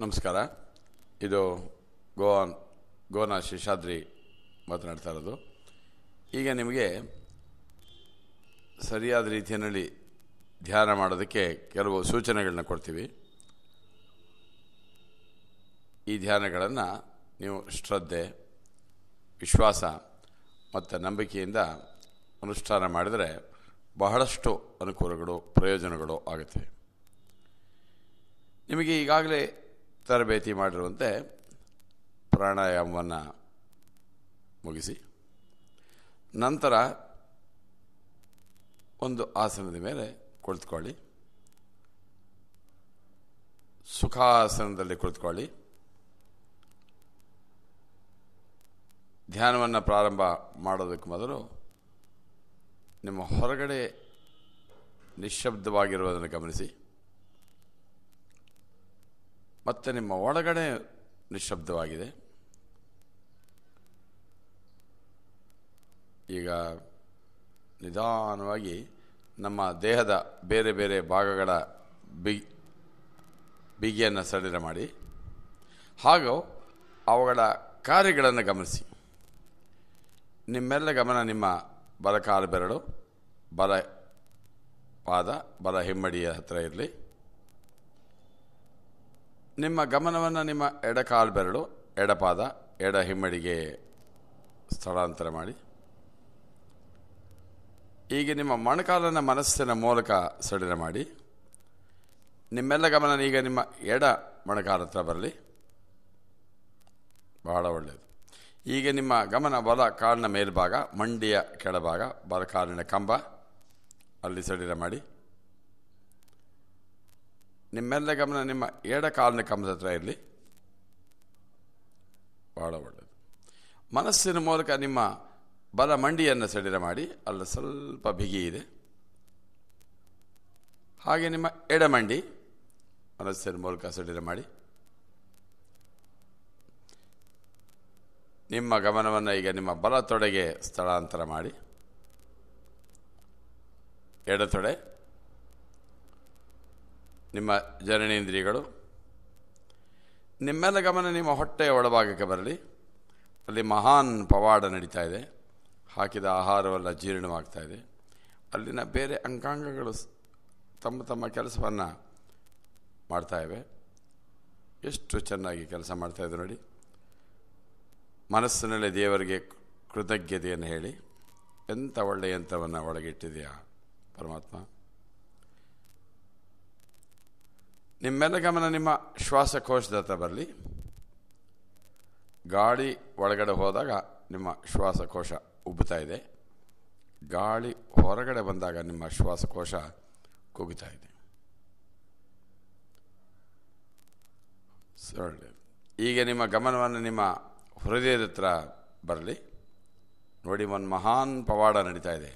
ನಮಸ್ಕಾರ ಇದು ಗೋವಾನ್ ಗೋನಾ ಶೇಷಾದ್ರಿ ಮಾತನಾಡ್ತಾ ಇರೋದು ಈಗ ನಿಮಗೆ ಸರಿಯಾದ ರೀತಿಯಲ್ಲಿ ಧ್ಯಾನ ಮಾಡೋದಕ್ಕೆ ಕೆಲವು ಸೂಚನೆಗಳನ್ನ ಕೊಡ್ತೀವಿ ಈ ಧ್ಯಾನಗಳನ್ನು ನೀವು ಶ್ರದ್ಧೆ ವಿಶ್ವಾಸ ಮತ್ತು ನಂಬಿಕೆಯಿಂದ ಅನುಷ್ಠಾನ ಮಾಡಿದರೆ ಬಹಳಷ್ಟು ಅನುಕೂಲಗಳು ಪ್ರಯೋಜನಗಳು ಆಗುತ್ತೆ ನಿಮಗೆ ಈಗಾಗಲೇ ತರಬೇತಿ ಮಾಡಿರುವಂತೆ ಪ್ರಾಣಾಯಾಮವನ್ನು ಮುಗಿಸಿ ನಂತರ ಒಂದು ಆಸನದ ಮೇಲೆ ಕುಳಿತುಕೊಳ್ಳಿ ಸುಖಾಸನದಲ್ಲಿ ಕುಳಿತುಕೊಳ್ಳಿ ಧ್ಯಾನವನ್ನು ಪ್ರಾರಂಭ ಮಾಡೋದಕ್ಕೆ ಮೊದಲು ನಿಮ್ಮ ಹೊರಗಡೆ ನಿಶ್ಶಬ್ದವಾಗಿರುವುದನ್ನು ಗಮನಿಸಿ ಮತ್ತು ನಿಮ್ಮ ಒಳಗಡೆ ನಿಶಬ್ದವಾಗಿದೆ ಈಗ ನಿಧಾನವಾಗಿ ನಮ್ಮ ದೇಹದ ಬೇರೆ ಬೇರೆ ಭಾಗಗಳ ಬಿಗಿ ಬಿಗಿಯನ್ನು ಸಡಿಲ ಮಾಡಿ ಹಾಗೂ ಅವುಗಳ ಕಾರ್ಯಗಳನ್ನು ಗಮನಿಸಿ ನಿಮ್ಮೆಲ್ಲ ಗಮನ ನಿಮ್ಮ ಬಲ ಕಾಲು ಬೆರಳು ಬಲ ಪಾದ ಬಲ ಹಿಮ್ಮಡಿಯ ಹತ್ತಿರ ಇರಲಿ ನಿಮ್ಮ ಗಮನವನ್ನು ನಿಮ್ಮ ಎಡಕಾಲು ಬೆರಳು ಎಡಪಾದ ಎಡ ಹಿಮ್ಮಡಿಗೆ ಸ್ಥಳಾಂತರ ಮಾಡಿ ಈಗ ನಿಮ್ಮ ಮೊಣಕಾಲನ ಮನಸ್ಸಿನ ಮೂಲಕ ಸಡಿಲ ಮಾಡಿ ನಿಮ್ಮೆಲ್ಲ ಗಮನ ಈಗ ನಿಮ್ಮ ಎಡ ಮೊಣಕಾಲ ಹತ್ರ ಬರಲಿ ಬಹಳ ಒಳ್ಳೆಯದು ಈಗ ನಿಮ್ಮ ಗಮನ ಬಲ ಕಾಲಿನ ಮೇಲ್ಭಾಗ ಮಂಡಿಯ ಕೆಳಭಾಗ ಬಲ ಕಾಲಿನ ಕಂಬ ಅಲ್ಲಿ ಸಡಿಲ ಮಾಡಿ ನಿಮ್ಮೆಲ್ಲ ಗಮನ ನಿಮ್ಮ ಎಡ ಕಾಲಿನ ಕಂಬದ ಹತ್ರ ಇರಲಿ ಭಾಳ ಒಳ್ಳೆಯದು ಮನಸ್ಸಿನ ಮೂಲಕ ನಿಮ್ಮ ಬಲ ಮಂಡಿಯನ್ನು ಸಡಿಲ ಮಾಡಿ ಅಲ್ಲಿ ಸ್ವಲ್ಪ ಬಿಗಿ ಇದೆ ಹಾಗೆ ನಿಮ್ಮ ಎಡಮಂಡಿ ಮನಸ್ಸಿನ ಮೂಲಕ ಸಡಿಲ ಮಾಡಿ ನಿಮ್ಮ ಗಮನವನ್ನು ಈಗ ನಿಮ್ಮ ಬಲ ತೊಡೆಗೆ ಸ್ಥಳಾಂತರ ಮಾಡಿ ಎಡತೊಡೆ ನಿಮ್ಮ ಜನನೇಂದ್ರಿಯಗಳು ನಿಮ್ಮೆಲ್ಲ ಗಮನ ನಿಮ್ಮ ಹೊಟ್ಟೆಯ ಒಳಭಾಗಕ್ಕೆ ಬರಲಿ ಅಲ್ಲಿ ಮಹಾನ್ ಪವಾಡ ನಡೀತಾ ಇದೆ ಹಾಕಿದ ಆಹಾರವೆಲ್ಲ ಜೀರ್ಣವಾಗ್ತಾ ಇದೆ ಅಲ್ಲಿನ ಬೇರೆ ಅಂಗಾಂಗಗಳು ತಮ್ಮ ತಮ್ಮ ಕೆಲಸವನ್ನು ಮಾಡ್ತಾಯಿವೆ ಎಷ್ಟು ಚೆನ್ನಾಗಿ ಕೆಲಸ ಮಾಡ್ತಾಯಿದ್ರು ನೋಡಿ ಮನಸ್ಸಿನಲ್ಲಿ ದೇವರಿಗೆ ಕೃತಜ್ಞತೆಯನ್ನು ಹೇಳಿ ಎಂಥ ಒಳ್ಳೆಯ ಯಂತ್ರವನ್ನು ಒಳಗಿಟ್ಟಿದೆಯಾ ಪರಮಾತ್ಮ ನಿಮ್ಮೆಲ್ಲ ಗಮನ ನಿಮ್ಮ ಶ್ವಾಸಕೋಶದ ಹತ್ರ ಬರಲಿ ಗಾಳಿ ಒಳಗಡೆ ಹೋದಾಗ ನಿಮ್ಮ ಶ್ವಾಸಕೋಶ ಉಬ್ಬುತ್ತಾ ಇದೆ ಗಾಳಿ ಹೊರಗಡೆ ಬಂದಾಗ ನಿಮ್ಮ ಶ್ವಾಸಕೋಶ ಕುಗಿತಾ ಇದೆ ಈಗ ನಿಮ್ಮ ಗಮನವನ್ನು ನಿಮ್ಮ ಹೃದಯದ ಹತ್ರ ಬರಲಿ ನೋಡಿ ಒಂದು ಮಹಾನ್ ಪವಾಡ ನಡೀತಾ ಇದೆ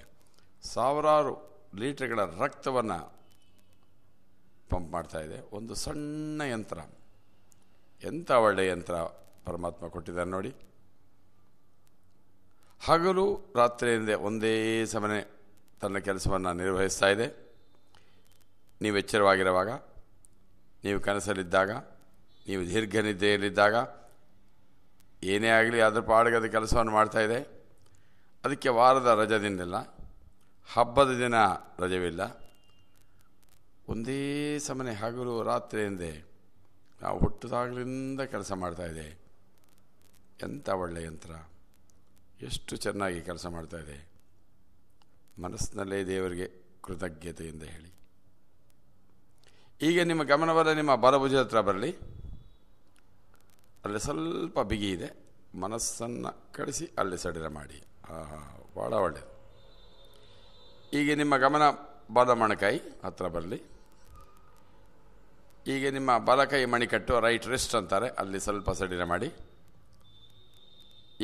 ಸಾವಿರಾರು ಲೀಟರ್ಗಳ ರಕ್ತವನ್ನು ಪಂಪ್ ಮಾಡ್ತಾ ಇದೆ ಒಂದು ಸಣ್ಣ ಯಂತ್ರ ಎಂಥ ಒಳ್ಳೆಯ ಯಂತ್ರ ಪರಮಾತ್ಮ ಕೊಟ್ಟಿದ್ದಾರೆ ನೋಡಿ ಹಗಲು ರಾತ್ರಿಯಿಂದ ಒಂದೇ ಸಮನೆ ತನ್ನ ಕೆಲಸವನ್ನು ನಿರ್ವಹಿಸ್ತಾ ಇದೆ ನೀವು ಎಚ್ಚರವಾಗಿರುವಾಗ ನೀವು ಕನಸಲ್ಲಿದ್ದಾಗ ನೀವು ದೀರ್ಘ ನಿದ್ದೆಯಲ್ಲಿದ್ದಾಗ ಏನೇ ಆಗಲಿ ಅದರ ಪಾಡಿಗೆ ಅದು ಕೆಲಸವನ್ನು ಮಾಡ್ತಾಯಿದೆ ಅದಕ್ಕೆ ವಾರದ ರಜೆ ಇಲ್ಲ ಹಬ್ಬದ ದಿನ ರಜವಿಲ್ಲ ಒಂದೇ ಸಮನೆ ಹಗಲು ರಾತ್ರಿ ಎಂದೇ ನಾವು ಹುಟ್ಟದಾಗಲಿಂದ ಕೆಲಸ ಮಾಡ್ತಾಯಿದೆ ಎಂಥ ಒಳ್ಳೆಯ ಯಂತ್ರ ಎಷ್ಟು ಚೆನ್ನಾಗಿ ಕೆಲಸ ಮಾಡ್ತಾಯಿದೆ ಮನಸ್ಸಿನಲ್ಲೇ ದೇವರಿಗೆ ಕೃತಜ್ಞತೆ ಕೃತಜ್ಞತೆಯಿಂದ ಹೇಳಿ ಈಗ ನಿಮ್ಮ ಗಮನವಾದ ನಿಮ್ಮ ಬಲಭುಜದ ಹತ್ರ ಬರಲಿ ಅಲ್ಲಿ ಸ್ವಲ್ಪ ಬಿಗಿ ಇದೆ ಮನಸ್ಸನ್ನು ಕಳಿಸಿ ಅಲ್ಲಿ ಸಡಿಲ ಮಾಡಿ ಆಹಾ ಭಾಳ ಒಳ್ಳೆಯದು ಈಗ ನಿಮ್ಮ ಗಮನ ಬಾದ ಮಣಕಾಯಿ ಹತ್ರ ಬರಲಿ ಈಗ ನಿಮ್ಮ ಬಲಕೈ ಮಣಿಕಟ್ಟು ರೈಟ್ ರಿಸ್ಟ್ ಅಂತಾರೆ ಅಲ್ಲಿ ಸ್ವಲ್ಪ ಸಡಿಲ ಮಾಡಿ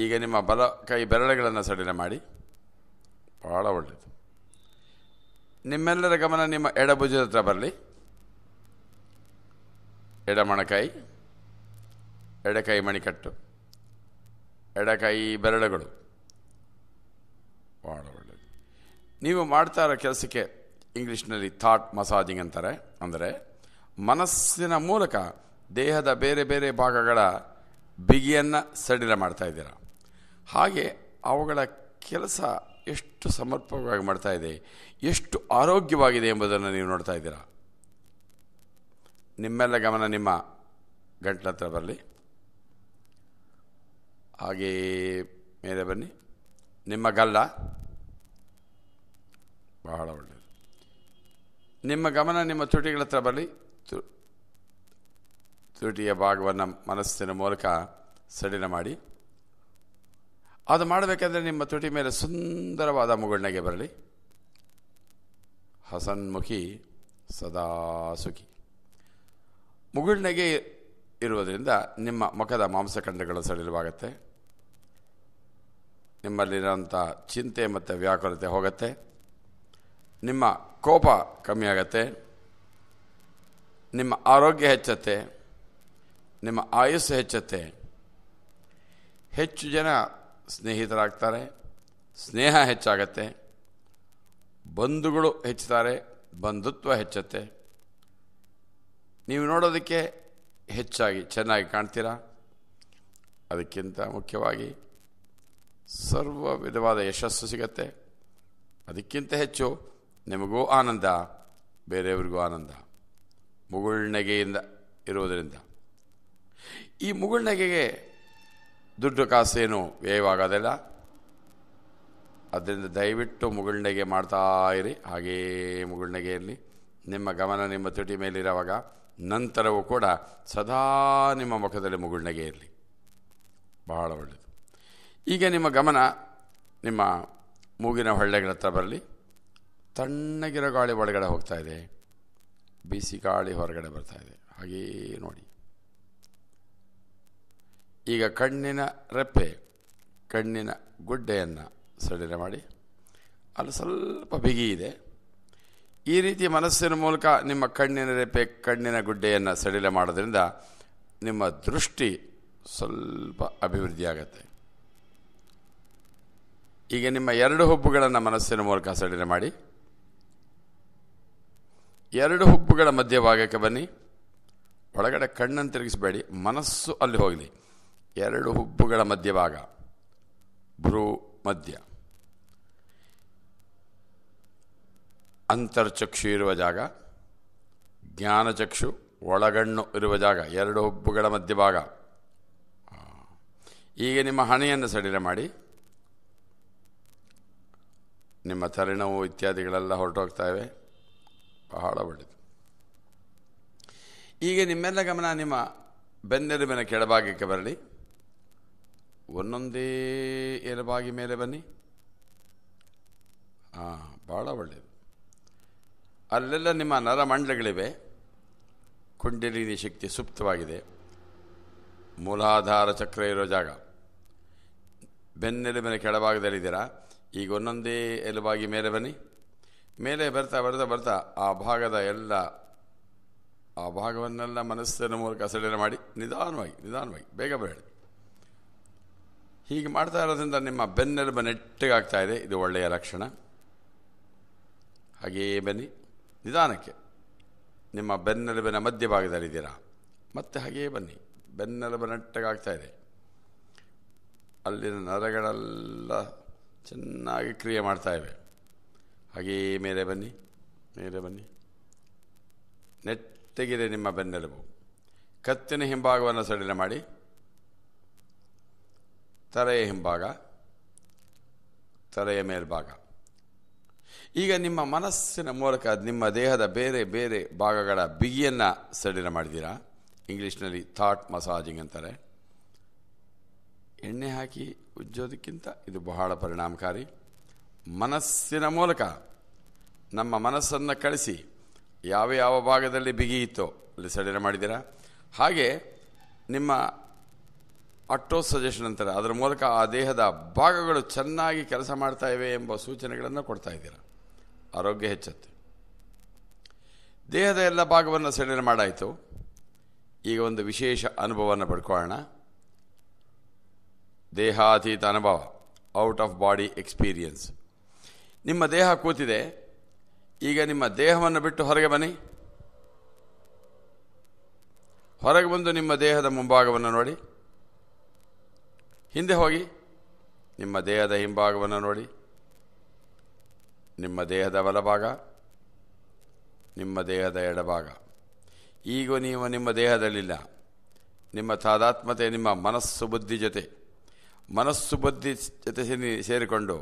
ಈಗ ನಿಮ್ಮ ಬಲ ಕೈ ಬೆರಳುಗಳನ್ನು ಸಡಿಲ ಮಾಡಿ ಭಾಳ ಒಳ್ಳೆಯದು ನಿಮ್ಮೆಲ್ಲರ ಗಮನ ನಿಮ್ಮ ಎಡಭುಜದ ಹತ್ರ ಬರಲಿ ಎಡಮಣಕಾಯಿ ಎಡಕಾಯಿ ಮಣಿಕಟ್ಟು ಎಡಕಾಯಿ ಬೆರಳುಗಳು ಭಾಳ ಒಳ್ಳೆಯದು ನೀವು ಮಾಡ್ತಾ ಇರೋ ಕೆಲಸಕ್ಕೆ ಇಂಗ್ಲೀಷ್ನಲ್ಲಿ ಥಾಟ್ ಮಸಾಜಿಂಗ್ ಅಂತಾರೆ ಅಂದರೆ ಮನಸ್ಸಿನ ಮೂಲಕ ದೇಹದ ಬೇರೆ ಬೇರೆ ಭಾಗಗಳ ಬಿಗಿಯನ್ನು ಸಡಿಲ ಮಾಡ್ತಾ ಹಾಗೆ ಅವುಗಳ ಕೆಲಸ ಎಷ್ಟು ಸಮರ್ಪಕವಾಗಿ ಮಾಡ್ತಾ ಇದೆ ಎಷ್ಟು ಆರೋಗ್ಯವಾಗಿದೆ ಎಂಬುದನ್ನು ನೀವು ನೋಡ್ತಾ ಇದ್ದೀರಾ ನಿಮ್ಮೆಲ್ಲ ಗಮನ ನಿಮ್ಮ ಗಂಟ್ಲ ಹತ್ರ ಬರಲಿ ಹಾಗೇ ಮೇಲೆ ಬನ್ನಿ ನಿಮ್ಮ ಗಲ್ಲ ಬಹಳ ಒಳ್ಳೆಯದು ನಿಮ್ಮ ಗಮನ ನಿಮ್ಮ ತುಟಿಗಳ ಹತ್ರ ಬರಲಿ ತುಟಿಯ ಭಾಗವನ್ನು ಮನಸ್ಸಿನ ಮೂಲಕ ಸಡಿಲ ಮಾಡಿ ಅದು ಮಾಡಬೇಕೆಂದರೆ ನಿಮ್ಮ ತುಟಿ ಮೇಲೆ ಸುಂದರವಾದ ಮುಗುಳ್ನಗೆ ಬರಲಿ ಹಸನ್ಮುಖಿ ಸದಾ ಸುಖಿ ಮುಗುಳ್ನಗೆ ಇರುವುದರಿಂದ ನಿಮ್ಮ ಮುಖದ ಮಾಂಸಖಂಡಗಳು ಸಡಿಲವಾಗುತ್ತೆ ನಿಮ್ಮಲ್ಲಿರೋಂಥ ಚಿಂತೆ ಮತ್ತು ವ್ಯಾಕುಲತೆ ಹೋಗುತ್ತೆ ನಿಮ್ಮ ಕೋಪ ಕಮ್ಮಿಯಾಗತ್ತೆ ನಿಮ್ಮ ಆರೋಗ್ಯ ಹೆಚ್ಚತ್ತೆ ನಿಮ್ಮ ಆಯಸ್ಸು ಹೆಚ್ಚತ್ತೆ ಹೆಚ್ಚು ಜನ ಸ್ನೇಹಿತರಾಗ್ತಾರೆ ಸ್ನೇಹ ಹೆಚ್ಚಾಗತ್ತೆ ಬಂಧುಗಳು ಹೆಚ್ಚುತ್ತಾರೆ ಬಂಧುತ್ವ ಹೆಚ್ಚತ್ತೆ ನೀವು ನೋಡೋದಕ್ಕೆ ಹೆಚ್ಚಾಗಿ ಚೆನ್ನಾಗಿ ಕಾಣ್ತೀರಾ ಅದಕ್ಕಿಂತ ಮುಖ್ಯವಾಗಿ ಸರ್ವ ವಿಧವಾದ ಯಶಸ್ಸು ಸಿಗತ್ತೆ ಅದಕ್ಕಿಂತ ಹೆಚ್ಚು ನಿಮಗೂ ಆನಂದ ಬೇರೆಯವ್ರಿಗೂ ಆನಂದ ಮುಗುಳ್ನಗೆಯಿಂದ ಇರುವುದರಿಂದ ಈ ಮುಗುಳ್ನಗೆಗೆ ದುಡ್ಡು ಕಾಸೇನು ವ್ಯಯವಾಗೋದಿಲ್ಲ ಅದರಿಂದ ದಯವಿಟ್ಟು ಮುಗುಳ್ನೆಗೆ ಮಾಡ್ತಾ ಇರಿ ಹಾಗೇ ಮುಗುಳ್ನಗೆಯಲ್ಲಿ ನಿಮ್ಮ ಗಮನ ನಿಮ್ಮ ತುಟಿ ಮೇಲಿರುವಾಗ ನಂತರವೂ ಕೂಡ ಸದಾ ನಿಮ್ಮ ಮುಖದಲ್ಲಿ ಮುಗುಳ್ನೆಗೆ ಇರಲಿ ಭಾಳ ಒಳ್ಳೆಯದು ಈಗ ನಿಮ್ಮ ಗಮನ ನಿಮ್ಮ ಮೂಗಿನ ಹೊಳ್ಳೆಗಳ ಹತ್ರ ಬರಲಿ ತಣ್ಣಗಿರೋ ಗಾಳಿ ಒಳಗಡೆ ಹೋಗ್ತಾ ಇದೆ ಬಿಸಿ ಗಾಳಿ ಹೊರಗಡೆ ಬರ್ತಾ ಇದೆ ಹಾಗೆಯೇ ನೋಡಿ ಈಗ ಕಣ್ಣಿನ ರೆಪ್ಪೆ ಕಣ್ಣಿನ ಗುಡ್ಡೆಯನ್ನು ಸಡಿಲ ಮಾಡಿ ಅಲ್ಲಿ ಸ್ವಲ್ಪ ಬಿಗಿ ಇದೆ ಈ ರೀತಿ ಮನಸ್ಸಿನ ಮೂಲಕ ನಿಮ್ಮ ಕಣ್ಣಿನ ರೆಪ್ಪೆ ಕಣ್ಣಿನ ಗುಡ್ಡೆಯನ್ನು ಸಡಿಲ ಮಾಡೋದ್ರಿಂದ ನಿಮ್ಮ ದೃಷ್ಟಿ ಸ್ವಲ್ಪ ಅಭಿವೃದ್ಧಿಯಾಗತ್ತೆ ಈಗ ನಿಮ್ಮ ಎರಡು ಹುಬ್ಬುಗಳನ್ನು ಮನಸ್ಸಿನ ಮೂಲಕ ಸಡಿಲ ಮಾಡಿ ಎರಡು ಹುಬ್ಬುಗಳ ಮಧ್ಯಭಾಗಕ್ಕೆ ಬನ್ನಿ ಒಳಗಡೆ ಕಣ್ಣನ್ನು ತಿರುಗಿಸಬೇಡಿ ಮನಸ್ಸು ಅಲ್ಲಿ ಹೋಗಲಿ ಎರಡು ಹುಬ್ಬುಗಳ ಮಧ್ಯಭಾಗ ಭ್ರೂ ಮಧ್ಯ ಅಂತರ್ಚಕ್ಷು ಇರುವ ಜಾಗ ಜ್ಞಾನಚಕ್ಷು ಒಳಗಣ್ಣು ಇರುವ ಜಾಗ ಎರಡು ಹುಬ್ಬುಗಳ ಮಧ್ಯಭಾಗ ಈಗ ನಿಮ್ಮ ಹಣೆಯನ್ನು ಸಡಿಲ ಮಾಡಿ ನಿಮ್ಮ ತರಿಣವು ಇತ್ಯಾದಿಗಳೆಲ್ಲ ಹೊರಟೋಗ್ತಾ ಇವೆ ಬಹಳ ಒಳ್ಳೆಯದು ಈಗ ನಿಮ್ಮೆಲ್ಲ ಗಮನ ನಿಮ್ಮ ಬೆನ್ನೆಲುಬಿನ ಕೆಳಭಾಗಕ್ಕೆ ಬರಲಿ ಒಂದೊಂದೇ ಎಲುಬಾಗಿ ಮೇಲೆ ಬನ್ನಿ ಹಾಂ ಭಾಳ ಒಳ್ಳೆಯದು ಅಲ್ಲೆಲ್ಲ ನಿಮ್ಮ ನರಮಂಡಲಗಳಿವೆ ಕುಂಡಲಿನಿ ಶಕ್ತಿ ಸುಪ್ತವಾಗಿದೆ ಮೂಲಾಧಾರ ಚಕ್ರ ಇರೋ ಜಾಗ ಬೆನ್ನೆಲುಬಿನ ಕೆಳಭಾಗದಲ್ಲಿದ್ದೀರಾ ಈಗ ಒಂದೊಂದೇ ಎಲುಬಾಗಿ ಮೇಲೆ ಬನ್ನಿ ಮೇಲೆ ಬರ್ತಾ ಬರ್ತಾ ಬರ್ತಾ ಆ ಭಾಗದ ಎಲ್ಲ ಆ ಭಾಗವನ್ನೆಲ್ಲ ಮನಸ್ಸಿನ ಮೂಲಕ ಸಡಿಲ ಮಾಡಿ ನಿಧಾನವಾಗಿ ನಿಧಾನವಾಗಿ ಬೇಗ ಬೇಡಿ ಹೀಗೆ ಮಾಡ್ತಾ ಇರೋದ್ರಿಂದ ನಿಮ್ಮ ಬೆನ್ನೆಲುಬು ನೆಟ್ಟಗಾಗ್ತಾ ಇದೆ ಇದು ಒಳ್ಳೆಯ ಲಕ್ಷಣ ಹಾಗೆಯೇ ಬನ್ನಿ ನಿಧಾನಕ್ಕೆ ನಿಮ್ಮ ಬೆನ್ನೆಲುಬಿನ ಇದ್ದೀರಾ ಮತ್ತೆ ಹಾಗೆಯೇ ಬನ್ನಿ ಬೆನ್ನೆಲುಬು ನೆಟ್ಟಗಾಗ್ತಾ ಇದೆ ಅಲ್ಲಿನ ನರಗಳೆಲ್ಲ ಚೆನ್ನಾಗಿ ಕ್ರಿಯೆ ಮಾಡ್ತಾ ಇವೆ ಹಾಗೇ ಮೇಲೆ ಬನ್ನಿ ಮೇಲೆ ಬನ್ನಿ ನೆಟ್ಟಗಿದೆ ನಿಮ್ಮ ಬೆನ್ನೆಲುಬು ಕತ್ತಿನ ಹಿಂಭಾಗವನ್ನು ಸಡಿಲ ಮಾಡಿ ತಲೆಯ ಹಿಂಭಾಗ ತಲೆಯ ಮೇಲ್ಭಾಗ ಈಗ ನಿಮ್ಮ ಮನಸ್ಸಿನ ಮೂಲಕ ನಿಮ್ಮ ದೇಹದ ಬೇರೆ ಬೇರೆ ಭಾಗಗಳ ಬಿಗಿಯನ್ನು ಸಡಿಲ ಮಾಡಿದ್ದೀರಾ ಇಂಗ್ಲೀಷ್ನಲ್ಲಿ ಥಾಟ್ ಮಸಾಜಿಂಗ್ ಅಂತಾರೆ ಎಣ್ಣೆ ಹಾಕಿ ಉಜ್ಜೋದಕ್ಕಿಂತ ಇದು ಬಹಳ ಪರಿಣಾಮಕಾರಿ ಮನಸ್ಸಿನ ಮೂಲಕ ನಮ್ಮ ಮನಸ್ಸನ್ನು ಕಳಿಸಿ ಯಾವ ಯಾವ ಭಾಗದಲ್ಲಿ ಬಿಗಿಯಿತೋ ಅಲ್ಲಿ ಸಡಿಲ ಮಾಡಿದ್ದೀರಾ ಹಾಗೆ ನಿಮ್ಮ ಅಟ್ಟೋ ಸಜೆಷನ್ ಅಂತಾರೆ ಅದರ ಮೂಲಕ ಆ ದೇಹದ ಭಾಗಗಳು ಚೆನ್ನಾಗಿ ಕೆಲಸ ಮಾಡ್ತಾ ಇವೆ ಎಂಬ ಸೂಚನೆಗಳನ್ನು ಕೊಡ್ತಾ ಇದ್ದೀರ ಆರೋಗ್ಯ ಹೆಚ್ಚುತ್ತೆ ದೇಹದ ಎಲ್ಲ ಭಾಗವನ್ನು ಸಡಿಲ ಮಾಡಾಯಿತು ಈಗ ಒಂದು ವಿಶೇಷ ಅನುಭವವನ್ನು ಪಡ್ಕೊಳ್ಳೋಣ ದೇಹಾತೀತ ಅನುಭವ ಔಟ್ ಆಫ್ ಬಾಡಿ ಎಕ್ಸ್ಪೀರಿಯನ್ಸ್ ನಿಮ್ಮ ದೇಹ ಕೂತಿದೆ ಈಗ ನಿಮ್ಮ ದೇಹವನ್ನು ಬಿಟ್ಟು ಹೊರಗೆ ಬನ್ನಿ ಹೊರಗೆ ಬಂದು ನಿಮ್ಮ ದೇಹದ ಮುಂಭಾಗವನ್ನು ನೋಡಿ ಹಿಂದೆ ಹೋಗಿ ನಿಮ್ಮ ದೇಹದ ಹಿಂಭಾಗವನ್ನು ನೋಡಿ ನಿಮ್ಮ ದೇಹದ ಬಲಭಾಗ ನಿಮ್ಮ ದೇಹದ ಎಡಭಾಗ ಈಗ ನೀವು ನಿಮ್ಮ ದೇಹದಲ್ಲಿಲ್ಲ ನಿಮ್ಮ ತಾದಾತ್ಮತೆ ನಿಮ್ಮ ಮನಸ್ಸು ಬುದ್ಧಿ ಜೊತೆ ಮನಸ್ಸು ಬುದ್ಧಿ ಜೊತೆ ಸೇರಿಕೊಂಡು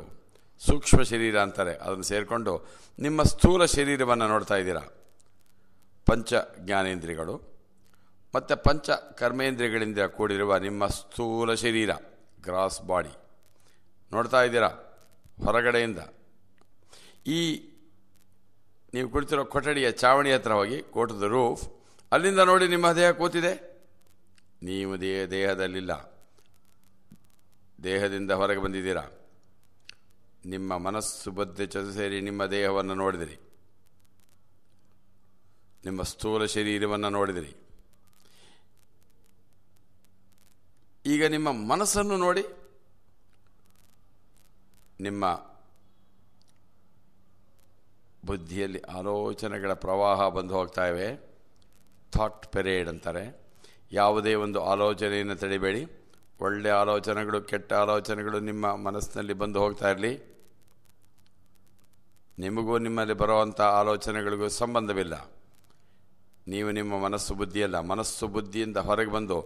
ಸೂಕ್ಷ್ಮ ಶರೀರ ಅಂತಾರೆ ಅದನ್ನು ಸೇರಿಕೊಂಡು ನಿಮ್ಮ ಸ್ಥೂಲ ಶರೀರವನ್ನು ನೋಡ್ತಾ ಇದ್ದೀರಾ ಪಂಚ ಜ್ಞಾನೇಂದ್ರಿಗಳು ಮತ್ತು ಪಂಚ ಕರ್ಮೇಂದ್ರಿಯಗಳಿಂದ ಕೂಡಿರುವ ನಿಮ್ಮ ಸ್ಥೂಲ ಶರೀರ ಗ್ರಾಸ್ ಬಾಡಿ ನೋಡ್ತಾ ಇದ್ದೀರಾ ಹೊರಗಡೆಯಿಂದ ಈ ನೀವು ಕುಳಿತಿರೋ ಕೊಠಡಿಯ ಚಾವಣಿ ಹತ್ರ ಹೋಗಿ ಕೋಟದ ದ ರೂಫ್ ಅಲ್ಲಿಂದ ನೋಡಿ ನಿಮ್ಮ ದೇಹ ಕೂತಿದೆ ನೀವು ದೇಹ ದೇಹದಲ್ಲಿಲ್ಲ ದೇಹದಿಂದ ಹೊರಗೆ ಬಂದಿದ್ದೀರಾ ನಿಮ್ಮ ಮನಸ್ಸು ಬದ್ಧ ಸೇರಿ ನಿಮ್ಮ ದೇಹವನ್ನು ನೋಡಿದಿರಿ ನಿಮ್ಮ ಸ್ಥೂಲ ಶರೀರವನ್ನು ನೋಡಿದಿರಿ ಈಗ ನಿಮ್ಮ ಮನಸ್ಸನ್ನು ನೋಡಿ ನಿಮ್ಮ ಬುದ್ಧಿಯಲ್ಲಿ ಆಲೋಚನೆಗಳ ಪ್ರವಾಹ ಬಂದು ಹೋಗ್ತಾ ಇವೆ ಥಾಟ್ ಪೆರೇಡ್ ಅಂತಾರೆ ಯಾವುದೇ ಒಂದು ಆಲೋಚನೆಯನ್ನು ತಡಿಬೇಡಿ ಒಳ್ಳೆಯ ಆಲೋಚನೆಗಳು ಕೆಟ್ಟ ಆಲೋಚನೆಗಳು ನಿಮ್ಮ ಮನಸ್ಸಿನಲ್ಲಿ ಬಂದು ಹೋಗ್ತಾ ಇರಲಿ ನಿಮಗೂ ನಿಮ್ಮಲ್ಲಿ ಬರುವಂಥ ಆಲೋಚನೆಗಳಿಗೂ ಸಂಬಂಧವಿಲ್ಲ ನೀವು ನಿಮ್ಮ ಮನಸ್ಸು ಬುದ್ಧಿಯಲ್ಲ ಮನಸ್ಸು ಬುದ್ಧಿಯಿಂದ ಹೊರಗೆ ಬಂದು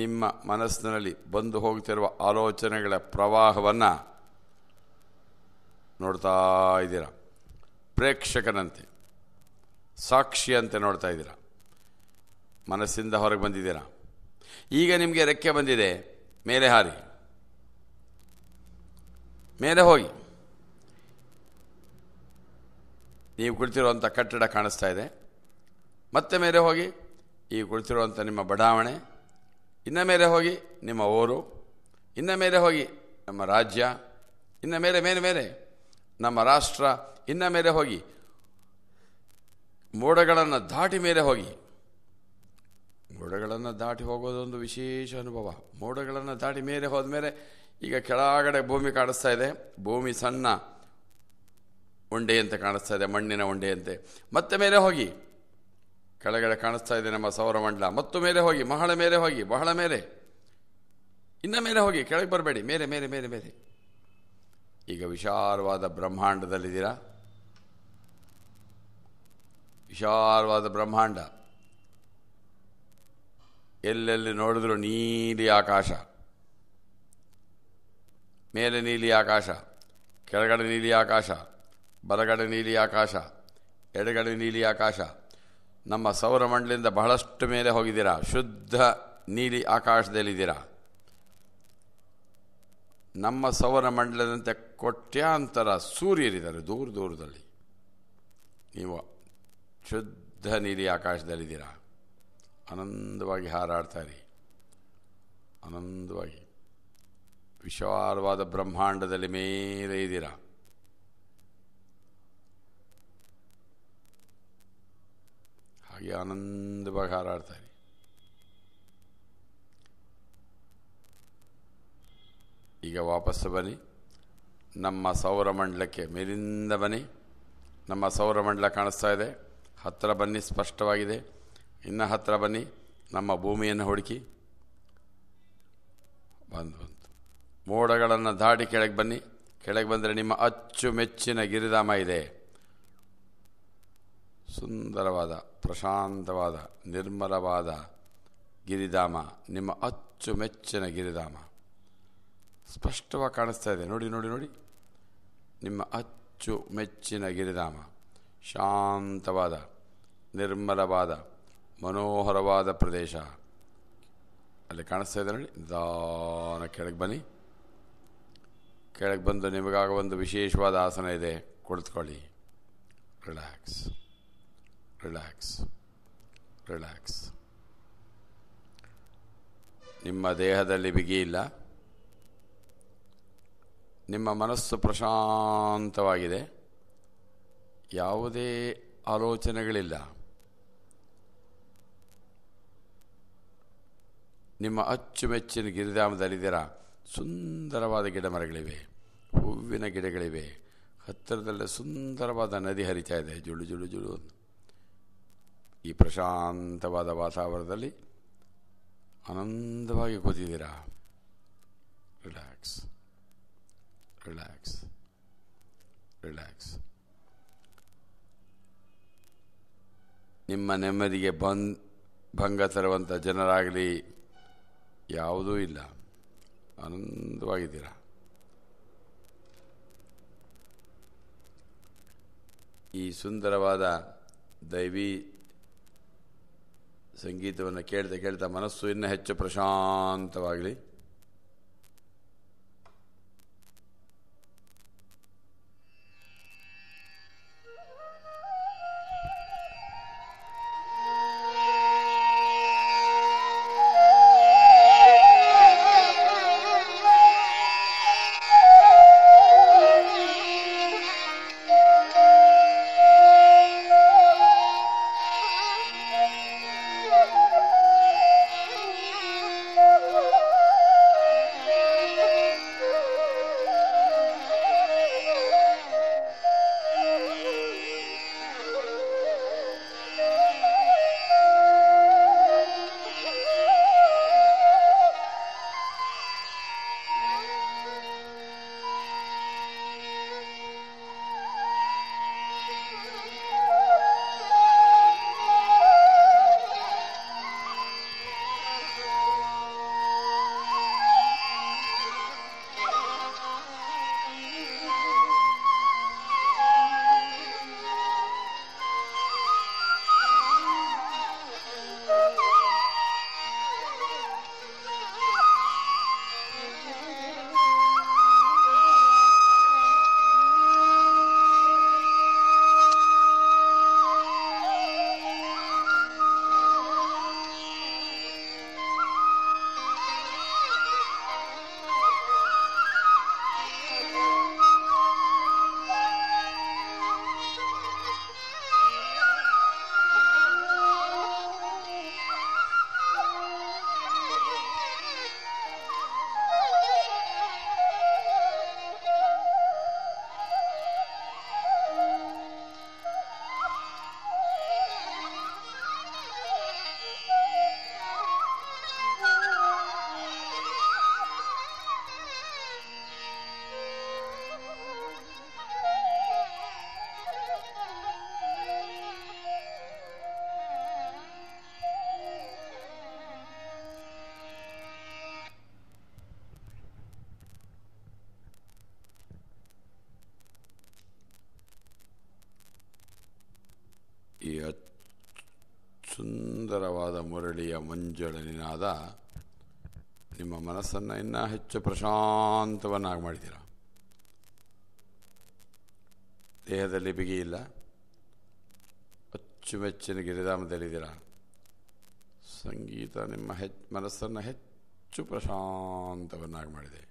ನಿಮ್ಮ ಮನಸ್ಸಿನಲ್ಲಿ ಬಂದು ಹೋಗ್ತಿರುವ ಆಲೋಚನೆಗಳ ಪ್ರವಾಹವನ್ನು ನೋಡ್ತಾ ಇದ್ದೀರ ಪ್ರೇಕ್ಷಕನಂತೆ ಸಾಕ್ಷಿಯಂತೆ ನೋಡ್ತಾ ಇದ್ದೀರ ಮನಸ್ಸಿಂದ ಹೊರಗೆ ಬಂದಿದ್ದೀರಾ ಈಗ ನಿಮಗೆ ರೆಕ್ಕೆ ಬಂದಿದೆ ಮೇಲೆ ಹಾರಿ ಮೇಲೆ ಹೋಗಿ ನೀವು ಕುಳಿತಿರುವಂಥ ಕಟ್ಟಡ ಕಾಣಿಸ್ತಾ ಇದೆ ಮತ್ತೆ ಮೇಲೆ ಹೋಗಿ ಈ ಕುಳಿತಿರುವಂಥ ನಿಮ್ಮ ಬಡಾವಣೆ ಇನ್ನ ಮೇಲೆ ಹೋಗಿ ನಿಮ್ಮ ಊರು ಇನ್ನ ಮೇಲೆ ಹೋಗಿ ನಮ್ಮ ರಾಜ್ಯ ಇನ್ನ ಮೇಲೆ ಮೇಲೆ ಮೇಲೆ ನಮ್ಮ ರಾಷ್ಟ್ರ ಇನ್ನ ಮೇಲೆ ಹೋಗಿ ಮೋಡಗಳನ್ನು ದಾಟಿ ಮೇಲೆ ಹೋಗಿ ಮೋಡಗಳನ್ನು ದಾಟಿ ಹೋಗೋದೊಂದು ವಿಶೇಷ ಅನುಭವ ಮೋಡಗಳನ್ನು ದಾಟಿ ಮೇಲೆ ಹೋದ ಮೇಲೆ ಈಗ ಕೆಳಗಡೆ ಭೂಮಿ ಕಾಣಿಸ್ತಾ ಇದೆ ಭೂಮಿ ಸಣ್ಣ ಉಂಡೆಯಂತೆ ಕಾಣಿಸ್ತಾ ಇದೆ ಮಣ್ಣಿನ ಉಂಡೆಯಂತೆ ಮತ್ತೆ ಮೇಲೆ ಹೋಗಿ ಕೆಳಗಡೆ ಕಾಣಿಸ್ತಾ ಇದೆ ನಮ್ಮ ಸೌರಮಂಡಲ ಮತ್ತು ಮೇಲೆ ಹೋಗಿ ಮಹಳ ಮೇಲೆ ಹೋಗಿ ಬಹಳ ಮೇಲೆ ಇನ್ನ ಮೇಲೆ ಹೋಗಿ ಕೆಳಗೆ ಬರಬೇಡಿ ಮೇಲೆ ಮೇಲೆ ಮೇಲೆ ಮೇಲೆ ಈಗ ವಿಶಾಲವಾದ ಬ್ರಹ್ಮಾಂಡದಲ್ಲಿದ್ದೀರಾ ವಿಶಾಲವಾದ ಬ್ರಹ್ಮಾಂಡ ಎಲ್ಲೆಲ್ಲಿ ನೋಡಿದ್ರು ನೀಲಿ ಆಕಾಶ ಮೇಲೆ ನೀಲಿ ಆಕಾಶ ಕೆಳಗಡೆ ನೀಲಿ ಆಕಾಶ ಬಲಗಡೆ ನೀಲಿ ಆಕಾಶ ಎಡಗಡೆ ನೀಲಿ ಆಕಾಶ ನಮ್ಮ ಸೌರಮಂಡಲದಿಂದ ಬಹಳಷ್ಟು ಮೇಲೆ ಹೋಗಿದ್ದೀರಾ ಶುದ್ಧ ನೀಲಿ ಆಕಾಶದಲ್ಲಿದ್ದೀರಾ ನಮ್ಮ ಸೌರಮಂಡಲದಂತೆ ಕೊಟ್ಯಾಂತರ ಸೂರ್ಯರಿದ್ದಾರೆ ದೂರ ದೂರದಲ್ಲಿ ನೀವು ಶುದ್ಧ ನೀಲಿ ಆಕಾಶದಲ್ಲಿದ್ದೀರಾ ಆನಂದವಾಗಿ ಹಾರಾಡ್ತಾರೆ ಆನಂದವಾಗಿ ವಿಶಾಲವಾದ ಬ್ರಹ್ಮಾಂಡದಲ್ಲಿ ಮೇಲೆ ಇದ್ದೀರಾ ಈ ಆನಂದವಾಗಿ ಹಾರಾಡ್ತಾ ಇರಿ ಈಗ ವಾಪಸ್ಸು ಬನ್ನಿ ನಮ್ಮ ಸೌರಮಂಡಲಕ್ಕೆ ಮೇಲಿಂದ ಬನ್ನಿ ನಮ್ಮ ಸೌರಮಂಡಲ ಕಾಣಿಸ್ತಾ ಇದೆ ಹತ್ತಿರ ಬನ್ನಿ ಸ್ಪಷ್ಟವಾಗಿದೆ ಇನ್ನು ಹತ್ತಿರ ಬನ್ನಿ ನಮ್ಮ ಭೂಮಿಯನ್ನು ಹುಡುಕಿ ಬಂದು ಬಂತು ಮೋಡಗಳನ್ನು ದಾಡಿ ಕೆಳಗೆ ಬನ್ನಿ ಕೆಳಗೆ ಬಂದರೆ ನಿಮ್ಮ ಅಚ್ಚುಮೆಚ್ಚಿನ ಗಿರಿಧಾಮ ಇದೆ ಸುಂದರವಾದ ಪ್ರಶಾಂತವಾದ ನಿರ್ಮಲವಾದ ಗಿರಿಧಾಮ ನಿಮ್ಮ ಅಚ್ಚುಮೆಚ್ಚಿನ ಗಿರಿಧಾಮ ಸ್ಪಷ್ಟವಾಗಿ ಕಾಣಿಸ್ತಾ ಇದೆ ನೋಡಿ ನೋಡಿ ನೋಡಿ ನಿಮ್ಮ ಅಚ್ಚು ಮೆಚ್ಚಿನ ಗಿರಿಧಾಮ ಶಾಂತವಾದ ನಿರ್ಮಲವಾದ ಮನೋಹರವಾದ ಪ್ರದೇಶ ಅಲ್ಲಿ ಕಾಣಿಸ್ತಾ ಇದೆ ನೋಡಿ ನಿಧಾನ ಕೆಳಗೆ ಬನ್ನಿ ಕೆಳಗೆ ಬಂದು ನಿಮಗಾಗ ಒಂದು ವಿಶೇಷವಾದ ಆಸನ ಇದೆ ಕುಳಿತುಕೊಳ್ಳಿ ರಿಲ್ಯಾಕ್ಸ್ ರಿಲ್ಯಾಕ್ಸ್ ರಿಲ್ಯಾಕ್ಸ್ ನಿಮ್ಮ ದೇಹದಲ್ಲಿ ಬಿಗಿಯಿಲ್ಲ ನಿಮ್ಮ ಮನಸ್ಸು ಪ್ರಶಾಂತವಾಗಿದೆ ಯಾವುದೇ ಆಲೋಚನೆಗಳಿಲ್ಲ ನಿಮ್ಮ ಅಚ್ಚುಮೆಚ್ಚಿನ ಗಿರಿಧಾಮದಲ್ಲಿದ್ದೀರಾ ಸುಂದರವಾದ ಗಿಡ ಮರಗಳಿವೆ ಹೂವಿನ ಗಿಡಗಳಿವೆ ಹತ್ತಿರದಲ್ಲೇ ಸುಂದರವಾದ ನದಿ ಹರಿತಾ ಇದೆ ಜುಳು ಜುಳು ಜುಳು ಈ ಪ್ರಶಾಂತವಾದ ವಾತಾವರಣದಲ್ಲಿ ಆನಂದವಾಗಿ ಕೂತಿದ್ದೀರಾ ರಿಲ್ಯಾಕ್ಸ್ ರಿಲ್ಯಾಕ್ಸ್ ರಿಲ್ಯಾಕ್ಸ್ ನಿಮ್ಮ ನೆಮ್ಮದಿಗೆ ಬಂದ್ ಭಂಗ ತರುವಂಥ ಜನರಾಗಲಿ ಯಾವುದೂ ಇಲ್ಲ ಆನಂದವಾಗಿದ್ದೀರಾ ಈ ಸುಂದರವಾದ ದೈವಿ ಸಂಗೀತವನ್ನು ಕೇಳ್ತಾ ಕೇಳ್ತಾ ಮನಸ್ಸು ಇನ್ನೂ ಹೆಚ್ಚು ಪ್ರಶಾಂತವಾಗಲಿ ಗಾಳಿಯ ನಿಮ್ಮ ಮನಸ್ಸನ್ನು ಇನ್ನೂ ಹೆಚ್ಚು ಪ್ರಶಾಂತವನ್ನಾಗಿ ಮಾಡಿದ್ದೀರ ದೇಹದಲ್ಲಿ ಬಿಗಿಯಿಲ್ಲ ಅಚ್ಚುಮೆಚ್ಚಿನ ಗಿರಿಧಾಮದಲ್ಲಿದ್ದೀರ ಸಂಗೀತ ನಿಮ್ಮ ಹೆಚ್ ಮನಸ್ಸನ್ನು ಹೆಚ್ಚು ಪ್ರಶಾಂತವನ್ನಾಗಿ ಮಾಡಿದೆ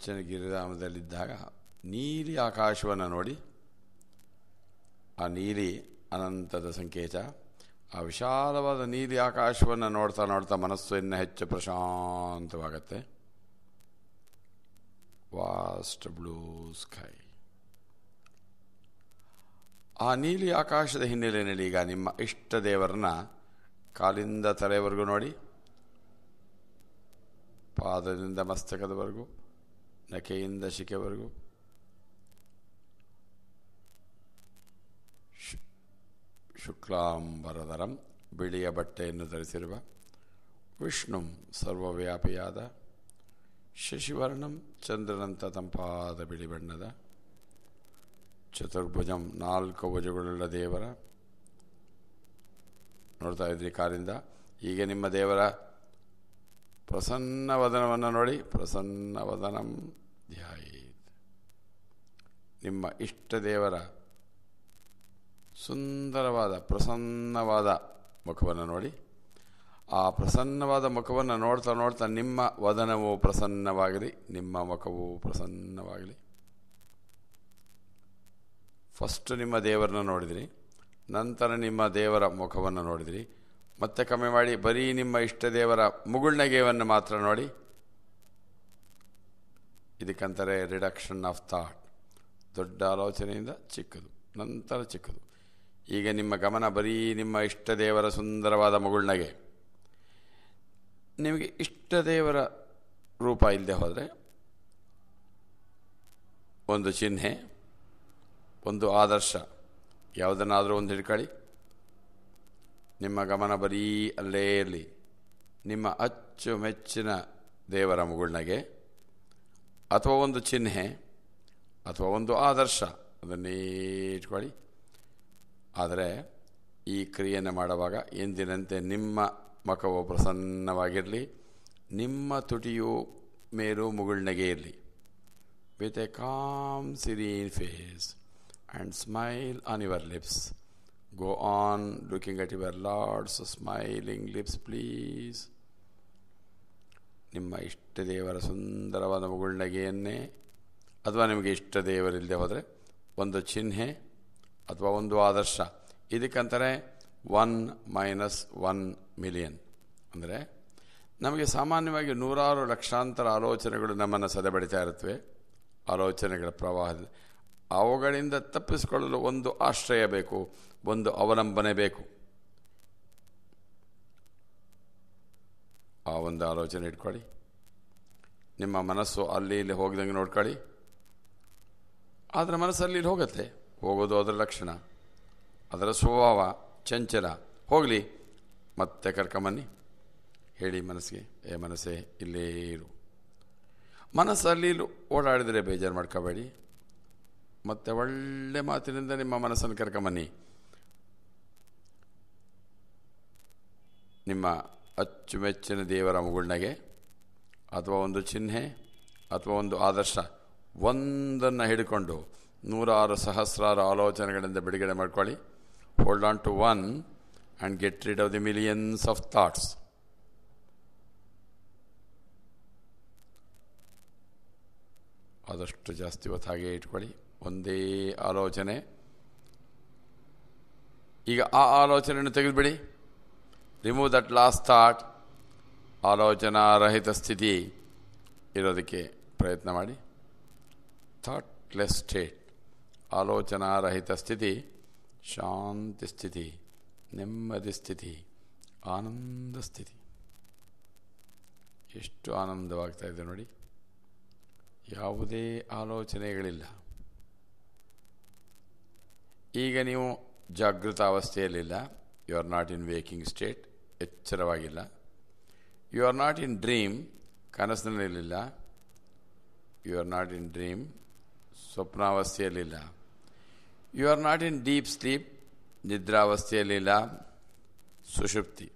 ಅಚ್ಚನಗಿರಿಧಾಮದಲ್ಲಿದ್ದಾಗ ಗಿರಿಧಾಮದಲ್ಲಿದ್ದಾಗ ನೀಲಿ ಆಕಾಶವನ್ನು ನೋಡಿ ಆ ನೀಲಿ ಅನಂತದ ಸಂಕೇತ ಆ ವಿಶಾಲವಾದ ನೀಲಿ ಆಕಾಶವನ್ನು ನೋಡ್ತಾ ನೋಡ್ತಾ ಮನಸ್ಸು ಇನ್ನೂ ಹೆಚ್ಚು ಪ್ರಶಾಂತವಾಗತ್ತೆ ವಾಸ್ಟ್ ಬ್ಲೂ ಸ್ಕೈ ಆ ನೀಲಿ ಆಕಾಶದ ಹಿನ್ನೆಲೆಯಲ್ಲಿ ಈಗ ನಿಮ್ಮ ಇಷ್ಟ ದೇವರನ್ನ ಕಾಲಿಂದ ತಲೆಯವರೆಗೂ ನೋಡಿ ಪಾದದಿಂದ ಮಸ್ತಕದವರೆಗೂ ನಕೆಯಿಂದ ಶು ಶುಕ್ಲಾಂಬರಧರಂ ಬಿಳಿಯ ಬಟ್ಟೆಯನ್ನು ಧರಿಸಿರುವ ವಿಷ್ಣುಂ ಸರ್ವವ್ಯಾಪಿಯಾದ ಶಶಿವರ್ಣಂ ಚಂದ್ರನಂತ ತಂಪಾದ ಬಿಳಿ ಬಣ್ಣದ ಚತುರ್ಭುಜಂ ನಾಲ್ಕು ಭುಜಗಳುಳ್ಳ ದೇವರ ನೋಡ್ತಾ ಇದ್ರಿ ಕಾರಿಂದ ಹೀಗೆ ನಿಮ್ಮ ದೇವರ ಪ್ರಸನ್ನ ವದನವನ್ನು ನೋಡಿ ಪ್ರಸನ್ನ ವದನಂ ಧ್ಯಾಯೇತ್ ನಿಮ್ಮ ದೇವರ ಸುಂದರವಾದ ಪ್ರಸನ್ನವಾದ ಮುಖವನ್ನು ನೋಡಿ ಆ ಪ್ರಸನ್ನವಾದ ಮುಖವನ್ನು ನೋಡ್ತಾ ನೋಡ್ತಾ ನಿಮ್ಮ ವದನವು ಪ್ರಸನ್ನವಾಗಲಿ ನಿಮ್ಮ ಮುಖವು ಪ್ರಸನ್ನವಾಗಲಿ ಫಸ್ಟ್ ನಿಮ್ಮ ದೇವರನ್ನ ನೋಡಿದಿರಿ ನಂತರ ನಿಮ್ಮ ದೇವರ ಮುಖವನ್ನು ನೋಡಿದಿರಿ ಮತ್ತೆ ಕಮ್ಮಿ ಮಾಡಿ ಬರೀ ನಿಮ್ಮ ಇಷ್ಟ ದೇವರ ಮುಗುಳ್ನಗೆಯನ್ನು ಮಾತ್ರ ನೋಡಿ ಇದಕ್ಕಂತಾರೆ ರಿಡಕ್ಷನ್ ಆಫ್ ಥಾಟ್ ದೊಡ್ಡ ಆಲೋಚನೆಯಿಂದ ಚಿಕ್ಕದು ನಂತರ ಚಿಕ್ಕದು ಈಗ ನಿಮ್ಮ ಗಮನ ಬರೀ ನಿಮ್ಮ ಇಷ್ಟ ದೇವರ ಸುಂದರವಾದ ಮಗುಳ್ನಗೆ ನಿಮಗೆ ಇಷ್ಟ ದೇವರ ರೂಪ ಇಲ್ಲದೆ ಹೋದರೆ ಒಂದು ಚಿಹ್ನೆ ಒಂದು ಆದರ್ಶ ಯಾವುದನ್ನಾದರೂ ಒಂದು ಹಿಡ್ಕೊಳ್ಳಿ ನಿಮ್ಮ ಗಮನ ಬರೀ ಅಲ್ಲೇ ಇರಲಿ ನಿಮ್ಮ ಅಚ್ಚುಮೆಚ್ಚಿನ ದೇವರ ಮಗುಳ್ನಗೆ ಅಥವಾ ಒಂದು ಚಿಹ್ನೆ ಅಥವಾ ಒಂದು ಆದರ್ಶ ಅದನ್ನೇ ಇಟ್ಕೊಳ್ಳಿ ಆದರೆ ಈ ಕ್ರಿಯೆಯನ್ನು ಮಾಡುವಾಗ ಎಂದಿನಂತೆ ನಿಮ್ಮ ಮಖವು ಪ್ರಸನ್ನವಾಗಿರಲಿ ನಿಮ್ಮ ತುಟಿಯು ಮೇಲೂ ಮುಗುಳ್ನಗೆ ಇರಲಿ with a calm serene face and smile on your lips go on looking at your Lord's smiling lips please ನಿಮ್ಮ ಇಷ್ಟ ದೇವರ ಸುಂದರವಾದ ಮುಗುಳ್ನಗೆಯನ್ನೇ ಅಥವಾ ನಿಮಗೆ ಇಷ್ಟ ದೇವರಿಲ್ಲದೆ ಹೋದರೆ ಒಂದು ಚಿಹ್ನೆ ಅಥವಾ ಒಂದು ಆದರ್ಶ ಇದಕ್ಕಂತಾರೆ ಒನ್ ಮೈನಸ್ ಒನ್ ಮಿಲಿಯನ್ ಅಂದರೆ ನಮಗೆ ಸಾಮಾನ್ಯವಾಗಿ ನೂರಾರು ಲಕ್ಷಾಂತರ ಆಲೋಚನೆಗಳು ನಮ್ಮನ್ನು ಸದೆಬಡಿತಾ ಇರುತ್ತವೆ ಆಲೋಚನೆಗಳ ಪ್ರವಾಹದಲ್ಲಿ ಅವುಗಳಿಂದ ತಪ್ಪಿಸಿಕೊಳ್ಳಲು ಒಂದು ಆಶ್ರಯ ಬೇಕು ಒಂದು ಅವಲಂಬನೆ ಬೇಕು ಆ ಒಂದು ಆಲೋಚನೆ ಇಟ್ಕೊಳ್ಳಿ ನಿಮ್ಮ ಮನಸ್ಸು ಅಲ್ಲಿ ಇಲ್ಲಿ ಹೋಗ್ದಂಗೆ ನೋಡ್ಕೊಳ್ಳಿ ಆದರೆ ಮನಸ್ಸಲ್ಲಿ ಇಲ್ಲಿ ಹೋಗುತ್ತೆ ಹೋಗೋದು ಅದರ ಲಕ್ಷಣ ಅದರ ಸ್ವಭಾವ ಚಂಚಲ ಹೋಗಲಿ ಮತ್ತೆ ಕರ್ಕೊಂಬನ್ನಿ ಹೇಳಿ ಮನಸ್ಸಿಗೆ ಏ ಮನಸ್ಸೇ ಇಲ್ಲೇ ಇರು ಮನಸ್ಸಲ್ಲಿ ಓಡಾಡಿದರೆ ಬೇಜಾರು ಮಾಡ್ಕೋಬೇಡಿ ಮತ್ತು ಒಳ್ಳೆ ಮಾತಿನಿಂದ ನಿಮ್ಮ ಮನಸ್ಸನ್ನು ಕರ್ಕೊಂಬನ್ನಿ ನಿಮ್ಮ ಅಚ್ಚುಮೆಚ್ಚಿನ ದೇವರ ಮುಗುಳ್ನಗೆ ಅಥವಾ ಒಂದು ಚಿಹ್ನೆ ಅಥವಾ ಒಂದು ಆದರ್ಶ ಒಂದನ್ನು ಹಿಡ್ಕೊಂಡು ನೂರಾರು ಸಹಸ್ರಾರು ಆಲೋಚನೆಗಳಿಂದ ಬಿಡುಗಡೆ ಮಾಡ್ಕೊಳ್ಳಿ hold on to one and get rid of the millions of thoughts ಆದಷ್ಟು ಜಾಸ್ತಿ ಒತ್ತಾಗಿ ಇಟ್ಕೊಳ್ಳಿ ಒಂದೇ ಆಲೋಚನೆ ಈಗ ಆ ಆಲೋಚನೆಯನ್ನು ತೆಗೆದುಬಿಡಿ ರಿಮೂವ್ ದಟ್ ಲಾಸ್ಟ್ ಥಾಟ್ ಆಲೋಚನಾ ರಹಿತ ಸ್ಥಿತಿ ಇರೋದಕ್ಕೆ ಪ್ರಯತ್ನ ಮಾಡಿ ಥಾಟ್ಲೆಸ್ ಸ್ಟೇಟ್ ಆಲೋಚನಾರಹಿತ ಸ್ಥಿತಿ ಶಾಂತಿ ಸ್ಥಿತಿ ನೆಮ್ಮದಿ ಸ್ಥಿತಿ ಆನಂದ ಸ್ಥಿತಿ ಎಷ್ಟು ಆನಂದವಾಗ್ತಾ ಇದೆ ನೋಡಿ ಯಾವುದೇ ಆಲೋಚನೆಗಳಿಲ್ಲ ಈಗ ನೀವು ಜಾಗೃತ ಅವಸ್ಥೆಯಲ್ಲಿಲ್ಲ you are not in waking state ಎಚ್ಚರವಾಗಿಲ್ಲ you are not in dream ಕನಸಿನಲ್ಲಿರಲಿಲ್ಲ you are not in dream ಸ್ವಪ್ನಾವಸ್ಥೆಯಲ್ಲಿಲ್ಲ you are not in deep sleep ನಿದ್ರಾವಸ್ಥೆಯಲ್ಲಿಲ್ಲ ಸುಷುಪ್ತಿ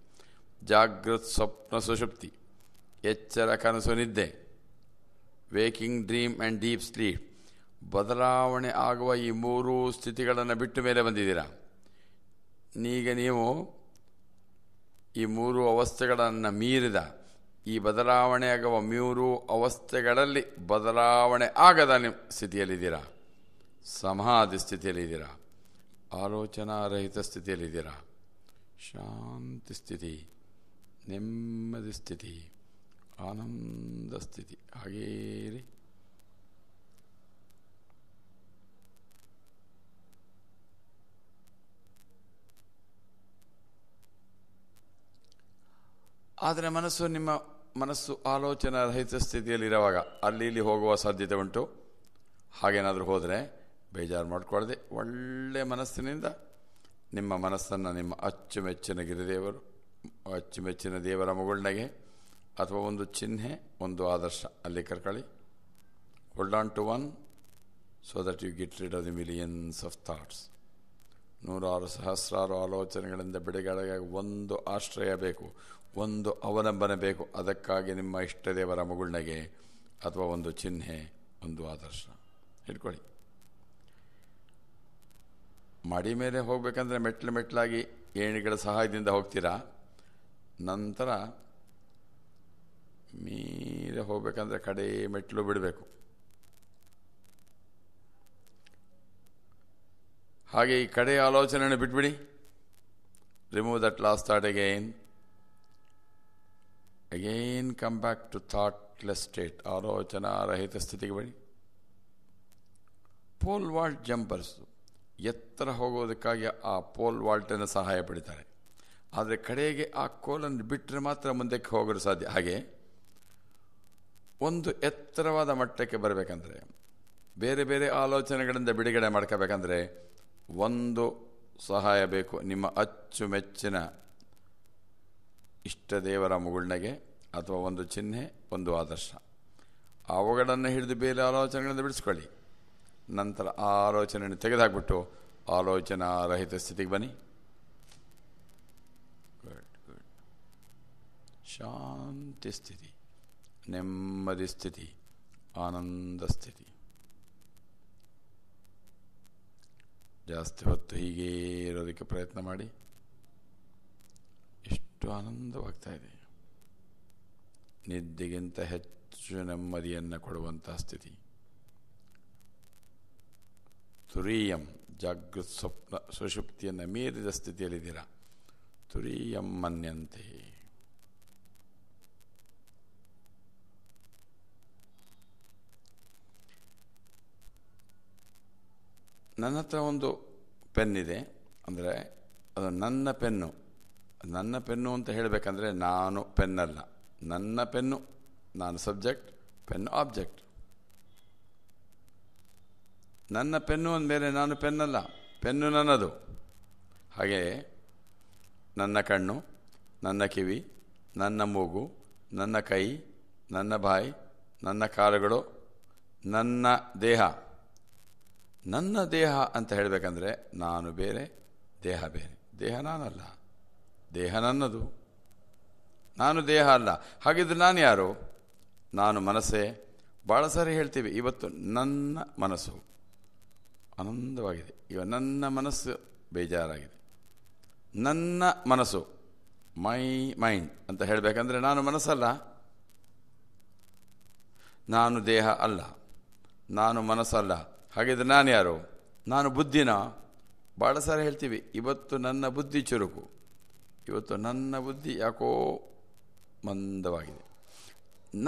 ಜಾಗೃತ್ ಸ್ವಪ್ನ ಸುಷುಪ್ತಿ ಎಚ್ಚರ ಕನಸು ನಿದ್ದೆ waking dream and deep sleep ಬದಲಾವಣೆ ಆಗುವ ಈ ಮೂರೂ ಸ್ಥಿತಿಗಳನ್ನು ಬಿಟ್ಟು ಮೇಲೆ ಬಂದಿದ್ದೀರಾ ಈಗ ನೀವು ಈ ಮೂರು ಅವಸ್ಥೆಗಳನ್ನು ಮೀರಿದ ಈ ಬದಲಾವಣೆಯಾಗುವ ಮೂರು ಅವಸ್ಥೆಗಳಲ್ಲಿ ಬದಲಾವಣೆ ಆಗದ ನಿಮ್ಮ ಸ್ಥಿತಿಯಲ್ಲಿದ್ದೀರಾ ಸಮಾಧಿ ಸ್ಥಿತಿಯಲ್ಲಿದ್ದೀರಾ ಆಲೋಚನಾರಹಿತ ಸ್ಥಿತಿಯಲ್ಲಿದ್ದೀರಾ ಶಾಂತಿ ಸ್ಥಿತಿ ನೆಮ್ಮದಿ ಸ್ಥಿತಿ ಆನಂದ ಸ್ಥಿತಿ ಹಾಗೇರಿ ಆದರೆ ಮನಸ್ಸು ನಿಮ್ಮ ಮನಸ್ಸು ಆಲೋಚನಾ ರಹಿತ ಸ್ಥಿತಿಯಲ್ಲಿರುವಾಗ ಅಲ್ಲಿ ಇಲ್ಲಿ ಹೋಗುವ ಸಾಧ್ಯತೆ ಉಂಟು ಹಾಗೇನಾದರೂ ಹೋದರೆ ಬೇಜಾರು ಮಾಡಿಕೊಳ್ಳದೆ ಒಳ್ಳೆಯ ಮನಸ್ಸಿನಿಂದ ನಿಮ್ಮ ಮನಸ್ಸನ್ನು ನಿಮ್ಮ ಅಚ್ಚುಮೆಚ್ಚಿನ ಗಿರಿದೇವರು ಅಚ್ಚುಮೆಚ್ಚಿನ ದೇವರ ಮಗುಳ್ನಗೆ ಅಥವಾ ಒಂದು ಚಿಹ್ನೆ ಒಂದು ಆದರ್ಶ ಅಲ್ಲಿ ಕರ್ಕೊಳ್ಳಿ hold on to one so that you get rid of the millions of thoughts ನೂರಾರು ಸಹಸ್ರಾರು ಆಲೋಚನೆಗಳಿಂದ ಬಿಡುಗಡೆಗೆ ಒಂದು ಆಶ್ರಯ ಬೇಕು ಒಂದು ಅವಲಂಬನೆ ಬೇಕು ಅದಕ್ಕಾಗಿ ನಿಮ್ಮ ಇಷ್ಟದೇವರ ಮಗುಳ್ನಗೆ ಅಥವಾ ಒಂದು ಚಿಹ್ನೆ ಒಂದು ಆದರ್ಶ ಇಟ್ಕೊಳ್ಳಿ ಮಡಿ ಮೇಲೆ ಹೋಗಬೇಕಂದ್ರೆ ಮೆಟ್ಲು ಮೆಟ್ಲಾಗಿ ಏಣಿಗಳ ಸಹಾಯದಿಂದ ಹೋಗ್ತೀರಾ ನಂತರ ಮೀರೆ ಹೋಗಬೇಕಂದ್ರೆ ಕಡೆ ಮೆಟ್ಲು ಬಿಡಬೇಕು ಹಾಗೆ ಈ ಕಡೆ ಆಲೋಚನೆಯನ್ನು ಬಿಟ್ಬಿಡಿ remove that last again again come to to state state, arochana ಸ್ಥಿತಿಗೆ ಬಳಿ ಪೋಲ್ ವಾಲ್ಟ್ ಜಂಪರ್ಸು ಎತ್ತರ ಹೋಗೋದಕ್ಕಾಗಿ ಆ ಪೋಲ್ ವಾಲ್ಟನ್ನು ಸಹಾಯ ಪಡಿತಾರೆ ಆದರೆ ಕಡೆಗೆ ಆ ಕೋಲನ್ನು ಬಿಟ್ಟರೆ ಮಾತ್ರ ಮುಂದಕ್ಕೆ ಹೋಗಲು ಸಾಧ್ಯ ಹಾಗೆ ಒಂದು ಎತ್ತರವಾದ ಮಟ್ಟಕ್ಕೆ ಬರಬೇಕಂದ್ರೆ ಬೇರೆ ಬೇರೆ ಆಲೋಚನೆಗಳಿಂದ ಬಿಡುಗಡೆ ಮಾಡ್ಕೋಬೇಕಂದ್ರೆ ಒಂದು ಸಹಾಯ ಬೇಕು ನಿಮ್ಮ ಅಚ್ಚುಮೆಚ್ಚಿನ ಇಷ್ಟ ದೇವರ ಮುಗುಳ್ನಗೆ ಅಥವಾ ಒಂದು ಚಿಹ್ನೆ ಒಂದು ಆದರ್ಶ ಅವುಗಳನ್ನು ಹಿಡಿದು ಬೇರೆ ಆಲೋಚನೆಗಳನ್ನು ಬಿಡಿಸ್ಕೊಳ್ಳಿ ನಂತರ ಆ ಆಲೋಚನೆಯನ್ನು ತೆಗೆದುಹಾಕ್ಬಿಟ್ಟು ಆಲೋಚನಾ ರಹಿತ ಸ್ಥಿತಿಗೆ ಬನ್ನಿ ಗುಡ್ ಶಾಂತಿ ಸ್ಥಿತಿ ನೆಮ್ಮದಿ ಸ್ಥಿತಿ ಆನಂದ ಸ್ಥಿತಿ ಜಾಸ್ತಿ ಹೊತ್ತು ಹೀಗೇ ಇರೋದಕ್ಕೆ ಪ್ರಯತ್ನ ಮಾಡಿ ಎಷ್ಟು ಆನಂದವಾಗ್ತಾ ಇದೆ ನಿದ್ದೆಗಿಂತ ಹೆಚ್ಚು ನೆಮ್ಮದಿಯನ್ನು ಕೊಡುವಂಥ ಸ್ಥಿತಿ ತುರೀಯಂ ಜಾಗೃತ್ ಸ್ವಪ್ನ ಸುಷುಪ್ತಿಯನ್ನು ಮೀರಿದ ಸ್ಥಿತಿಯಲ್ಲಿದ್ದೀರ ತುರೀಯಂ ಮನ್ಯಂತೆ ನನ್ನ ಹತ್ರ ಒಂದು ಪೆನ್ನಿದೆ ಅಂದರೆ ಅದು ನನ್ನ ಪೆನ್ನು ನನ್ನ ಪೆನ್ನು ಅಂತ ಹೇಳಬೇಕಂದ್ರೆ ನಾನು ಪೆನ್ನಲ್ಲ ನನ್ನ ಪೆನ್ನು ನಾನು ಸಬ್ಜೆಕ್ಟ್ ಪೆನ್ನು ಆಬ್ಜೆಕ್ಟ್ ನನ್ನ ಪೆನ್ನು ಅಂದಮೇಲೆ ನಾನು ಪೆನ್ನಲ್ಲ ಪೆನ್ನು ನನ್ನದು ಹಾಗೆಯೇ ನನ್ನ ಕಣ್ಣು ನನ್ನ ಕಿವಿ ನನ್ನ ಮೂಗು ನನ್ನ ಕೈ ನನ್ನ ಬಾಯಿ ನನ್ನ ಕಾಲುಗಳು ನನ್ನ ದೇಹ ನನ್ನ ದೇಹ ಅಂತ ಹೇಳಬೇಕಂದ್ರೆ ನಾನು ಬೇರೆ ದೇಹ ಬೇರೆ ದೇಹ ನಾನಲ್ಲ ದೇಹ ನನ್ನದು ನಾನು ದೇಹ ಅಲ್ಲ ಹಾಗಿದ್ರೆ ನಾನು ಯಾರು ನಾನು ಮನಸ್ಸೇ ಭಾಳ ಸರಿ ಹೇಳ್ತೀವಿ ಇವತ್ತು ನನ್ನ ಮನಸ್ಸು ಆನಂದವಾಗಿದೆ ಇವ ನನ್ನ ಮನಸ್ಸು ಬೇಜಾರಾಗಿದೆ ನನ್ನ ಮನಸ್ಸು ಮೈ ಮೈಂಡ್ ಅಂತ ಹೇಳಬೇಕಂದ್ರೆ ನಾನು ಮನಸ್ಸಲ್ಲ ನಾನು ದೇಹ ಅಲ್ಲ ನಾನು ಮನಸ್ಸಲ್ಲ ಹಾಗಿದ್ರೆ ನಾನು ಯಾರು ನಾನು ಬುದ್ಧಿನ ಭಾಳ ಸಾರಿ ಹೇಳ್ತೀವಿ ಇವತ್ತು ನನ್ನ ಬುದ್ಧಿ ಚುರುಕು ಇವತ್ತು ನನ್ನ ಬುದ್ಧಿ ಯಾಕೋ ಮಂದವಾಗಿದೆ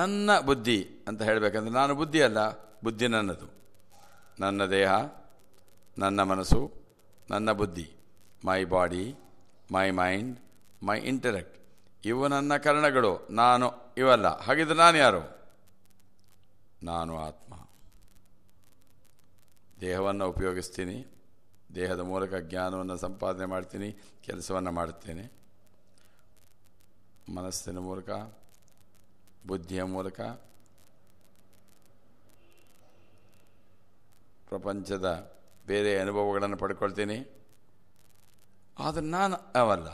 ನನ್ನ ಬುದ್ಧಿ ಅಂತ ಹೇಳಬೇಕಂದ್ರೆ ನಾನು ಬುದ್ಧಿ ಅಲ್ಲ ಬುದ್ಧಿ ನನ್ನದು ನನ್ನ ದೇಹ ನನ್ನ ಮನಸ್ಸು ನನ್ನ ಬುದ್ಧಿ ಮೈ ಬಾಡಿ ಮೈ ಮೈಂಡ್ ಮೈ ಇಂಟರೆಕ್ಟ್ ಇವು ನನ್ನ ಕರ್ಣಗಳು ನಾನು ಇವಲ್ಲ ಹಾಗಿದ್ರೆ ನಾನು ಯಾರು ನಾನು ಆತ್ಮ ದೇಹವನ್ನು ಉಪಯೋಗಿಸ್ತೀನಿ ದೇಹದ ಮೂಲಕ ಜ್ಞಾನವನ್ನು ಸಂಪಾದನೆ ಮಾಡ್ತೀನಿ ಕೆಲಸವನ್ನು ಮಾಡುತ್ತೇನೆ ಮನಸ್ಸಿನ ಮೂಲಕ ಬುದ್ಧಿಯ ಮೂಲಕ ಪ್ರಪಂಚದ ಬೇರೆ ಅನುಭವಗಳನ್ನು ಪಡ್ಕೊಳ್ತೀನಿ ಆದರೆ ನಾನು ಅವಲ್ಲ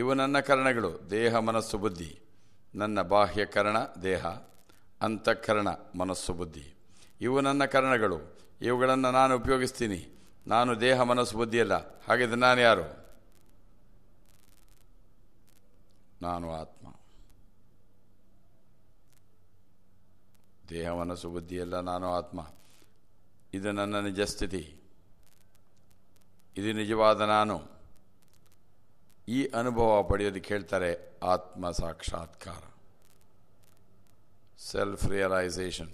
ಇವು ನನ್ನ ಕರಣಗಳು ದೇಹ ಮನಸ್ಸು ಬುದ್ಧಿ ನನ್ನ ಬಾಹ್ಯಕರಣ ದೇಹ ಅಂತಃಕರಣ ಮನಸ್ಸು ಬುದ್ಧಿ ಇವು ನನ್ನ ಕರಣಗಳು ಇವುಗಳನ್ನು ನಾನು ಉಪಯೋಗಿಸ್ತೀನಿ ನಾನು ದೇಹ ಮನಸ್ಸು ಬುದ್ಧಿಯಲ್ಲ ಹಾಗಿದ್ರೆ ನಾನು ಯಾರು ನಾನು ಆತ್ಮ ದೇಹ ಮನಸ್ಸು ಬುದ್ಧಿಯೆಲ್ಲ ನಾನು ಆತ್ಮ ಇದು ನನ್ನ ನಿಜ ಸ್ಥಿತಿ ಇದು ನಿಜವಾದ ನಾನು ಈ ಅನುಭವ ಪಡೆಯೋದಕ್ಕೆ ಹೇಳ್ತಾರೆ ಆತ್ಮ ಸಾಕ್ಷಾತ್ಕಾರ ಸೆಲ್ಫ್ ರಿಯಲೈಸೇಷನ್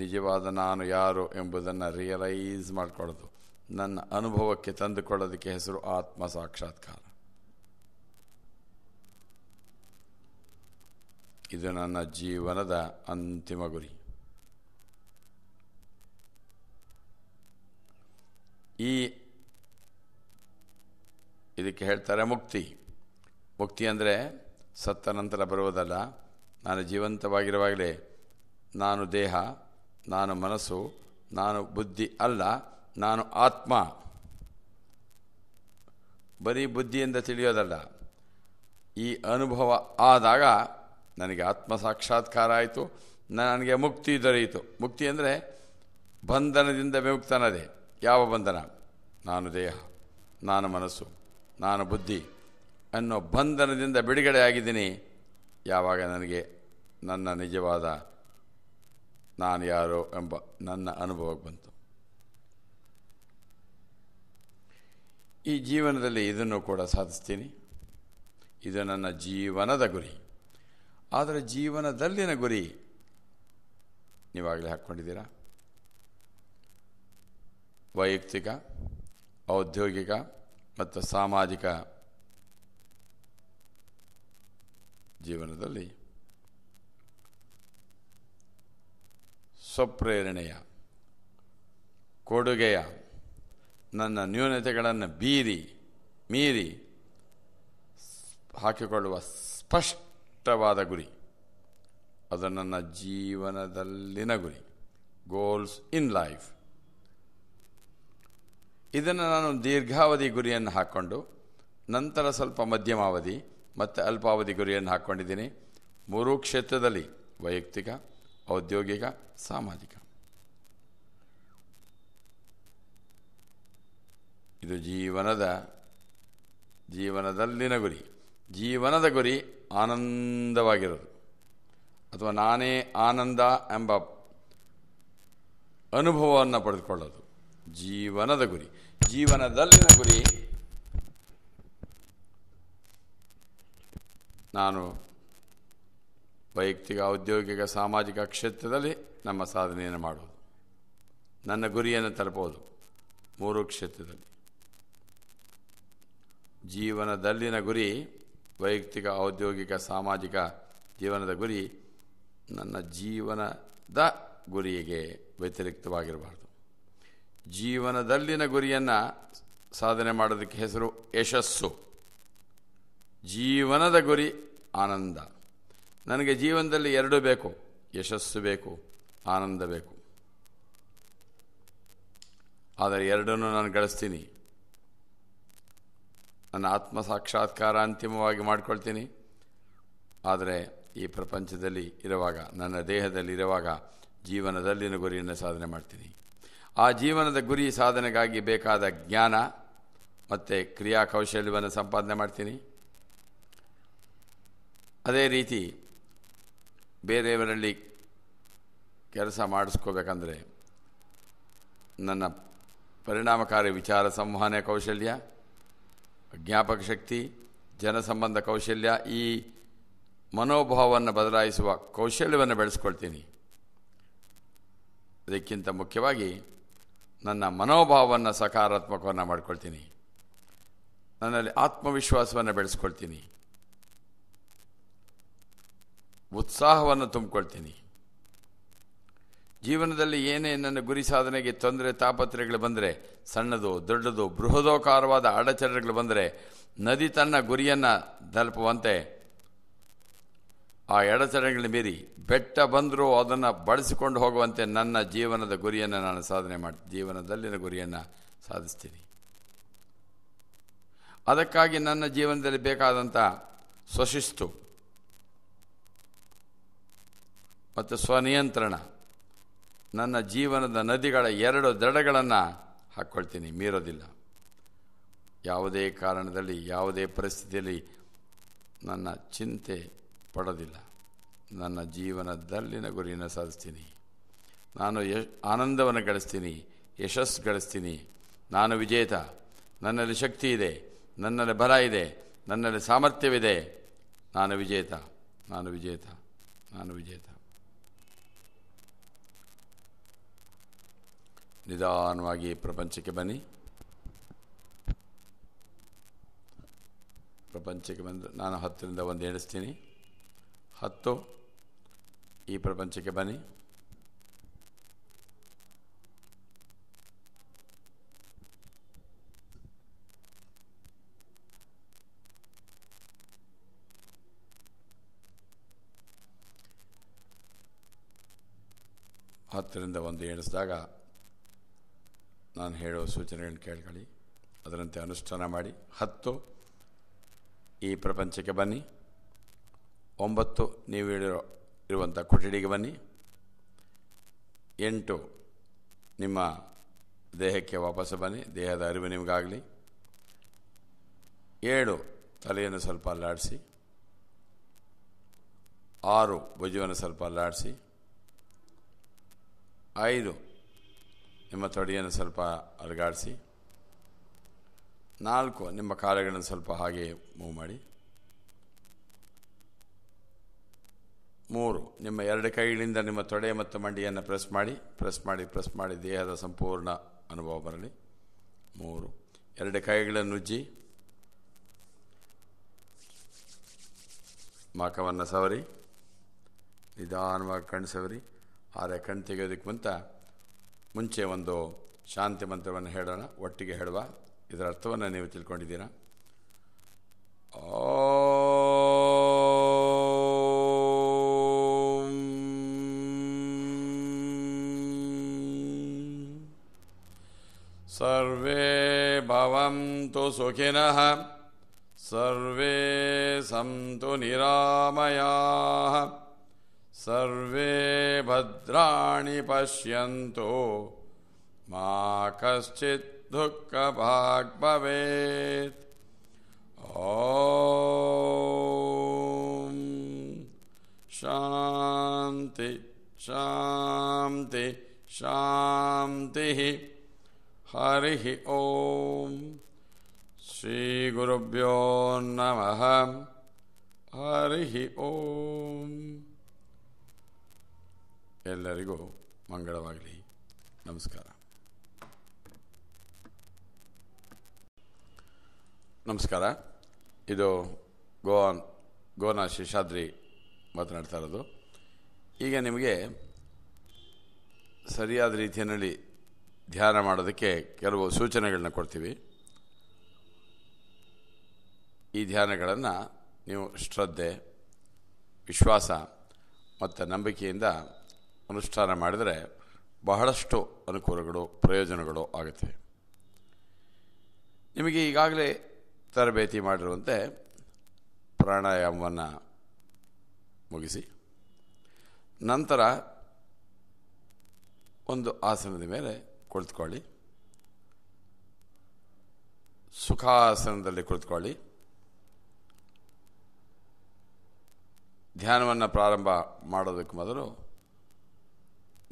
ನಿಜವಾದ ನಾನು ಯಾರು ಎಂಬುದನ್ನು ರಿಯಲೈಸ್ ಮಾಡಿಕೊಳ್ಳೋದು ನನ್ನ ಅನುಭವಕ್ಕೆ ತಂದುಕೊಳ್ಳೋದಕ್ಕೆ ಹೆಸರು ಆತ್ಮ ಸಾಕ್ಷಾತ್ಕಾರ ಇದು ನನ್ನ ಜೀವನದ ಅಂತಿಮ ಗುರಿ ಈ ಇದಕ್ಕೆ ಹೇಳ್ತಾರೆ ಮುಕ್ತಿ ಮುಕ್ತಿ ಅಂದರೆ ಸತ್ತ ನಂತರ ಬರುವುದಲ್ಲ ನಾನು ಜೀವಂತವಾಗಿರುವಾಗಲೇ ನಾನು ದೇಹ ನಾನು ಮನಸ್ಸು ನಾನು ಬುದ್ಧಿ ಅಲ್ಲ ನಾನು ಆತ್ಮ ಬರೀ ಬುದ್ಧಿಯಿಂದ ತಿಳಿಯೋದಲ್ಲ ಈ ಅನುಭವ ಆದಾಗ ನನಗೆ ಆತ್ಮ ಸಾಕ್ಷಾತ್ಕಾರ ಆಯಿತು ನನಗೆ ಮುಕ್ತಿ ದೊರೆಯಿತು ಮುಕ್ತಿ ಅಂದರೆ ಬಂಧನದಿಂದ ವಿಮುಕ್ತನದೇ ಯಾವ ಬಂಧನ ನಾನು ದೇಹ ನಾನು ಮನಸ್ಸು ನಾನು ಬುದ್ಧಿ ಅನ್ನೋ ಬಂಧನದಿಂದ ಬಿಡುಗಡೆ ಆಗಿದ್ದೀನಿ ಯಾವಾಗ ನನಗೆ ನನ್ನ ನಿಜವಾದ ನಾನು ಯಾರೋ ಎಂಬ ನನ್ನ ಅನುಭವಕ್ಕೆ ಬಂತು ಈ ಜೀವನದಲ್ಲಿ ಇದನ್ನು ಕೂಡ ಸಾಧಿಸ್ತೀನಿ ಇದು ನನ್ನ ಜೀವನದ ಗುರಿ ಆದರೆ ಜೀವನದಲ್ಲಿನ ಗುರಿ ನೀವಾಗಲೇ ಹಾಕ್ಕೊಂಡಿದ್ದೀರಾ ವೈಯಕ್ತಿಕ ಔದ್ಯೋಗಿಕ ಮತ್ತು ಸಾಮಾಜಿಕ ಜೀವನದಲ್ಲಿ ಸ್ವಪ್ರೇರಣೆಯ ಕೊಡುಗೆಯ ನನ್ನ ನ್ಯೂನತೆಗಳನ್ನು ಬೀರಿ ಮೀರಿ ಹಾಕಿಕೊಳ್ಳುವ ಸ್ಪಷ್ಟ ಇಷ್ಟವಾದ ಗುರಿ ಅದು ನನ್ನ ಜೀವನದಲ್ಲಿನ ಗುರಿ ಗೋಲ್ಸ್ ಇನ್ ಲೈಫ್ ಇದನ್ನು ನಾನು ದೀರ್ಘಾವಧಿ ಗುರಿಯನ್ನು ಹಾಕ್ಕೊಂಡು ನಂತರ ಸ್ವಲ್ಪ ಮಧ್ಯಮಾವಧಿ ಮತ್ತು ಅಲ್ಪಾವಧಿ ಗುರಿಯನ್ನು ಹಾಕ್ಕೊಂಡಿದ್ದೀನಿ ಮೂರು ಕ್ಷೇತ್ರದಲ್ಲಿ ವೈಯಕ್ತಿಕ ಔದ್ಯೋಗಿಕ ಸಾಮಾಜಿಕ ಇದು ಜೀವನದ ಜೀವನದಲ್ಲಿನ ಗುರಿ ಜೀವನದ ಗುರಿ ಆನಂದವಾಗಿರೋದು ಅಥವಾ ನಾನೇ ಆನಂದ ಎಂಬ ಅನುಭವವನ್ನು ಪಡೆದುಕೊಳ್ಳೋದು ಜೀವನದ ಗುರಿ ಜೀವನದಲ್ಲಿನ ಗುರಿ ನಾನು ವೈಯಕ್ತಿಕ ಔದ್ಯೋಗಿಕ ಸಾಮಾಜಿಕ ಕ್ಷೇತ್ರದಲ್ಲಿ ನಮ್ಮ ಸಾಧನೆಯನ್ನು ಮಾಡುವುದು ನನ್ನ ಗುರಿಯನ್ನು ತಲುಪೋದು ಮೂರು ಕ್ಷೇತ್ರದಲ್ಲಿ ಜೀವನದಲ್ಲಿನ ಗುರಿ ವೈಯಕ್ತಿಕ ಔದ್ಯೋಗಿಕ ಸಾಮಾಜಿಕ ಜೀವನದ ಗುರಿ ನನ್ನ ಜೀವನದ ಗುರಿಗೆ ವ್ಯತಿರಿಕ್ತವಾಗಿರಬಾರ್ದು ಜೀವನದಲ್ಲಿನ ಗುರಿಯನ್ನು ಸಾಧನೆ ಮಾಡೋದಕ್ಕೆ ಹೆಸರು ಯಶಸ್ಸು ಜೀವನದ ಗುರಿ ಆನಂದ ನನಗೆ ಜೀವನದಲ್ಲಿ ಎರಡು ಬೇಕು ಯಶಸ್ಸು ಬೇಕು ಆನಂದ ಬೇಕು ಆದರೆ ಎರಡನ್ನೂ ನಾನು ಗಳಿಸ್ತೀನಿ ನನ್ನ ಆತ್ಮ ಸಾಕ್ಷಾತ್ಕಾರ ಅಂತಿಮವಾಗಿ ಮಾಡಿಕೊಳ್ತೀನಿ ಆದರೆ ಈ ಪ್ರಪಂಚದಲ್ಲಿ ಇರುವಾಗ ನನ್ನ ದೇಹದಲ್ಲಿ ಇರುವಾಗ ಜೀವನದಲ್ಲಿನ ಗುರಿಯನ್ನು ಸಾಧನೆ ಮಾಡ್ತೀನಿ ಆ ಜೀವನದ ಗುರಿ ಸಾಧನೆಗಾಗಿ ಬೇಕಾದ ಜ್ಞಾನ ಮತ್ತು ಕ್ರಿಯಾ ಕೌಶಲ್ಯವನ್ನು ಸಂಪಾದನೆ ಮಾಡ್ತೀನಿ ಅದೇ ರೀತಿ ಬೇರೆಯವರಲ್ಲಿ ಕೆಲಸ ಮಾಡಿಸ್ಕೋಬೇಕಂದ್ರೆ ನನ್ನ ಪರಿಣಾಮಕಾರಿ ವಿಚಾರ ಸಂವಹನ ಕೌಶಲ್ಯ ಜ್ಞಾಪಕ ಶಕ್ತಿ ಜನಸಂಬಂಧ ಕೌಶಲ್ಯ ಈ ಮನೋಭಾವವನ್ನು ಬದಲಾಯಿಸುವ ಕೌಶಲ್ಯವನ್ನು ಬೆಳೆಸ್ಕೊಳ್ತೀನಿ ಅದಕ್ಕಿಂತ ಮುಖ್ಯವಾಗಿ ನನ್ನ ಮನೋಭಾವವನ್ನು ಸಕಾರಾತ್ಮಕವನ್ನು ಮಾಡ್ಕೊಳ್ತೀನಿ ನನ್ನಲ್ಲಿ ಆತ್ಮವಿಶ್ವಾಸವನ್ನು ಬೆಳೆಸ್ಕೊಳ್ತೀನಿ ಉತ್ಸಾಹವನ್ನು ತುಂಬಿಕೊಳ್ತೀನಿ ಜೀವನದಲ್ಲಿ ಏನೇ ನನ್ನ ಗುರಿ ಸಾಧನೆಗೆ ತೊಂದರೆ ತಾಪತ್ರೆಗಳು ಬಂದರೆ ಸಣ್ಣದು ದೊಡ್ಡದು ಬೃಹದೋಕಾರವಾದ ಅಡಚಣೆಗಳು ಬಂದರೆ ನದಿ ತನ್ನ ಗುರಿಯನ್ನು ತಲುಪುವಂತೆ ಆ ಎಡಚಣೆಗಳ ಮೀರಿ ಬೆಟ್ಟ ಬಂದರೂ ಅದನ್ನು ಬಳಸಿಕೊಂಡು ಹೋಗುವಂತೆ ನನ್ನ ಜೀವನದ ಗುರಿಯನ್ನು ನಾನು ಸಾಧನೆ ಮಾಡಿ ಜೀವನದಲ್ಲಿನ ಗುರಿಯನ್ನು ಸಾಧಿಸ್ತೀನಿ ಅದಕ್ಕಾಗಿ ನನ್ನ ಜೀವನದಲ್ಲಿ ಬೇಕಾದಂಥ ಸ್ವಶಿಸ್ತು ಮತ್ತು ಸ್ವನಿಯಂತ್ರಣ ನನ್ನ ಜೀವನದ ನದಿಗಳ ಎರಡು ದಡಗಳನ್ನು ಹಾಕ್ಕೊಳ್ತೀನಿ ಮೀರೋದಿಲ್ಲ ಯಾವುದೇ ಕಾರಣದಲ್ಲಿ ಯಾವುದೇ ಪರಿಸ್ಥಿತಿಯಲ್ಲಿ ನನ್ನ ಚಿಂತೆ ಪಡೋದಿಲ್ಲ ನನ್ನ ಜೀವನದಲ್ಲಿನ ಗುರಿಯನ್ನು ಸಾಧಿಸ್ತೀನಿ ನಾನು ಯಶ್ ಆನಂದವನ್ನು ಗಳಿಸ್ತೀನಿ ಯಶಸ್ಸು ಗಳಿಸ್ತೀನಿ ನಾನು ವಿಜೇತ ನನ್ನಲ್ಲಿ ಶಕ್ತಿ ಇದೆ ನನ್ನಲ್ಲಿ ಬಲ ಇದೆ ನನ್ನಲ್ಲಿ ಸಾಮರ್ಥ್ಯವಿದೆ ನಾನು ವಿಜೇತ ನಾನು ವಿಜೇತ ನಾನು ವಿಜೇತ ನಿಧಾನವಾಗಿ ಪ್ರಪಂಚಕ್ಕೆ ಬನ್ನಿ ಪ್ರಪಂಚಕ್ಕೆ ಬಂದು ನಾನು ಹತ್ತರಿಂದ ಒಂದು ಎಣಿಸ್ತೀನಿ ಹತ್ತು ಈ ಪ್ರಪಂಚಕ್ಕೆ ಬನ್ನಿ ಹತ್ತರಿಂದ ಒಂದು ಎಣಿಸಿದಾಗ ನಾನು ಹೇಳೋ ಸೂಚನೆಗಳನ್ನು ಕೇಳ್ಕೊಳ್ಳಿ ಅದರಂತೆ ಅನುಷ್ಠಾನ ಮಾಡಿ ಹತ್ತು ಈ ಪ್ರಪಂಚಕ್ಕೆ ಬನ್ನಿ ಒಂಬತ್ತು ನೀವು ಹೇಳಿರೋ ಇರುವಂಥ ಕೊಠಡಿಗೆ ಬನ್ನಿ ಎಂಟು ನಿಮ್ಮ ದೇಹಕ್ಕೆ ವಾಪಸ್ಸು ಬನ್ನಿ ದೇಹದ ಅರಿವು ನಿಮಗಾಗಲಿ ಏಳು ತಲೆಯನ್ನು ಸ್ವಲ್ಪ ಅಲ್ಲಾಡಿಸಿ ಆರು ಭುಜವನ್ನು ಸ್ವಲ್ಪ ಅಲ್ಲಾಡಿಸಿ ಐದು ನಿಮ್ಮ ತೊಡೆಯನ್ನು ಸ್ವಲ್ಪ ಅಲುಗಾಡಿಸಿ ನಾಲ್ಕು ನಿಮ್ಮ ಕಾಲುಗಳನ್ನು ಸ್ವಲ್ಪ ಹಾಗೆ ಮೂವ್ ಮಾಡಿ ಮೂರು ನಿಮ್ಮ ಎರಡು ಕೈಗಳಿಂದ ನಿಮ್ಮ ತೊಡೆ ಮತ್ತು ಮಂಡಿಯನ್ನು ಪ್ರೆಸ್ ಮಾಡಿ ಪ್ರೆಸ್ ಮಾಡಿ ಪ್ರೆಸ್ ಮಾಡಿ ದೇಹದ ಸಂಪೂರ್ಣ ಅನುಭವ ಬರಲಿ ಮೂರು ಎರಡು ಕೈಗಳನ್ನು ಉಜ್ಜಿ ಮಾಕವನ್ನು ಸವರಿ ನಿಧಾನವಾಗಿ ಕಣ್ಣು ಸವರಿ ಆರೆ ಕಣ್ಣು ತೆಗೆಯೋದಕ್ಕೆ ಮುಂತ ಮುಂಚೆ ಒಂದು ಶಾಂತಿ ಮಂತ್ರವನ್ನು ಹೇಳೋಣ ಒಟ್ಟಿಗೆ ಹೇಳುವ ಇದರ ಅರ್ಥವನ್ನು ನೀವು ತಿಳ್ಕೊಂಡಿದ್ದೀರಾ ಸರ್ವೇ ಭವಂತು ಸುಖಿನಃ ಸರ್ವೇ ಸಂತು ನಿರಾಮಯಾ सर्वे भद्राणि पश्यन्तु मा कश्चित् दुःखभाग् भवेत् ॐ शान्ति शान्ति शान्तिः हरिः ॐ श्रीगुरुभ्यो नमः हरिः ॐ ಎಲ್ಲರಿಗೂ ಮಂಗಳವಾಗಲಿ ನಮಸ್ಕಾರ ನಮಸ್ಕಾರ ಇದು ಗೋವಾನ್ ಗೋನಾ ಶೇಷಾದ್ರಿ ಮಾತನಾಡ್ತಾ ಇರೋದು ಈಗ ನಿಮಗೆ ಸರಿಯಾದ ರೀತಿಯಲ್ಲಿ ಧ್ಯಾನ ಮಾಡೋದಕ್ಕೆ ಕೆಲವು ಸೂಚನೆಗಳನ್ನ ಕೊಡ್ತೀವಿ ಈ ಧ್ಯಾನಗಳನ್ನು ನೀವು ಶ್ರದ್ಧೆ ವಿಶ್ವಾಸ ಮತ್ತು ನಂಬಿಕೆಯಿಂದ ಅನುಷ್ಠಾನ ಮಾಡಿದರೆ ಬಹಳಷ್ಟು ಅನುಕೂಲಗಳು ಪ್ರಯೋಜನಗಳು ಆಗುತ್ತೆ ನಿಮಗೆ ಈಗಾಗಲೇ ತರಬೇತಿ ಮಾಡಿರುವಂತೆ ಪ್ರಾಣಾಯಾಮವನ್ನು ಮುಗಿಸಿ ನಂತರ ಒಂದು ಆಸನದ ಮೇಲೆ ಕುಳಿತುಕೊಳ್ಳಿ ಸುಖಾಸನದಲ್ಲಿ ಕುಳಿತುಕೊಳ್ಳಿ ಧ್ಯಾನವನ್ನು ಪ್ರಾರಂಭ ಮಾಡೋದಕ್ಕೆ ಮೊದಲು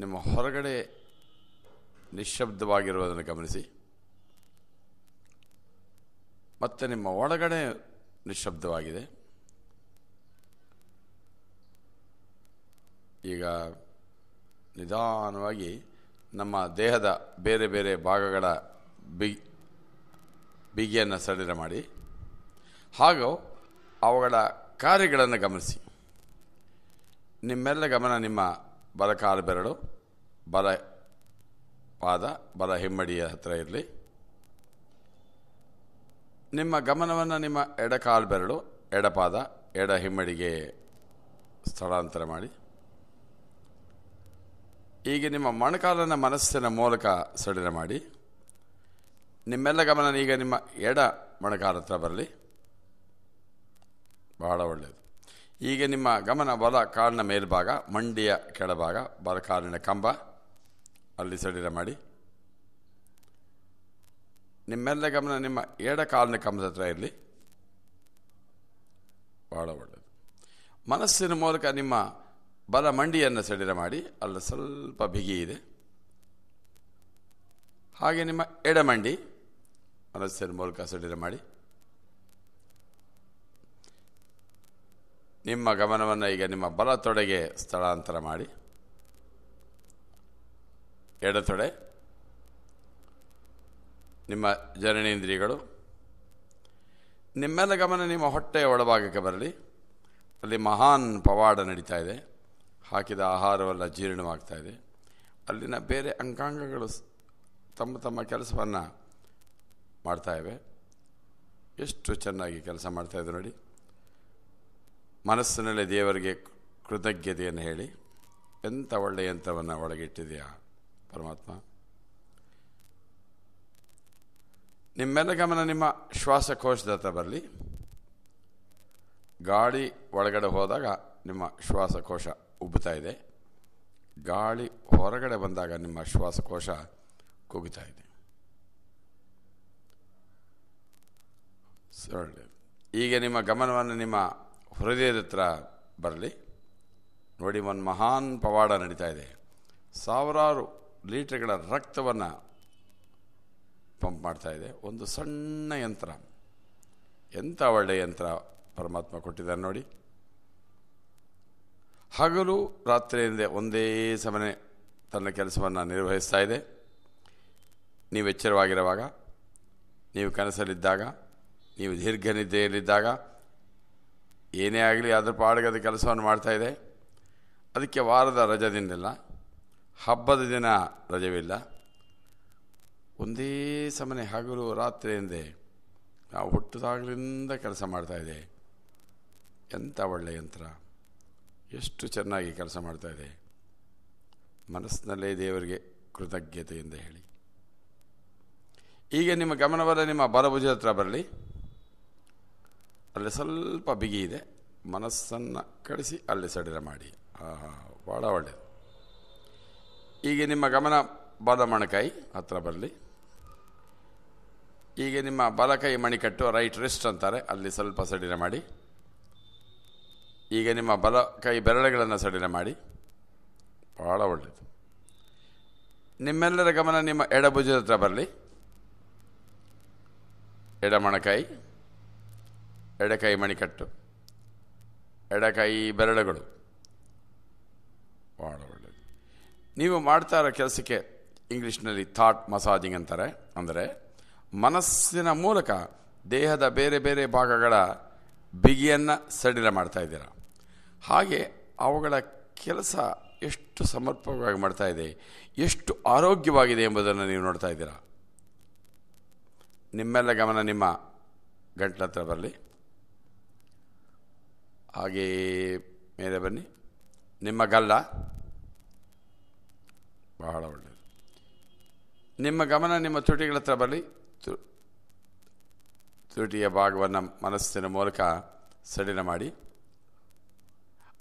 ನಿಮ್ಮ ಹೊರಗಡೆ ನಿಶಬ್ದವಾಗಿರುವುದನ್ನು ಗಮನಿಸಿ ಮತ್ತು ನಿಮ್ಮ ಒಳಗಡೆ ನಿಶಬ್ದವಾಗಿದೆ ಈಗ ನಿಧಾನವಾಗಿ ನಮ್ಮ ದೇಹದ ಬೇರೆ ಬೇರೆ ಭಾಗಗಳ ಬಿ ಬಿಗಿಯನ್ನು ಸಡಿಲ ಮಾಡಿ ಹಾಗೂ ಅವುಗಳ ಕಾರ್ಯಗಳನ್ನು ಗಮನಿಸಿ ನಿಮ್ಮೆಲ್ಲ ಗಮನ ನಿಮ್ಮ ಬಲಕಾಲು ಬೆರಳು ಬಲ ಪಾದ ಬಲ ಹಿಮ್ಮಡಿಯ ಹತ್ತಿರ ಇರಲಿ ನಿಮ್ಮ ಗಮನವನ್ನು ನಿಮ್ಮ ಎಡ ಕಾಲು ಬೆರಳು ಎಡಪಾದ ಎಡ ಹಿಮ್ಮಡಿಗೆ ಸ್ಥಳಾಂತರ ಮಾಡಿ ಈಗ ನಿಮ್ಮ ಮೊಣಕಾಲನ್ನು ಮನಸ್ಸಿನ ಮೂಲಕ ಸಡಿಲ ಮಾಡಿ ನಿಮ್ಮೆಲ್ಲ ಗಮನ ಈಗ ನಿಮ್ಮ ಎಡ ಮೊಣಕಾಲ ಹತ್ರ ಬರಲಿ ಬಹಳ ಒಳ್ಳೆಯದು ಈಗ ನಿಮ್ಮ ಗಮನ ಬಲ ಕಾಲಿನ ಮೇಲ್ಭಾಗ ಮಂಡಿಯ ಕೆಳಭಾಗ ಬಲ ಕಾಲಿನ ಕಂಬ ಅಲ್ಲಿ ಸಡಿಲ ಮಾಡಿ ನಿಮ್ಮೆಲ್ಲ ಗಮನ ನಿಮ್ಮ ಎಡ ಕಾಲಿನ ಕಮ್ಮದ ಹತ್ರ ಇರಲಿ ಭಾಳ ಒಳ್ಳೆಯದು ಮನಸ್ಸಿನ ಮೂಲಕ ನಿಮ್ಮ ಬಲ ಮಂಡಿಯನ್ನು ಸಡಿಲ ಮಾಡಿ ಅಲ್ಲಿ ಸ್ವಲ್ಪ ಬಿಗಿ ಇದೆ ಹಾಗೆ ನಿಮ್ಮ ಎಡಮಂಡಿ ಮನಸ್ಸಿನ ಮೂಲಕ ಸಡಿಲ ಮಾಡಿ ನಿಮ್ಮ ಗಮನವನ್ನು ಈಗ ನಿಮ್ಮ ಬಲ ತೊಡೆಗೆ ಸ್ಥಳಾಂತರ ಮಾಡಿ ಎಡತೊಡೆ ನಿಮ್ಮ ಜನನೇಂದ್ರಿಯಗಳು ನಿಮ್ಮೆಲ್ಲ ಗಮನ ನಿಮ್ಮ ಹೊಟ್ಟೆಯ ಒಳಭಾಗಕ್ಕೆ ಬರಲಿ ಅಲ್ಲಿ ಮಹಾನ್ ಪವಾಡ ನಡೀತಾ ಇದೆ ಹಾಕಿದ ಆಹಾರವೆಲ್ಲ ಜೀರ್ಣವಾಗ್ತಾ ಇದೆ ಅಲ್ಲಿನ ಬೇರೆ ಅಂಗಾಂಗಗಳು ತಮ್ಮ ತಮ್ಮ ಕೆಲಸವನ್ನು ಮಾಡ್ತಾಯಿವೆ ಎಷ್ಟು ಚೆನ್ನಾಗಿ ಕೆಲಸ ಮಾಡ್ತಾಯಿದ್ರು ನೋಡಿ ಮನಸ್ಸಿನಲ್ಲೇ ದೇವರಿಗೆ ಕೃತಜ್ಞತೆಯನ್ನು ಹೇಳಿ ಎಂಥ ಒಳ್ಳೆಯ ಯಂತ್ರವನ್ನು ಒಳಗಿಟ್ಟಿದೆಯಾ ಪರಮಾತ್ಮ ನಿಮ್ಮೆಲ್ಲ ಗಮನ ನಿಮ್ಮ ಶ್ವಾಸಕೋಶದತ್ತ ಬರಲಿ ಗಾಳಿ ಒಳಗಡೆ ಹೋದಾಗ ನಿಮ್ಮ ಶ್ವಾಸಕೋಶ ಉಬ್ಬುತ್ತಾ ಇದೆ ಗಾಳಿ ಹೊರಗಡೆ ಬಂದಾಗ ನಿಮ್ಮ ಶ್ವಾಸಕೋಶ ಕುಗಿತಾ ಇದೆ ಈಗ ನಿಮ್ಮ ಗಮನವನ್ನು ನಿಮ್ಮ ಹೃದಯದ ಹತ್ರ ಬರಲಿ ನೋಡಿ ಒಂದು ಮಹಾನ್ ಪವಾಡ ನಡೀತಾ ಇದೆ ಸಾವಿರಾರು ಲೀಟ್ರ್ಗಳ ರಕ್ತವನ್ನು ಪಂಪ್ ಮಾಡ್ತಾಯಿದೆ ಒಂದು ಸಣ್ಣ ಯಂತ್ರ ಎಂಥ ಒಳ್ಳೆಯ ಯಂತ್ರ ಪರಮಾತ್ಮ ಕೊಟ್ಟಿದ್ದಾರೆ ನೋಡಿ ಹಗಲು ರಾತ್ರಿಯಿಂದ ಒಂದೇ ಸಮನೆ ತನ್ನ ಕೆಲಸವನ್ನು ನಿರ್ವಹಿಸ್ತಾ ಇದೆ ನೀವು ಎಚ್ಚರವಾಗಿರುವಾಗ ನೀವು ಕನಸಲ್ಲಿದ್ದಾಗ ನೀವು ದೀರ್ಘ ನಿದ್ದೆಯಲ್ಲಿದ್ದಾಗ ಏನೇ ಆಗಲಿ ಅದರ ಪಾಡಿಗೆ ಅದು ಕೆಲಸವನ್ನು ಮಾಡ್ತಾಯಿದೆ ಅದಕ್ಕೆ ವಾರದ ರಜದಿಂದಲ್ಲ ಹಬ್ಬದ ದಿನ ರಜವಿಲ್ಲ ಒಂದೇ ಸಮನೆ ಹಗಲು ರಾತ್ರಿ ಎಂದೆ ನಾವು ಹುಟ್ಟದಾಗಲಿಂದ ಕೆಲಸ ಮಾಡ್ತಾಯಿದೆ ಎಂಥ ಒಳ್ಳೆಯ ಯಂತ್ರ ಎಷ್ಟು ಚೆನ್ನಾಗಿ ಕೆಲಸ ಮಾಡ್ತಾಯಿದೆ ಮನಸ್ಸಿನಲ್ಲೇ ದೇವರಿಗೆ ಕೃತಜ್ಞತೆ ಎಂದು ಹೇಳಿ ಈಗ ನಿಮ್ಮ ಗಮನವಲ್ಲ ನಿಮ್ಮ ಬಲಭುಜ ಹತ್ರ ಬರಲಿ ಅಲ್ಲಿ ಸ್ವಲ್ಪ ಬಿಗಿ ಇದೆ ಮನಸ್ಸನ್ನು ಕಳಿಸಿ ಅಲ್ಲಿ ಸಡಿಲ ಮಾಡಿ ಆಹಾ ಭಾಳ ಒಳ್ಳೆಯದು ಈಗ ನಿಮ್ಮ ಗಮನ ಬಲ ಹತ್ರ ಬರಲಿ ಈಗ ನಿಮ್ಮ ಬಲಕೈ ಮಣಿಕಟ್ಟು ರೈಟ್ ರಿಸ್ಟ್ ಅಂತಾರೆ ಅಲ್ಲಿ ಸ್ವಲ್ಪ ಸಡಿಲ ಮಾಡಿ ಈಗ ನಿಮ್ಮ ಬಲ ಕೈ ಬೆರಳುಗಳನ್ನು ಸಡಿಲ ಮಾಡಿ ಭಾಳ ಒಳ್ಳೆಯದು ನಿಮ್ಮೆಲ್ಲರ ಗಮನ ನಿಮ್ಮ ಎಡಭುಜದ ಹತ್ರ ಬರಲಿ ಎಡ ಮೊಣಕಾಯಿ ಎಡಕೈ ಮಣಿಕಟ್ಟು ಎಡಕೈ ಬೆರಳುಗಳು ಭಾಳ ನೀವು ಮಾಡ್ತಾ ಇರೋ ಕೆಲಸಕ್ಕೆ ಇಂಗ್ಲೀಷ್ನಲ್ಲಿ ಥಾಟ್ ಮಸಾಜಿಂಗ್ ಅಂತಾರೆ ಅಂದರೆ ಮನಸ್ಸಿನ ಮೂಲಕ ದೇಹದ ಬೇರೆ ಬೇರೆ ಭಾಗಗಳ ಬಿಗಿಯನ್ನು ಸಡಿಲ ಮಾಡ್ತಾ ಇದ್ದೀರ ಹಾಗೆ ಅವುಗಳ ಕೆಲಸ ಎಷ್ಟು ಸಮರ್ಪಕವಾಗಿ ಮಾಡ್ತಾ ಇದೆ ಎಷ್ಟು ಆರೋಗ್ಯವಾಗಿದೆ ಎಂಬುದನ್ನು ನೀವು ನೋಡ್ತಾ ಇದ್ದೀರಾ ನಿಮ್ಮೆಲ್ಲ ಗಮನ ನಿಮ್ಮ ಗಂಟ್ಲ ಹತ್ರ ಬರಲಿ ಹಾಗೆಯೇ ಮೇಲೆ ಬನ್ನಿ ನಿಮ್ಮ ಗಲ್ಲ ಬಹಳ ಒಳ್ಳೆಯದು ನಿಮ್ಮ ಗಮನ ನಿಮ್ಮ ತುಟಿಗಳ ಹತ್ರ ಬರಲಿ ತುಟಿಯ ಭಾಗವನ್ನು ಮನಸ್ಸಿನ ಮೂಲಕ ಸಡಿಲ ಮಾಡಿ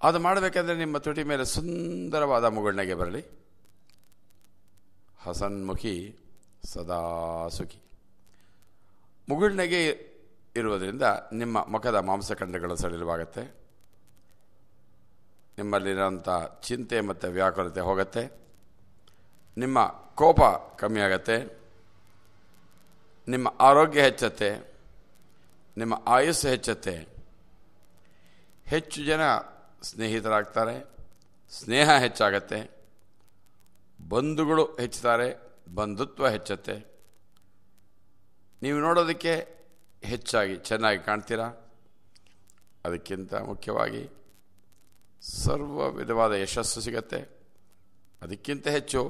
ಅದು ಮಾಡಬೇಕಂದ್ರೆ ನಿಮ್ಮ ತುಟಿ ಮೇಲೆ ಸುಂದರವಾದ ಮುಗುಳ್ನಗೆ ಬರಲಿ ಹಸನ್ಮುಖಿ ಸದಾ ಸುಖಿ ಮುಗುಳ್ನಗೆ ಇರುವುದರಿಂದ ನಿಮ್ಮ ಮುಖದ ಮಾಂಸಖಂಡಗಳು ಸಡಿಲವಾಗುತ್ತೆ ನಿಮ್ಮಲ್ಲಿರೋಂಥ ಚಿಂತೆ ಮತ್ತು ವ್ಯಾಕುಲತೆ ಹೋಗುತ್ತೆ ನಿಮ್ಮ ಕೋಪ ಕಮ್ಮಿ ಆಗತ್ತೆ ನಿಮ್ಮ ಆರೋಗ್ಯ ಹೆಚ್ಚತ್ತೆ ನಿಮ್ಮ ಆಯುಸ್ಸು ಹೆಚ್ಚತ್ತೆ ಹೆಚ್ಚು ಜನ ಸ್ನೇಹಿತರಾಗ್ತಾರೆ ಸ್ನೇಹ ಹೆಚ್ಚಾಗತ್ತೆ ಬಂಧುಗಳು ಹೆಚ್ಚುತ್ತಾರೆ ಬಂಧುತ್ವ ಹೆಚ್ಚತ್ತೆ ನೀವು ನೋಡೋದಕ್ಕೆ ಹೆಚ್ಚಾಗಿ ಚೆನ್ನಾಗಿ ಕಾಣ್ತೀರಾ ಅದಕ್ಕಿಂತ ಮುಖ್ಯವಾಗಿ ಸರ್ವ ವಿಧವಾದ ಯಶಸ್ಸು ಸಿಗತ್ತೆ ಅದಕ್ಕಿಂತ ಹೆಚ್ಚು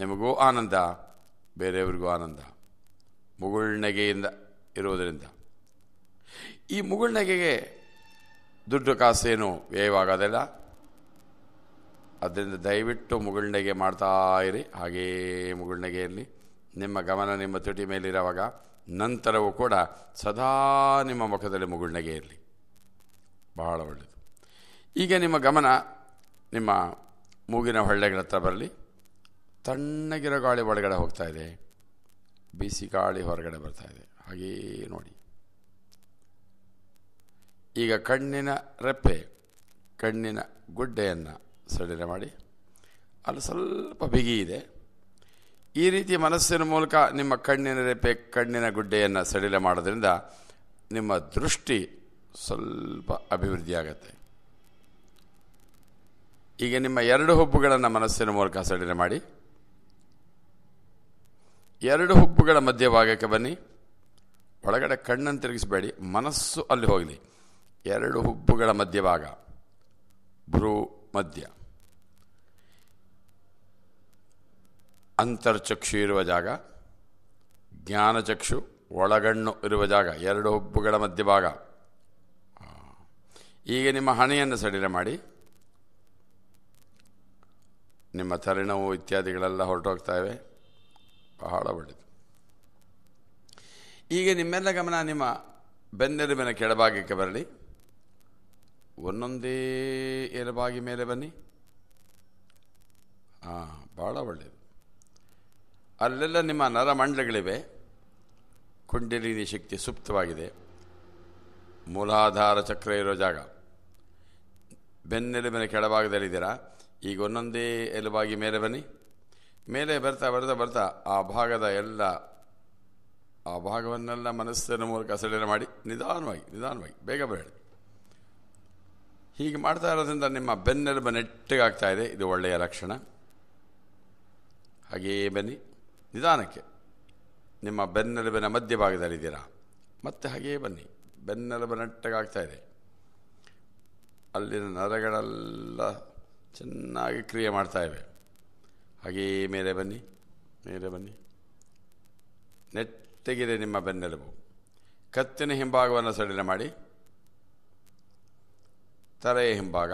ನಿಮಗೂ ಆನಂದ ಬೇರೆಯವ್ರಿಗೂ ಆನಂದ ಮುಗುಳ್ನಗೆಯಿಂದ ಇರುವುದರಿಂದ ಈ ಮುಗುಳ್ನಗೆಗೆ ದುಡ್ಡು ಕಾಸೇನು ವ್ಯಯವಾಗೋದಿಲ್ಲ ಅದರಿಂದ ದಯವಿಟ್ಟು ಮುಗುಳ್ನಗೆ ಮಾಡ್ತಾ ಇರಿ ಹಾಗೇ ಇರಲಿ ನಿಮ್ಮ ಗಮನ ನಿಮ್ಮ ತುಟಿ ಮೇಲಿರುವಾಗ ನಂತರವೂ ಕೂಡ ಸದಾ ನಿಮ್ಮ ಮುಖದಲ್ಲಿ ಮುಗುಳ್ನಗೆ ಇರಲಿ ಬಹಳ ಒಳ್ಳೆಯದು ಈಗ ನಿಮ್ಮ ಗಮನ ನಿಮ್ಮ ಮೂಗಿನ ಹೊಳ್ಳೆಗಳ ಹತ್ರ ಬರಲಿ ತಣ್ಣಗಿರೋ ಗಾಳಿ ಒಳಗಡೆ ಹೋಗ್ತಾ ಇದೆ ಬಿಸಿ ಗಾಳಿ ಹೊರಗಡೆ ಬರ್ತಾ ಇದೆ ಹಾಗೇ ನೋಡಿ ಈಗ ಕಣ್ಣಿನ ರೆಪ್ಪೆ ಕಣ್ಣಿನ ಗುಡ್ಡೆಯನ್ನು ಸಡಿಲ ಮಾಡಿ ಅಲ್ಲಿ ಸ್ವಲ್ಪ ಬಿಗಿ ಇದೆ ಈ ರೀತಿ ಮನಸ್ಸಿನ ಮೂಲಕ ನಿಮ್ಮ ಕಣ್ಣಿನ ರೆಪ್ಪೆ ಕಣ್ಣಿನ ಗುಡ್ಡೆಯನ್ನು ಸಡಿಲ ಮಾಡೋದ್ರಿಂದ ನಿಮ್ಮ ದೃಷ್ಟಿ ಸ್ವಲ್ಪ ಅಭಿವೃದ್ಧಿಯಾಗತ್ತೆ ಈಗ ನಿಮ್ಮ ಎರಡು ಹುಬ್ಬುಗಳನ್ನು ಮನಸ್ಸಿನ ಮೂಲಕ ಸಡಿಲ ಮಾಡಿ ಎರಡು ಹುಬ್ಬುಗಳ ಮಧ್ಯಭಾಗಕ್ಕೆ ಬನ್ನಿ ಒಳಗಡೆ ಕಣ್ಣನ್ನು ತಿರುಗಿಸಬೇಡಿ ಮನಸ್ಸು ಅಲ್ಲಿ ಹೋಗಲಿ ಎರಡು ಹುಬ್ಬುಗಳ ಮಧ್ಯಭಾಗ ಭ್ರೂ ಮಧ್ಯ ಅಂತರ್ಚಕ್ಷು ಇರುವ ಜಾಗ ಜ್ಞಾನಚಕ್ಷು ಒಳಗಣ್ಣು ಇರುವ ಜಾಗ ಎರಡು ಹುಬ್ಬುಗಳ ಮಧ್ಯಭಾಗ ಈಗ ನಿಮ್ಮ ಹಣೆಯನ್ನು ಸಡಿಲ ಮಾಡಿ ನಿಮ್ಮ ತರಿಣವು ಇತ್ಯಾದಿಗಳೆಲ್ಲ ಹೊರಟೋಗ್ತಾ ಇವೆ ಬಹಳ ಒಳ್ಳೆಯದು ಈಗ ನಿಮ್ಮೆಲ್ಲ ಗಮನ ನಿಮ್ಮ ಬೆನ್ನೆಲುಬಿನ ಕೆಳಭಾಗಕ್ಕೆ ಬರಲಿ ಒಂದೊಂದೇ ಎಲುಬಾಗಿ ಮೇಲೆ ಬನ್ನಿ ಹಾಂ ಭಾಳ ಒಳ್ಳೆಯದು ಅಲ್ಲೆಲ್ಲ ನಿಮ್ಮ ನರಮಂಡಲಗಳಿವೆ ಕುಂಡಲಿನಿ ಶಕ್ತಿ ಸುಪ್ತವಾಗಿದೆ ಮೂಲಾಧಾರ ಚಕ್ರ ಇರೋ ಜಾಗ ಬೆನ್ನೆಲುಬಿನ ಕೆಳಭಾಗದಲ್ಲಿದ್ದೀರಾ ಈಗ ಒಂದೊಂದೇ ಎಲುಬಾಗಿ ಮೇಲೆ ಬನ್ನಿ ಮೇಲೆ ಬರ್ತಾ ಬರ್ತಾ ಬರ್ತಾ ಆ ಭಾಗದ ಎಲ್ಲ ಆ ಭಾಗವನ್ನೆಲ್ಲ ಮನಸ್ಸಿನ ಮೂಲಕ ಸಡಿಲ ಮಾಡಿ ನಿಧಾನವಾಗಿ ನಿಧಾನವಾಗಿ ಬೇಗ ಬರಬೇಡಿ ಹೀಗೆ ಮಾಡ್ತಾ ಇರೋದ್ರಿಂದ ನಿಮ್ಮ ಬೆನ್ನೆಲುಬು ನೆಟ್ಟಗಾಗ್ತಾ ಇದೆ ಇದು ಒಳ್ಳೆಯ ಲಕ್ಷಣ ಹಾಗೆಯೇ ಬನ್ನಿ ನಿಧಾನಕ್ಕೆ ನಿಮ್ಮ ಬೆನ್ನೆಲುಬಿನ ಮಧ್ಯಭಾಗದಲ್ಲಿದ್ದೀರಾ ಮತ್ತೆ ಹಾಗೆಯೇ ಬನ್ನಿ ಬೆನ್ನೆಲುಬು ನೆಟ್ಟಗಾಗ್ತಾ ಇದೆ ಅಲ್ಲಿನ ನರಗಳೆಲ್ಲ ಚೆನ್ನಾಗಿ ಕ್ರಿಯೆ ಮಾಡ್ತಾ ಇವೆ ಹಾಗೆಯೇ ಮೇಲೆ ಬನ್ನಿ ಮೇಲೆ ಬನ್ನಿ ನೆಟ್ಟಗಿದೆ ನಿಮ್ಮ ಬೆನ್ನೆಲುಬು ಕತ್ತಿನ ಹಿಂಭಾಗವನ್ನು ಸಡಿಲ ಮಾಡಿ ತಲೆಯ ಹಿಂಭಾಗ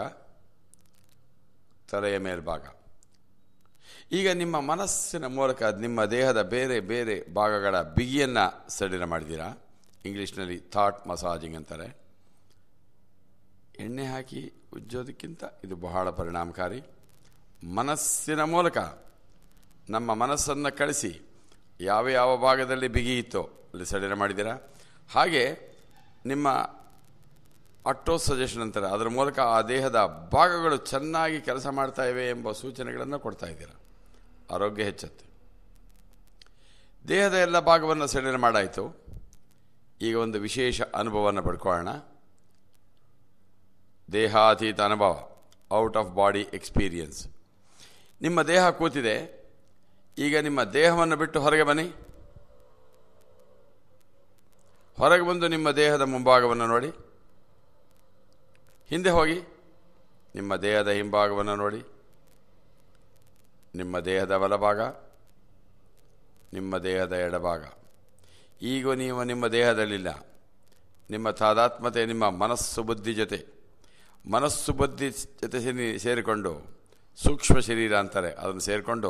ತಲೆಯ ಮೇಲ್ಭಾಗ ಈಗ ನಿಮ್ಮ ಮನಸ್ಸಿನ ಮೂಲಕ ನಿಮ್ಮ ದೇಹದ ಬೇರೆ ಬೇರೆ ಭಾಗಗಳ ಬಿಗಿಯನ್ನು ಸಡಿಲ ಮಾಡಿದ್ದೀರಾ ಇಂಗ್ಲೀಷ್ನಲ್ಲಿ ಥಾಟ್ ಮಸಾಜಿಂಗ್ ಅಂತಾರೆ ಎಣ್ಣೆ ಹಾಕಿ ಉಜ್ಜೋದಕ್ಕಿಂತ ಇದು ಬಹಳ ಪರಿಣಾಮಕಾರಿ ಮನಸ್ಸಿನ ಮೂಲಕ ನಮ್ಮ ಮನಸ್ಸನ್ನು ಕಳಿಸಿ ಯಾವ ಯಾವ ಭಾಗದಲ್ಲಿ ಬಿಗಿಯಿತೋ ಅಲ್ಲಿ ಸಡಿಲ ಮಾಡಿದ್ದೀರಾ ಹಾಗೆ ನಿಮ್ಮ ಆಟೋ ಸಜೆಷನ್ ಅಂತಾರೆ ಅದರ ಮೂಲಕ ಆ ದೇಹದ ಭಾಗಗಳು ಚೆನ್ನಾಗಿ ಕೆಲಸ ಮಾಡ್ತಾ ಇವೆ ಎಂಬ ಸೂಚನೆಗಳನ್ನು ಕೊಡ್ತಾ ಇದ್ದೀರಾ ಆರೋಗ್ಯ ಹೆಚ್ಚುತ್ತೆ ದೇಹದ ಎಲ್ಲ ಭಾಗವನ್ನು ಸಡಿಲ ಮಾಡಾಯಿತು ಈಗ ಒಂದು ವಿಶೇಷ ಅನುಭವವನ್ನು ಪಡ್ಕೊಳ್ಳೋಣ ದೇಹಾತೀತ ಅನುಭವ ಔಟ್ ಆಫ್ ಬಾಡಿ ಎಕ್ಸ್ಪೀರಿಯನ್ಸ್ ನಿಮ್ಮ ದೇಹ ಕೂತಿದೆ ಈಗ ನಿಮ್ಮ ದೇಹವನ್ನು ಬಿಟ್ಟು ಹೊರಗೆ ಬನ್ನಿ ಹೊರಗೆ ಬಂದು ನಿಮ್ಮ ದೇಹದ ಮುಂಭಾಗವನ್ನು ನೋಡಿ ಹಿಂದೆ ಹೋಗಿ ನಿಮ್ಮ ದೇಹದ ಹಿಂಭಾಗವನ್ನು ನೋಡಿ ನಿಮ್ಮ ದೇಹದ ಬಲಭಾಗ ನಿಮ್ಮ ದೇಹದ ಎಡಭಾಗ ಈಗ ನೀವು ನಿಮ್ಮ ದೇಹದಲ್ಲಿಲ್ಲ ನಿಮ್ಮ ತಾದಾತ್ಮತೆ ನಿಮ್ಮ ಮನಸ್ಸು ಬುದ್ಧಿ ಜೊತೆ ಮನಸ್ಸು ಬುದ್ಧಿ ಜೊತೆ ಸೇರಿಕೊಂಡು ಸೂಕ್ಷ್ಮ ಶರೀರ ಅಂತಾರೆ ಅದನ್ನು ಸೇರಿಕೊಂಡು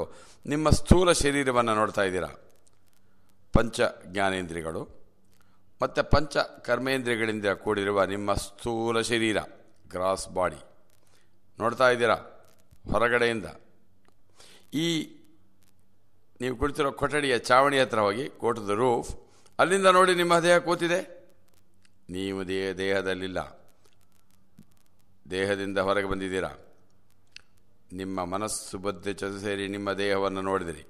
ನಿಮ್ಮ ಸ್ಥೂಲ ಶರೀರವನ್ನು ನೋಡ್ತಾ ಇದ್ದೀರಾ ಪಂಚ ಜ್ಞಾನೇಂದ್ರಿಗಳು ಮತ್ತು ಪಂಚ ಕರ್ಮೇಂದ್ರಿಯಗಳಿಂದ ಕೂಡಿರುವ ನಿಮ್ಮ ಸ್ಥೂಲ ಶರೀರ ಗ್ರಾಸ್ ಬಾಡಿ ನೋಡ್ತಾ ಇದ್ದೀರಾ ಹೊರಗಡೆಯಿಂದ ಈ ನೀವು ಕುಳಿತಿರೋ ಕೊಠಡಿಯ ಚಾವಣಿ ಹತ್ರ ಹೋಗಿ ಕೋಟದ ರೂಫ್ ಅಲ್ಲಿಂದ ನೋಡಿ ನಿಮ್ಮ ದೇಹ ಕೂತಿದೆ ನೀವು ದೇಹ ದೇಹದಲ್ಲಿಲ್ಲ ದೇಹದಿಂದ ಹೊರಗೆ ಬಂದಿದ್ದೀರಾ ನಿಮ್ಮ ಮನಸ್ಸು ಬದ್ಧ ಚದು ಸೇರಿ ನಿಮ್ಮ ದೇಹವನ್ನು ನೋಡಿದಿರಿ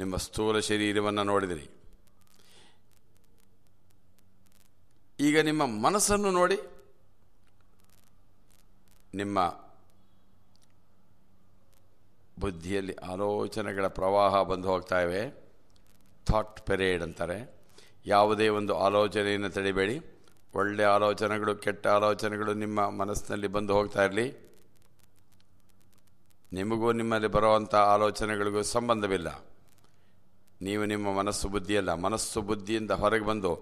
ನಿಮ್ಮ ಸ್ಥೂಲ ಶರೀರವನ್ನು ನೋಡಿದಿರಿ ಈಗ ನಿಮ್ಮ ಮನಸ್ಸನ್ನು ನೋಡಿ ನಿಮ್ಮ ಬುದ್ಧಿಯಲ್ಲಿ ಆಲೋಚನೆಗಳ ಪ್ರವಾಹ ಬಂದು ಹೋಗ್ತಾ ಇವೆ ಥಾಟ್ ಪೆರೇಡ್ ಅಂತಾರೆ ಯಾವುದೇ ಒಂದು ಆಲೋಚನೆಯನ್ನು ತಡಿಬೇಡಿ ಒಳ್ಳೆಯ ಆಲೋಚನೆಗಳು ಕೆಟ್ಟ ಆಲೋಚನೆಗಳು ನಿಮ್ಮ ಮನಸ್ಸಿನಲ್ಲಿ ಬಂದು ಹೋಗ್ತಾ ಇರಲಿ ನಿಮಗೂ ನಿಮ್ಮಲ್ಲಿ ಬರುವಂಥ ಆಲೋಚನೆಗಳಿಗೂ ಸಂಬಂಧವಿಲ್ಲ ನೀವು ನಿಮ್ಮ ಮನಸ್ಸು ಬುದ್ಧಿಯಲ್ಲ ಮನಸ್ಸು ಬುದ್ಧಿಯಿಂದ ಹೊರಗೆ ಬಂದು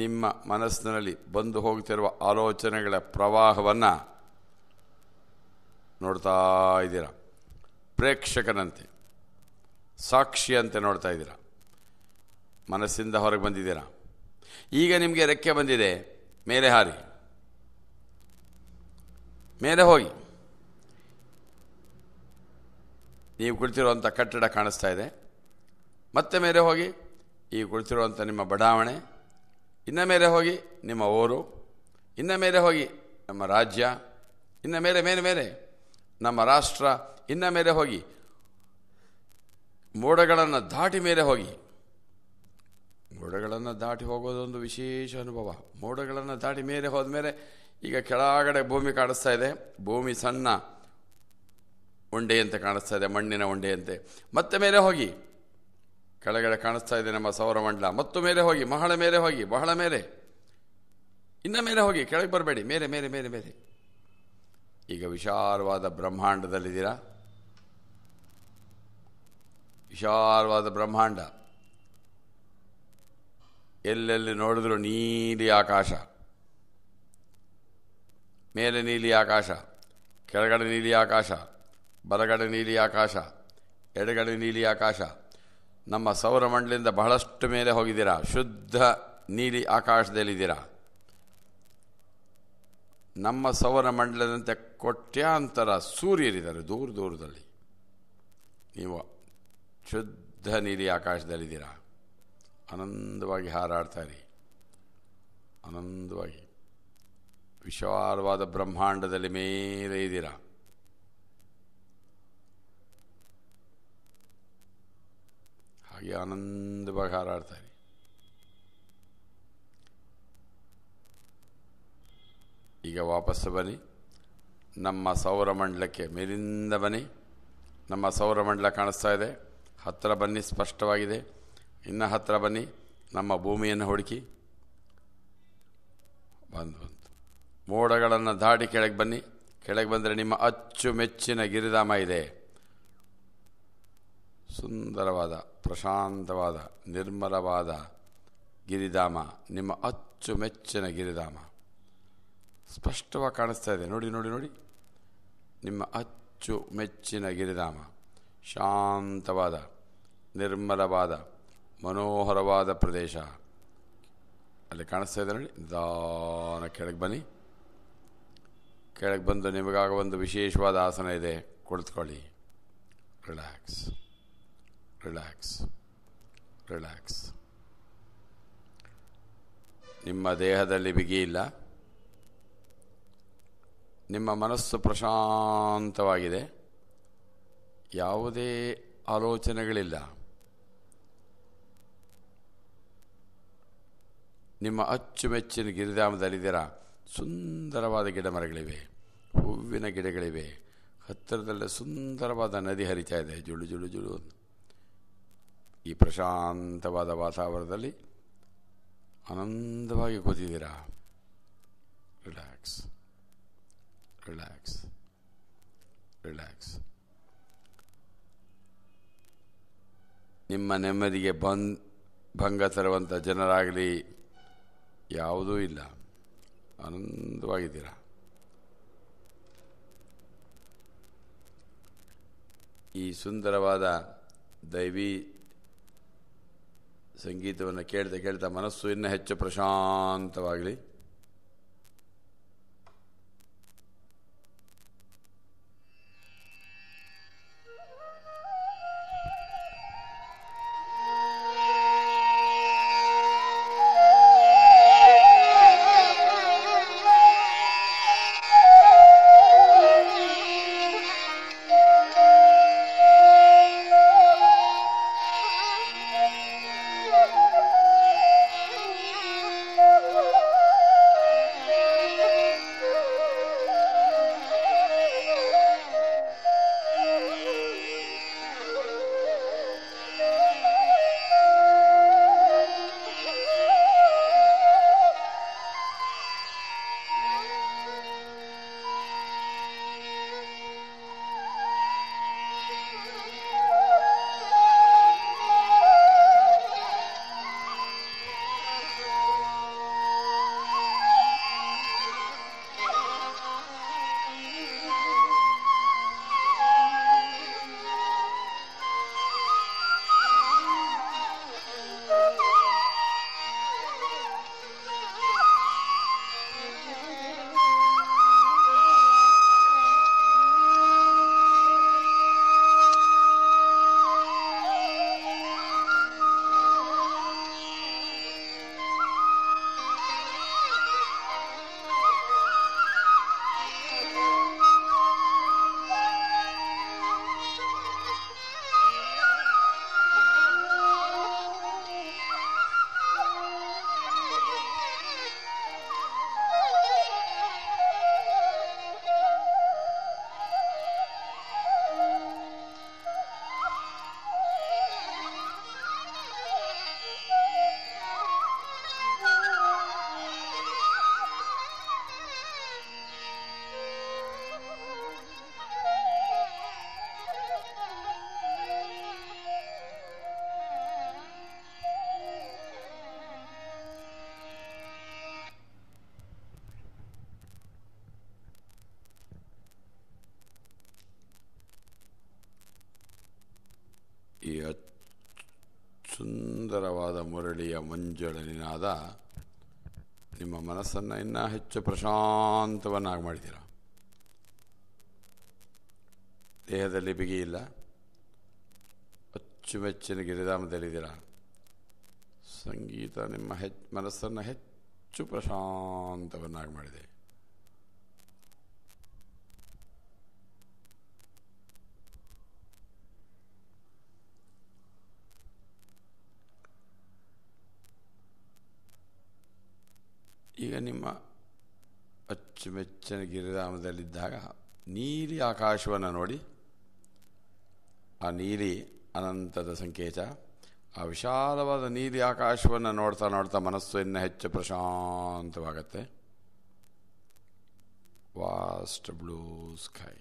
ನಿಮ್ಮ ಮನಸ್ಸಿನಲ್ಲಿ ಬಂದು ಹೋಗ್ತಿರುವ ಆಲೋಚನೆಗಳ ಪ್ರವಾಹವನ್ನು ನೋಡ್ತಾ ಇದ್ದೀರ ಪ್ರೇಕ್ಷಕನಂತೆ ಸಾಕ್ಷಿಯಂತೆ ನೋಡ್ತಾ ಇದ್ದೀರ ಮನಸ್ಸಿಂದ ಹೊರಗೆ ಬಂದಿದ್ದೀರ ಈಗ ನಿಮಗೆ ರೆಕ್ಕೆ ಬಂದಿದೆ ಮೇಲೆ ಹಾರಿ ಮೇಲೆ ಹೋಗಿ ನೀವು ಕುಳಿತಿರುವಂಥ ಕಟ್ಟಡ ಕಾಣಿಸ್ತಾ ಇದೆ ಮತ್ತೆ ಮೇಲೆ ಹೋಗಿ ಈ ಕುಳಿತಿರುವಂಥ ನಿಮ್ಮ ಬಡಾವಣೆ ಇನ್ನ ಮೇಲೆ ಹೋಗಿ ನಿಮ್ಮ ಊರು ಇನ್ನ ಮೇಲೆ ಹೋಗಿ ನಮ್ಮ ರಾಜ್ಯ ಇನ್ನ ಮೇಲೆ ಮೇಲೆ ಮೇಲೆ ನಮ್ಮ ರಾಷ್ಟ್ರ ಇನ್ನ ಮೇಲೆ ಹೋಗಿ ಮೋಡಗಳನ್ನು ದಾಟಿ ಮೇಲೆ ಹೋಗಿ ಮೋಡಗಳನ್ನು ದಾಟಿ ಹೋಗೋದೊಂದು ವಿಶೇಷ ಅನುಭವ ಮೋಡಗಳನ್ನು ದಾಟಿ ಮೇಲೆ ಹೋದ ಮೇಲೆ ಈಗ ಕೆಳಗಡೆ ಭೂಮಿ ಕಾಣಿಸ್ತಾ ಇದೆ ಭೂಮಿ ಸಣ್ಣ ಉಂಡೆಯಂತೆ ಕಾಣಿಸ್ತಾ ಇದೆ ಮಣ್ಣಿನ ಉಂಡೆಯಂತೆ ಮತ್ತೆ ಮೇಲೆ ಹೋಗಿ ಕೆಳಗಡೆ ಕಾಣಿಸ್ತಾ ಇದೆ ನಮ್ಮ ಸೌರಮಂಡಲ ಮತ್ತು ಮೇಲೆ ಹೋಗಿ ಬಹಳ ಮೇಲೆ ಹೋಗಿ ಬಹಳ ಮೇಲೆ ಇನ್ನ ಮೇಲೆ ಹೋಗಿ ಕೆಳಗೆ ಬರಬೇಡಿ ಮೇಲೆ ಮೇಲೆ ಮೇಲೆ ಮೇಲೆ ಈಗ ವಿಶಾಲವಾದ ಬ್ರಹ್ಮಾಂಡದಲ್ಲಿದ್ದೀರಾ ವಿಶಾಲವಾದ ಬ್ರಹ್ಮಾಂಡ ಎಲ್ಲೆಲ್ಲಿ ನೋಡಿದ್ರು ನೀಲಿ ಆಕಾಶ ಮೇಲೆ ನೀಲಿ ಆಕಾಶ ಕೆಳಗಡೆ ನೀಲಿ ಆಕಾಶ ಬಲಗಡೆ ನೀಲಿ ಆಕಾಶ ಎಡಗಡೆ ನೀಲಿ ಆಕಾಶ ನಮ್ಮ ಸೌರಮಂಡಲದಿಂದ ಬಹಳಷ್ಟು ಮೇಲೆ ಹೋಗಿದ್ದೀರಾ ಶುದ್ಧ ನೀಲಿ ಆಕಾಶದಲ್ಲಿದ್ದೀರಾ ನಮ್ಮ ಸೌರಮಂಡಲದಂತೆ ಕೋಟ್ಯಾಂತರ ಸೂರ್ಯರಿದ್ದಾರೆ ದೂರ ದೂರದಲ್ಲಿ ನೀವು ಶುದ್ಧ ನೀಲಿ ಆಕಾಶದಲ್ಲಿದ್ದೀರಾ ಆನಂದವಾಗಿ ಹಾರಾಡ್ತಾಯಿರಿ ಆನಂದವಾಗಿ ವಿಶಾಲವಾದ ಬ್ರಹ್ಮಾಂಡದಲ್ಲಿ ಮೇಲೆ ಇದ್ದೀರಾ ಹಾಗೆ ಆನಂದವಾಗಿ ಹಾರಾಡ್ತಾರೆ ಈಗ ವಾಪಸ್ಸು ಬನ್ನಿ ನಮ್ಮ ಸೌರಮಂಡಲಕ್ಕೆ ಮೇಲಿಂದ ಬನ್ನಿ ನಮ್ಮ ಸೌರಮಂಡಲ ಕಾಣಿಸ್ತಾ ಇದೆ ಹತ್ತಿರ ಬನ್ನಿ ಸ್ಪಷ್ಟವಾಗಿದೆ ಇನ್ನು ಹತ್ತಿರ ಬನ್ನಿ ನಮ್ಮ ಭೂಮಿಯನ್ನು ಹುಡುಕಿ ಬಂದು ಬಂತು ಮೋಡಗಳನ್ನು ದಾಡಿ ಕೆಳಗೆ ಬನ್ನಿ ಕೆಳಗೆ ಬಂದರೆ ನಿಮ್ಮ ಅಚ್ಚುಮೆಚ್ಚಿನ ಗಿರಿಧಾಮ ಇದೆ ಸುಂದರವಾದ ಪ್ರಶಾಂತವಾದ ನಿರ್ಮಲವಾದ ಗಿರಿಧಾಮ ನಿಮ್ಮ ಅಚ್ಚುಮೆಚ್ಚಿನ ಗಿರಿಧಾಮ ಸ್ಪಷ್ಟವಾಗಿ ಕಾಣಿಸ್ತಾ ಇದೆ ನೋಡಿ ನೋಡಿ ನೋಡಿ ನಿಮ್ಮ ಅಚ್ಚು ಮೆಚ್ಚಿನ ಗಿರಿಧಾಮ ಶಾಂತವಾದ ನಿರ್ಮಲವಾದ ಮನೋಹರವಾದ ಪ್ರದೇಶ ಅಲ್ಲಿ ಕಾಣಿಸ್ತಾ ಇದೆ ನೋಡಿ ನಿಧಾನ ಕೆಳಗೆ ಬನ್ನಿ ಕೆಳಗೆ ಬಂದು ನಿಮಗಾಗ ಒಂದು ವಿಶೇಷವಾದ ಆಸನ ಇದೆ ಕುಳಿತುಕೊಳ್ಳಿ ರಿಲ್ಯಾಕ್ಸ್ ರಿಲ್ಯಾಕ್ಸ್ ರಿಲ್ಯಾಕ್ಸ್ ನಿಮ್ಮ ದೇಹದಲ್ಲಿ ಬಿಗಿಯಿಲ್ಲ ನಿಮ್ಮ ಮನಸ್ಸು ಪ್ರಶಾಂತವಾಗಿದೆ ಯಾವುದೇ ಆಲೋಚನೆಗಳಿಲ್ಲ ನಿಮ್ಮ ಅಚ್ಚುಮೆಚ್ಚಿನ ಗಿರಿಧಾಮದಲ್ಲಿದ್ದೀರಾ ಸುಂದರವಾದ ಗಿಡ ಮರಗಳಿವೆ ಹೂವಿನ ಗಿಡಗಳಿವೆ ಹತ್ತಿರದಲ್ಲೇ ಸುಂದರವಾದ ನದಿ ಹರಿತಾ ಇದೆ ಜುಳು ಜುಳು ಜುಳು ಈ ಪ್ರಶಾಂತವಾದ ವಾತಾವರಣದಲ್ಲಿ ಆನಂದವಾಗಿ ಕೂತಿದ್ದೀರಾ ರಿಲ್ಯಾಕ್ಸ್ ರಿಲ್ಯಾಕ್ಸ್ ರಿಲ್ಯಾಕ್ಸ್ ನಿಮ್ಮ ನೆಮ್ಮದಿಗೆ ಬಂದ್ ಭಂಗ ತರುವಂಥ ಜನರಾಗಲಿ ಯಾವುದೂ ಇಲ್ಲ ಆನಂದವಾಗಿದ್ದೀರಾ ಈ ಸುಂದರವಾದ ದೈವಿ ಸಂಗೀತವನ್ನು ಕೇಳ್ತಾ ಕೇಳ್ತಾ ಮನಸ್ಸು ಇನ್ನೂ ಹೆಚ್ಚು ಪ್ರಶಾಂತವಾಗಲಿ ಮಂಜುಳಲಿನಾದ ನಿಮ್ಮ ಮನಸ್ಸನ್ನು ಇನ್ನೂ ಹೆಚ್ಚು ಪ್ರಶಾಂತವನ್ನಾಗಿ ಮಾಡಿದ್ದೀರ ದೇಹದಲ್ಲಿ ಬಿಗಿಯಿಲ್ಲ ಅಚ್ಚುಮೆಚ್ಚಿನ ಗಿರಿಧಾಮದಲ್ಲಿದ್ದೀರ ಸಂಗೀತ ನಿಮ್ಮ ಹೆಚ್ ಮನಸ್ಸನ್ನು ಹೆಚ್ಚು ಪ್ರಶಾಂತವನ್ನಾಗಿ ಮಾಡಿದೆ ಈಗ ನಿಮ್ಮ ಅಚ್ಚುಮೆಚ್ಚಿನ ಗಿರಿಧಾಮದಲ್ಲಿದ್ದಾಗ ನೀಲಿ ಆಕಾಶವನ್ನು ನೋಡಿ ಆ ನೀಲಿ ಅನಂತದ ಸಂಕೇತ ಆ ವಿಶಾಲವಾದ ನೀಲಿ ಆಕಾಶವನ್ನು ನೋಡ್ತಾ ನೋಡ್ತಾ ಮನಸ್ಸು ಇನ್ನೂ ಹೆಚ್ಚು ಪ್ರಶಾಂತವಾಗತ್ತೆ ವಾಸ್ಟ್ ಬ್ಲೂ ಸ್ಕೈ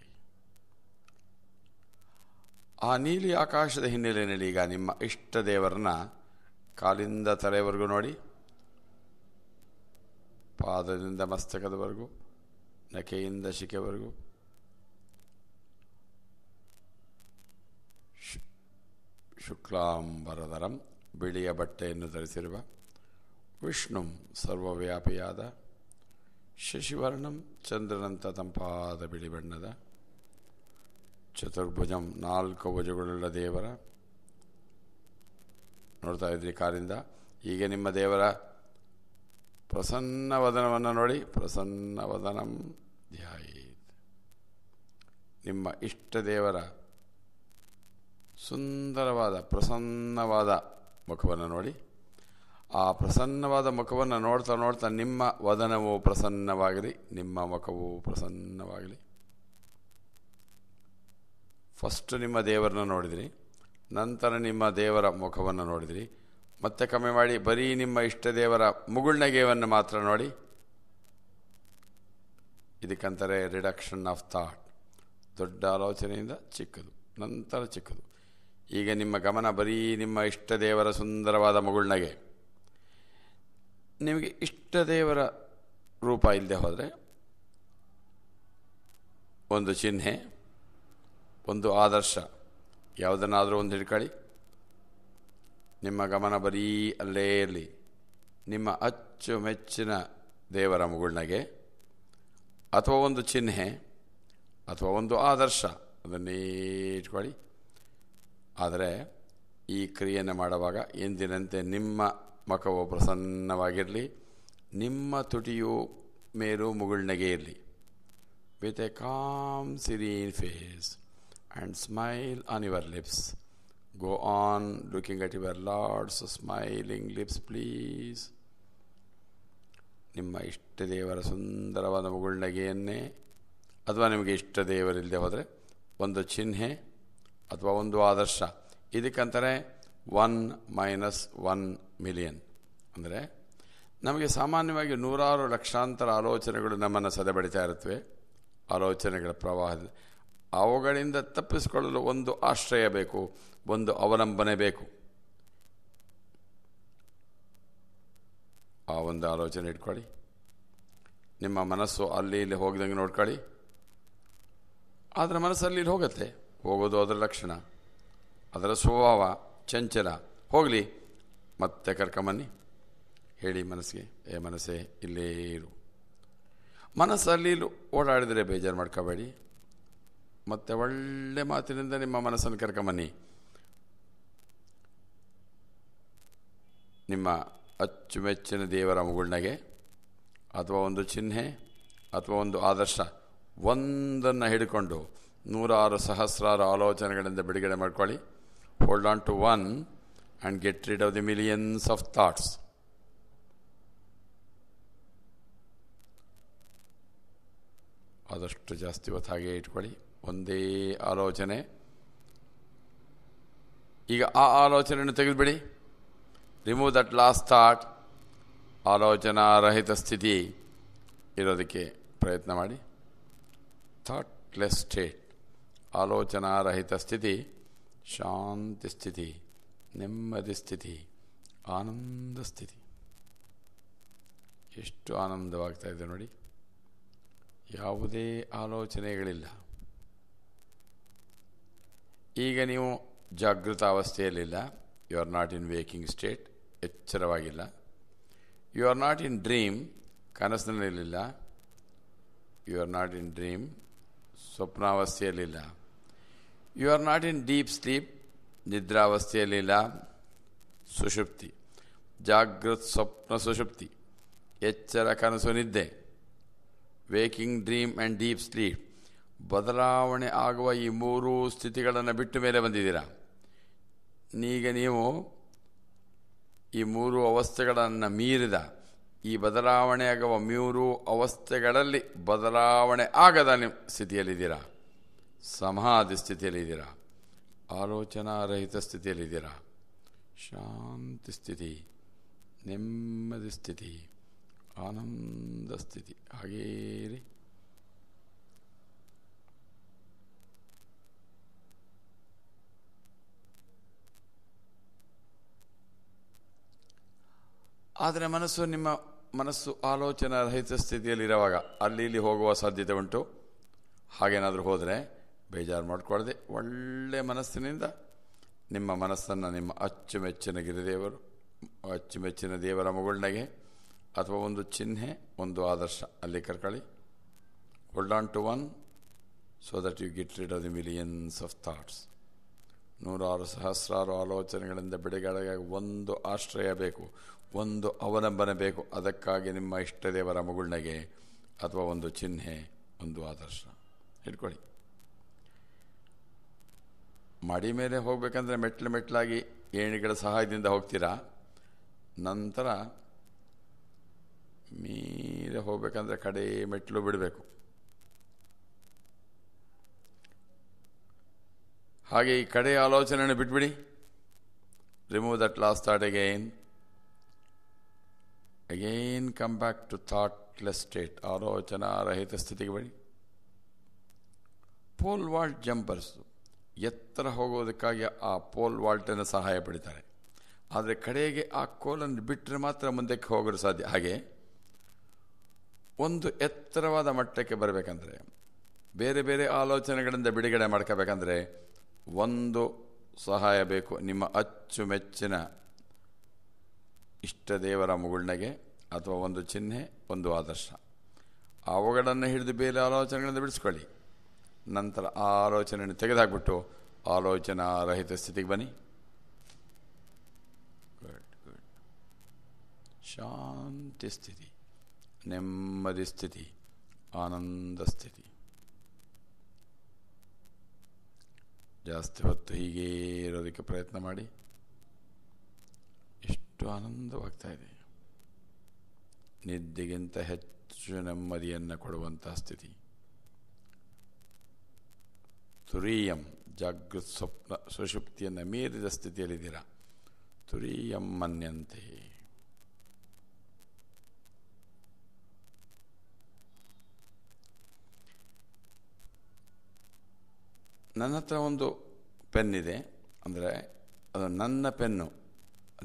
ಆ ನೀಲಿ ಆಕಾಶದ ಹಿನ್ನೆಲೆಯಲ್ಲಿ ಈಗ ನಿಮ್ಮ ಇಷ್ಟ ದೇವರನ್ನ ಕಾಲಿಂದ ತಲೆವರೆಗೂ ನೋಡಿ ಪಾದದಿಂದ ಮಸ್ತಕದವರೆಗೂ ನಕೆಯಿಂದ ಶಿಕೆವರೆಗೂ ಶುಕ್ಲಾಂಬರಧರಂ ಬಿಳಿಯ ಬಟ್ಟೆಯನ್ನು ಧರಿಸಿರುವ ವಿಷ್ಣುಂ ಸರ್ವವ್ಯಾಪಿಯಾದ ಶಶಿವರ್ಣಂ ಚಂದ್ರನಂತ ತಂಪಾದ ಬಿಳಿ ಬಣ್ಣದ ಚತುರ್ಭುಜಂ ನಾಲ್ಕು ಭುಜಗಳುಳ್ಳ ದೇವರ ನೋಡ್ತಾ ಇದ್ರಿ ಕಾರಿಂದ ಹೀಗೆ ನಿಮ್ಮ ದೇವರ ಪ್ರಸನ್ನ ವದನವನ್ನು ನೋಡಿ ಪ್ರಸನ್ನ ವದನಂ ಧ್ಯಾಯಿತ್ ನಿಮ್ಮ ಇಷ್ಟ ದೇವರ ಸುಂದರವಾದ ಪ್ರಸನ್ನವಾದ ಮುಖವನ್ನು ನೋಡಿ ಆ ಪ್ರಸನ್ನವಾದ ಮುಖವನ್ನು ನೋಡ್ತಾ ನೋಡ್ತಾ ನಿಮ್ಮ ವದನವು ಪ್ರಸನ್ನವಾಗಲಿ ನಿಮ್ಮ ಮುಖವು ಪ್ರಸನ್ನವಾಗಲಿ ಫಸ್ಟ್ ನಿಮ್ಮ ದೇವರನ್ನ ನೋಡಿದಿರಿ ನಂತರ ನಿಮ್ಮ ದೇವರ ಮುಖವನ್ನು ನೋಡಿದಿರಿ ಮತ್ತೆ ಕಮ್ಮಿ ಮಾಡಿ ಬರೀ ನಿಮ್ಮ ಇಷ್ಟ ದೇವರ ಮುಗುಳ್ನಗೆಯನ್ನು ಮಾತ್ರ ನೋಡಿ ಇದಕ್ಕಂತಾರೆ ರಿಡಕ್ಷನ್ ಆಫ್ ಥಾಟ್ ದೊಡ್ಡ ಆಲೋಚನೆಯಿಂದ ಚಿಕ್ಕದು ನಂತರ ಚಿಕ್ಕದು ಈಗ ನಿಮ್ಮ ಗಮನ ಬರೀ ನಿಮ್ಮ ಇಷ್ಟ ದೇವರ ಸುಂದರವಾದ ಮುಗುಳ್ನಗೆ ನಿಮಗೆ ಇಷ್ಟ ದೇವರ ರೂಪ ಇಲ್ಲದೆ ಹೋದರೆ ಒಂದು ಚಿಹ್ನೆ ಒಂದು ಆದರ್ಶ ಯಾವುದನ್ನಾದರೂ ಒಂದು ಹಿಡ್ಕೊಳ್ಳಿ ನಿಮ್ಮ ಗಮನ ಬರೀ ಅಲ್ಲೇ ಇರಲಿ ನಿಮ್ಮ ಅಚ್ಚುಮೆಚ್ಚಿನ ದೇವರ ಮುಗುಳ್ನಗೆ ಅಥವಾ ಒಂದು ಚಿಹ್ನೆ ಅಥವಾ ಒಂದು ಆದರ್ಶ ಇಟ್ಕೊಳ್ಳಿ ಆದರೆ ಈ ಕ್ರಿಯೆಯನ್ನು ಮಾಡುವಾಗ ಎಂದಿನಂತೆ ನಿಮ್ಮ ಮಖವು ಪ್ರಸನ್ನವಾಗಿರಲಿ ನಿಮ್ಮ ತುಟಿಯು ಮೇಲೂ ಮುಗುಳ್ನಗೆ ಇರಲಿ with a calm serene face and smile on your lips Go on looking at your Lord's smiling lips please ನಿಮ್ಮ ಇಷ್ಟ ದೇವರ ಸುಂದರವಾದ ಮುಗುಳ್ನಗೆಯನ್ನೇ ಅಥವಾ ನಿಮಗೆ ಇಷ್ಟ ದೇವರಿಲ್ಲದೆ ಹೋದರೆ ಒಂದು ಚಿಹ್ನೆ ಅಥವಾ ಒಂದು ಆದರ್ಶ ಇದಕ್ಕಂತಾರೆ ಒನ್ ಮೈನಸ್ ಒನ್ ಮಿಲಿಯನ್ ಅಂದರೆ ನಮಗೆ ಸಾಮಾನ್ಯವಾಗಿ ನೂರಾರು ಲಕ್ಷಾಂತರ ಆಲೋಚನೆಗಳು ನಮ್ಮನ್ನು ಸದೆಬಡಿತಾ ಇರುತ್ತವೆ ಆಲೋಚನೆಗಳ ಪ್ರವಾಹ ಅವುಗಳಿಂದ ತಪ್ಪಿಸಿಕೊಳ್ಳಲು ಒಂದು ಆಶ್ರಯ ಬೇಕು ಒಂದು ಅವಲಂಬನೆ ಬೇಕು ಆ ಒಂದು ಆಲೋಚನೆ ಇಟ್ಕೊಳ್ಳಿ ನಿಮ್ಮ ಮನಸ್ಸು ಅಲ್ಲಿ ಇಲ್ಲಿ ಹೋಗ್ದಂಗೆ ನೋಡ್ಕೊಳ್ಳಿ ಆದರೆ ಮನಸ್ಸಲ್ಲಿ ಇಲ್ಲಿ ಹೋಗುತ್ತೆ ಹೋಗೋದು ಅದರ ಲಕ್ಷಣ ಅದರ ಸ್ವಭಾವ ಚಂಚಲ ಹೋಗಲಿ ಮತ್ತೆ ಕರ್ಕೊಂಬನ್ನಿ ಹೇಳಿ ಮನಸ್ಸಿಗೆ ಏ ಮನಸ್ಸೇ ಇಲ್ಲೇ ಇರು ಮನಸ್ಸಲ್ಲಿ ಇಲ್ಲಿ ಓಡಾಡಿದರೆ ಬೇಜಾರು ಮಾಡ್ಕೋಬೇಡಿ ಮತ್ತು ಒಳ್ಳೆ ಮಾತಿನಿಂದ ನಿಮ್ಮ ಮನಸ್ಸನ್ನು ಕರ್ಕಮನ್ನಿ ನಿಮ್ಮ ಅಚ್ಚುಮೆಚ್ಚಿನ ದೇವರ ಮುಗುಳ್ನಗೆ ಅಥವಾ ಒಂದು ಚಿಹ್ನೆ ಅಥವಾ ಒಂದು ಆದರ್ಶ ಒಂದನ್ನು ಹಿಡ್ಕೊಂಡು ನೂರಾರು ಸಹಸ್ರಾರು ಆಲೋಚನೆಗಳಿಂದ ಬಿಡುಗಡೆ ಮಾಡ್ಕೊಳ್ಳಿ hold on to one and get rid of the millions of thoughts ಆದಷ್ಟು ಜಾಸ್ತಿ ಹೊತ್ತು ಇಟ್ಕೊಳ್ಳಿ ಒಂದೇ ಆಲೋಚನೆ ಈಗ ಆ ಆಲೋಚನೆಯನ್ನು ತೆಗೆದುಬಿಡಿ ರಿಮೂವ್ ದಟ್ ಲಾಸ್ಟ್ ಥಾಟ್ ಆಲೋಚನಾ ರಹಿತ ಸ್ಥಿತಿ ಇರೋದಕ್ಕೆ ಪ್ರಯತ್ನ ಮಾಡಿ ಥಾಟ್ಲೆಸ್ ಸ್ಟೇಟ್ ಆಲೋಚನಾರಹಿತ ಸ್ಥಿತಿ ಶಾಂತಿ ಸ್ಥಿತಿ ನೆಮ್ಮದಿ ಸ್ಥಿತಿ ಆನಂದ ಸ್ಥಿತಿ ಎಷ್ಟು ಆನಂದವಾಗ್ತಾ ಇದೆ ನೋಡಿ ಯಾವುದೇ ಆಲೋಚನೆಗಳಿಲ್ಲ ಈಗ ನೀವು ಜಾಗೃತ ಅವಸ್ಥೆಯಲ್ಲಿಲ್ಲ you are not in waking state ಎಚ್ಚರವಾಗಿಲ್ಲ you are not in dream ಕನಸಿನಲ್ಲಿಲ್ಲ you are not in dream ಸ್ವಪ್ನಾವಸ್ಥೆಯಲ್ಲಿಲ್ಲ you are not in deep sleep ನಿದ್ರಾವಸ್ಥೆಯಲ್ಲಿಲ್ಲ ಸುಷುಪ್ತಿ ಜಾಗೃತ್ ಸ್ವಪ್ನ ಸುಷುಪ್ತಿ ಎಚ್ಚರ ಕನಸು ನಿದ್ದೆ waking dream and deep sleep ಬದಲಾವಣೆ ಆಗುವ ಈ ಮೂರು ಸ್ಥಿತಿಗಳನ್ನು ಬಿಟ್ಟು ಮೇಲೆ ಬಂದಿದ್ದೀರಾ ಈಗ ನೀವು ಈ ಮೂರು ಅವಸ್ಥೆಗಳನ್ನು ಮೀರಿದ ಈ ಬದಲಾವಣೆ ಆಗುವ ಮೂರು ಅವಸ್ಥೆಗಳಲ್ಲಿ ಬದಲಾವಣೆ ಆಗದ ನಿಮ್ಮ ಸ್ಥಿತಿಯಲ್ಲಿದ್ದೀರಾ ಸಮಾಧಿ ಸ್ಥಿತಿಯಲ್ಲಿದ್ದೀರಾ ಆಲೋಚನಾರಹಿತ ಸ್ಥಿತಿಯಲ್ಲಿದ್ದೀರಾ ಶಾಂತಿ ಸ್ಥಿತಿ ನೆಮ್ಮದಿ ಸ್ಥಿತಿ ಆನಂದ ಸ್ಥಿತಿ ಹಾಗೇರಿ ಆದರೆ ಮನಸ್ಸು ನಿಮ್ಮ ಮನಸ್ಸು ಆಲೋಚನಾ ರಹಿತ ಸ್ಥಿತಿಯಲ್ಲಿರುವಾಗ ಅಲ್ಲಿ ಇಲ್ಲಿ ಹೋಗುವ ಸಾಧ್ಯತೆ ಉಂಟು ಹಾಗೇನಾದರೂ ಹೋದರೆ ಬೇಜಾರು ಮಾಡಿಕೊಳ್ಳದೆ ಒಳ್ಳೆಯ ಮನಸ್ಸಿನಿಂದ ನಿಮ್ಮ ಮನಸ್ಸನ್ನು ನಿಮ್ಮ ಅಚ್ಚುಮೆಚ್ಚಿನ ಗಿರಿದೇವರು ಅಚ್ಚುಮೆಚ್ಚಿನ ದೇವರ ಮಗುಳ್ನಗೆ ಅಥವಾ ಒಂದು ಚಿಹ್ನೆ ಒಂದು ಆದರ್ಶ ಅಲ್ಲಿ ಕರ್ಕೊಳ್ಳಿ hold on to one so that you get rid of the millions of thoughts ನೂರಾರು ಸಹಸ್ರಾರು ಆಲೋಚನೆಗಳಿಂದ ಬಿಡುಗಡೆಗಾಗಿ ಒಂದು ಆಶ್ರಯ ಬೇಕು ಒಂದು ಅವಲಂಬನೆ ಬೇಕು ಅದಕ್ಕಾಗಿ ನಿಮ್ಮ ಇಷ್ಟದೇವರ ಮಗುಳ್ನಗೆ ಅಥವಾ ಒಂದು ಚಿಹ್ನೆ ಒಂದು ಆದರ್ಶ ಇಟ್ಕೊಳ್ಳಿ ಮಡಿ ಮೇಲೆ ಹೋಗಬೇಕಂದ್ರೆ ಮೆಟ್ಲು ಮೆಟ್ಲಾಗಿ ಏಣಿಗಳ ಸಹಾಯದಿಂದ ಹೋಗ್ತೀರಾ ನಂತರ ಮೀರೆ ಹೋಗಬೇಕಂದ್ರೆ ಕಡೆ ಮೆಟ್ಲು ಬಿಡಬೇಕು ಹಾಗೆ ಈ ಕಡೆ ಆಲೋಚನೆಯನ್ನು ಬಿಟ್ಬಿಡಿ remove that last thought again again come back to thoughtless state ಆಲೋಚನಾರಹಿತ ಸ್ಥಿತಿಗೆ ಬಳಿ ಪೋಲ್ ವಾಲ್ಟ್ ಜಂಪರ್ಸ್ ಎತ್ತರ ಹೋಗೋದಕ್ಕಾಗಿ ಆ ಪೋಲ್ ವಾಲ್ಟನ್ನು ಸಹಾಯ ಪಡಿತಾರೆ ಆದರೆ ಕಡೆಗೆ ಆ ಕೋಲನ್ನು ಬಿಟ್ಟರೆ ಮಾತ್ರ ಮುಂದಕ್ಕೆ ಹೋಗಲು ಸಾಧ್ಯ ಹಾಗೆ ಒಂದು ಎತ್ತರವಾದ ಮಟ್ಟಕ್ಕೆ ಬರಬೇಕಂದ್ರೆ ಬೇರೆ ಬೇರೆ ಆಲೋಚನೆಗಳಿಂದ ಬಿಡುಗಡೆ ಮಾಡ್ಕೋಬೇಕಂದ್ರೆ ಒಂದು ಸಹಾಯ ಬೇಕು ನಿಮ್ಮ ಅಚ್ಚುಮೆಚ್ಚಿನ ಇಷ್ಟ ದೇವರ ಮುಗುಳ್ನಗೆ ಅಥವಾ ಒಂದು ಚಿಹ್ನೆ ಒಂದು ಆದರ್ಶ ಅವುಗಳನ್ನು ಹಿಡಿದು ಬೇರೆ ಆಲೋಚನೆಗಳನ್ನು ಬಿಡಿಸ್ಕೊಳ್ಳಿ ನಂತರ ಆ ಆಲೋಚನೆಯನ್ನು ತೆಗೆದುಹಾಕ್ಬಿಟ್ಟು ಆಲೋಚನಾ ರಹಿತ ಸ್ಥಿತಿಗೆ ಬನ್ನಿ ಗುಡ್ ಗುಡ್ ಶಾಂತಿ ಸ್ಥಿತಿ ನೆಮ್ಮದಿ ಸ್ಥಿತಿ ಆನಂದ ಸ್ಥಿತಿ ಜಾಸ್ತಿ ಹೊತ್ತು ಹೀಗೇ ಇರೋದಕ್ಕೆ ಪ್ರಯತ್ನ ಮಾಡಿ ಎಷ್ಟು ಆನಂದವಾಗ್ತಾ ಇದೆ ನಿದ್ದೆಗಿಂತ ಹೆಚ್ಚು ನೆಮ್ಮದಿಯನ್ನು ಕೊಡುವಂಥ ಸ್ಥಿತಿ ತುರೀಯಂ ಜಾಗೃತ್ ಸ್ವಪ್ನ ಸುಷುಪ್ತಿಯನ್ನು ಮೀರಿದ ಸ್ಥಿತಿಯಲ್ಲಿದ್ದೀರಾ ತುರೀಯಂ ಮನ್ಯಂತೆ ನನ್ನ ಹತ್ರ ಒಂದು ಪೆನ್ನಿದೆ ಅಂದರೆ ಅದು ನನ್ನ ಪೆನ್ನು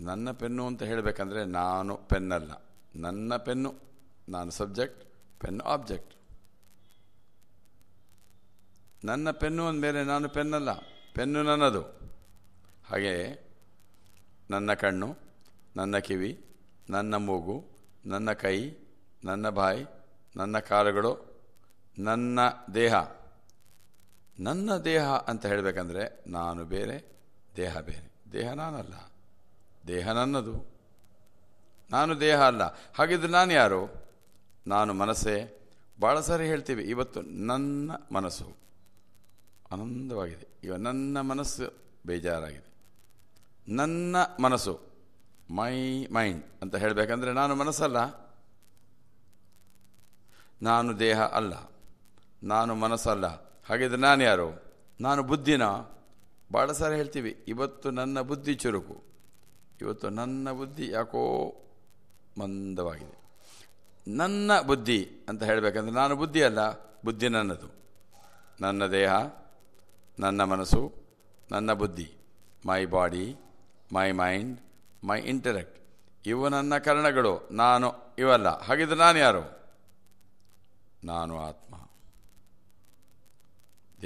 ನನ್ನ ಪೆನ್ನು ಅಂತ ಹೇಳಬೇಕಂದ್ರೆ ನಾನು ಪೆನ್ನಲ್ಲ ನನ್ನ ಪೆನ್ನು ನಾನು ಸಬ್ಜೆಕ್ಟ್ ಪೆನ್ ಆಬ್ಜೆಕ್ಟ್ ನನ್ನ ಪೆನ್ನು ಅಂದಮೇಲೆ ನಾನು ಪೆನ್ನಲ್ಲ ಪೆನ್ನು ನನ್ನದು ಹಾಗೆಯೇ ನನ್ನ ಕಣ್ಣು ನನ್ನ ಕಿವಿ ನನ್ನ ಮೂಗು ನನ್ನ ಕೈ ನನ್ನ ಬಾಯಿ ನನ್ನ ಕಾಲುಗಳು ನನ್ನ ದೇಹ ನನ್ನ ದೇಹ ಅಂತ ಹೇಳಬೇಕಂದ್ರೆ ನಾನು ಬೇರೆ ದೇಹ ಬೇರೆ ದೇಹ ನಾನಲ್ಲ ದೇಹ ನನ್ನದು ನಾನು ದೇಹ ಅಲ್ಲ ಹಾಗಿದ್ರೆ ನಾನು ಯಾರು ನಾನು ಮನಸ್ಸೇ ಭಾಳ ಸಾರಿ ಹೇಳ್ತೀವಿ ಇವತ್ತು ನನ್ನ ಮನಸ್ಸು ಆನಂದವಾಗಿದೆ ಇವ ನನ್ನ ಮನಸ್ಸು ಬೇಜಾರಾಗಿದೆ ನನ್ನ ಮನಸ್ಸು ಮೈ ಮೈಂಡ್ ಅಂತ ಹೇಳಬೇಕಂದ್ರೆ ನಾನು ಮನಸ್ಸಲ್ಲ ನಾನು ದೇಹ ಅಲ್ಲ ನಾನು ಮನಸ್ಸಲ್ಲ ಹಾಗಿದ್ರೆ ನಾನು ಯಾರು ನಾನು ಬುದ್ಧಿನ ಭಾಳ ಸಾರಿ ಹೇಳ್ತೀವಿ ಇವತ್ತು ನನ್ನ ಬುದ್ಧಿ ಚುರುಕು ಇವತ್ತು ನನ್ನ ಬುದ್ಧಿ ಯಾಕೋ ಮಂದವಾಗಿದೆ ನನ್ನ ಬುದ್ಧಿ ಅಂತ ಹೇಳಬೇಕಂದ್ರೆ ನಾನು ಬುದ್ಧಿ ಅಲ್ಲ ಬುದ್ಧಿ ನನ್ನದು ನನ್ನ ದೇಹ ನನ್ನ ಮನಸ್ಸು ನನ್ನ ಬುದ್ಧಿ ಮೈ ಬಾಡಿ ಮೈ ಮೈಂಡ್ ಮೈ ಇಂಟರೆಕ್ಟ್ ಇವು ನನ್ನ ಕರ್ಣಗಳು ನಾನು ಇವಲ್ಲ ಹಾಗಿದ್ರೆ ನಾನು ಯಾರು ನಾನು ಆತ್ಮ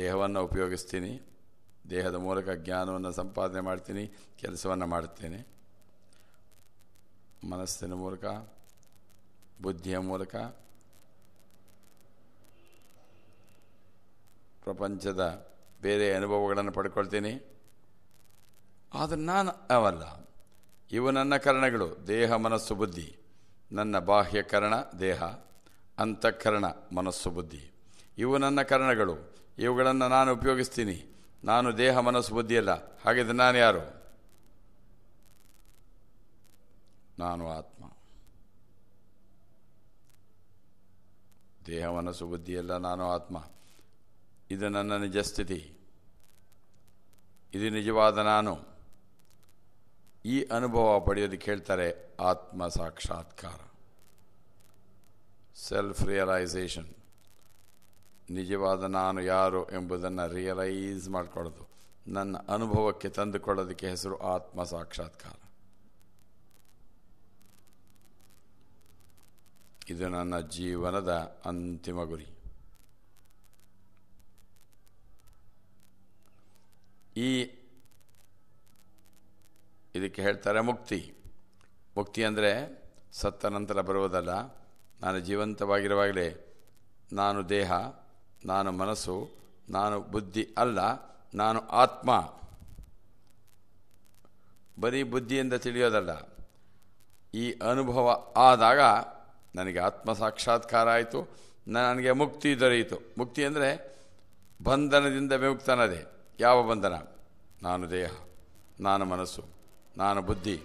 ದೇಹವನ್ನು ಉಪಯೋಗಿಸ್ತೀನಿ ದೇಹದ ಮೂಲಕ ಜ್ಞಾನವನ್ನು ಸಂಪಾದನೆ ಮಾಡ್ತೀನಿ ಕೆಲಸವನ್ನು ಮಾಡುತ್ತೇನೆ ಮನಸ್ಸಿನ ಮೂಲಕ ಬುದ್ಧಿಯ ಮೂಲಕ ಪ್ರಪಂಚದ ಬೇರೆ ಅನುಭವಗಳನ್ನು ಪಡ್ಕೊಳ್ತೀನಿ ಆದರೆ ನಾನು ಅವಲ್ಲ ಇವು ನನ್ನ ಕರಣಗಳು ದೇಹ ಮನಸ್ಸು ಬುದ್ಧಿ ನನ್ನ ಬಾಹ್ಯಕರಣ ದೇಹ ಅಂತಃಕರಣ ಮನಸ್ಸು ಬುದ್ಧಿ ಇವು ನನ್ನ ಕರಣಗಳು ಇವುಗಳನ್ನು ನಾನು ಉಪಯೋಗಿಸ್ತೀನಿ ನಾನು ದೇಹ ಮನಸ್ಸು ಬುದ್ಧಿಯಲ್ಲ ಹಾಗಿದ್ರೆ ನಾನು ಯಾರು ನಾನು ಆತ್ಮ ದೇಹ ಮನಸ್ಸು ನಾನು ಆತ್ಮ ಇದು ನನ್ನ ನಿಜ ಸ್ಥಿತಿ ಇದು ನಿಜವಾದ ನಾನು ಈ ಅನುಭವ ಪಡೆಯೋದಕ್ಕೆ ಹೇಳ್ತಾರೆ ಆತ್ಮ ಸಾಕ್ಷಾತ್ಕಾರ ಸೆಲ್ಫ್ ರಿಯಲೈಸೇಷನ್ ನಿಜವಾದ ನಾನು ಯಾರು ಎಂಬುದನ್ನು ರಿಯಲೈಸ್ ಮಾಡಿಕೊಳ್ಳೋದು ನನ್ನ ಅನುಭವಕ್ಕೆ ತಂದುಕೊಳ್ಳೋದಕ್ಕೆ ಹೆಸರು ಆತ್ಮ ಸಾಕ್ಷಾತ್ಕಾರ ಇದು ನನ್ನ ಜೀವನದ ಅಂತಿಮ ಗುರಿ ಈ ಇದಕ್ಕೆ ಹೇಳ್ತಾರೆ ಮುಕ್ತಿ ಮುಕ್ತಿ ಅಂದರೆ ಸತ್ತ ನಂತರ ಬರುವುದಲ್ಲ ನಾನು ಜೀವಂತವಾಗಿರುವಾಗಲೇ ನಾನು ದೇಹ ನಾನು ಮನಸ್ಸು ನಾನು ಬುದ್ಧಿ ಅಲ್ಲ ನಾನು ಆತ್ಮ ಬರೀ ಬುದ್ಧಿಯಿಂದ ತಿಳಿಯೋದಲ್ಲ ಈ ಅನುಭವ ಆದಾಗ ನನಗೆ ಆತ್ಮ ಸಾಕ್ಷಾತ್ಕಾರ ಆಯಿತು ನನಗೆ ಮುಕ್ತಿ ದೊರೆಯಿತು ಮುಕ್ತಿ ಅಂದರೆ ಬಂಧನದಿಂದ ವಿಮುಕ್ತನದೇ ಯಾವ ಬಂಧನ ನಾನು ದೇಹ ನಾನು ಮನಸ್ಸು ನಾನು ಬುದ್ಧಿ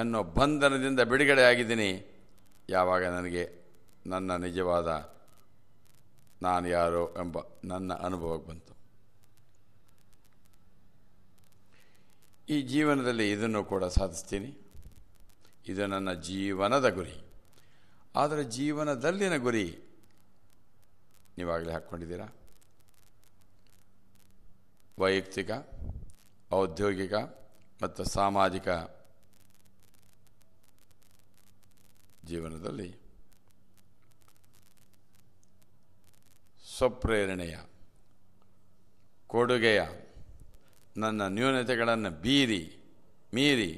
ಅನ್ನೋ ಬಂಧನದಿಂದ ಬಿಡುಗಡೆ ಆಗಿದ್ದೀನಿ ಯಾವಾಗ ನನಗೆ ನನ್ನ ನಿಜವಾದ ನಾನು ಯಾರು ಎಂಬ ನನ್ನ ಅನುಭವಕ್ಕೆ ಬಂತು ಈ ಜೀವನದಲ್ಲಿ ಇದನ್ನು ಕೂಡ ಸಾಧಿಸ್ತೀನಿ ಇದು ನನ್ನ ಜೀವನದ ಗುರಿ ಆದರೆ ಜೀವನದಲ್ಲಿನ ಗುರಿ ನೀವಾಗಲೇ ಹಾಕ್ಕೊಂಡಿದ್ದೀರಾ ವೈಯಕ್ತಿಕ ಔದ್ಯೋಗಿಕ ಮತ್ತು ಸಾಮಾಜಿಕ ಜೀವನದಲ್ಲಿ ಸ್ವಪ್ರೇರಣೆಯ ಕೊಡುಗೆಯ ನನ್ನ ನ್ಯೂನತೆಗಳನ್ನು ಬೀರಿ ಮೀರಿ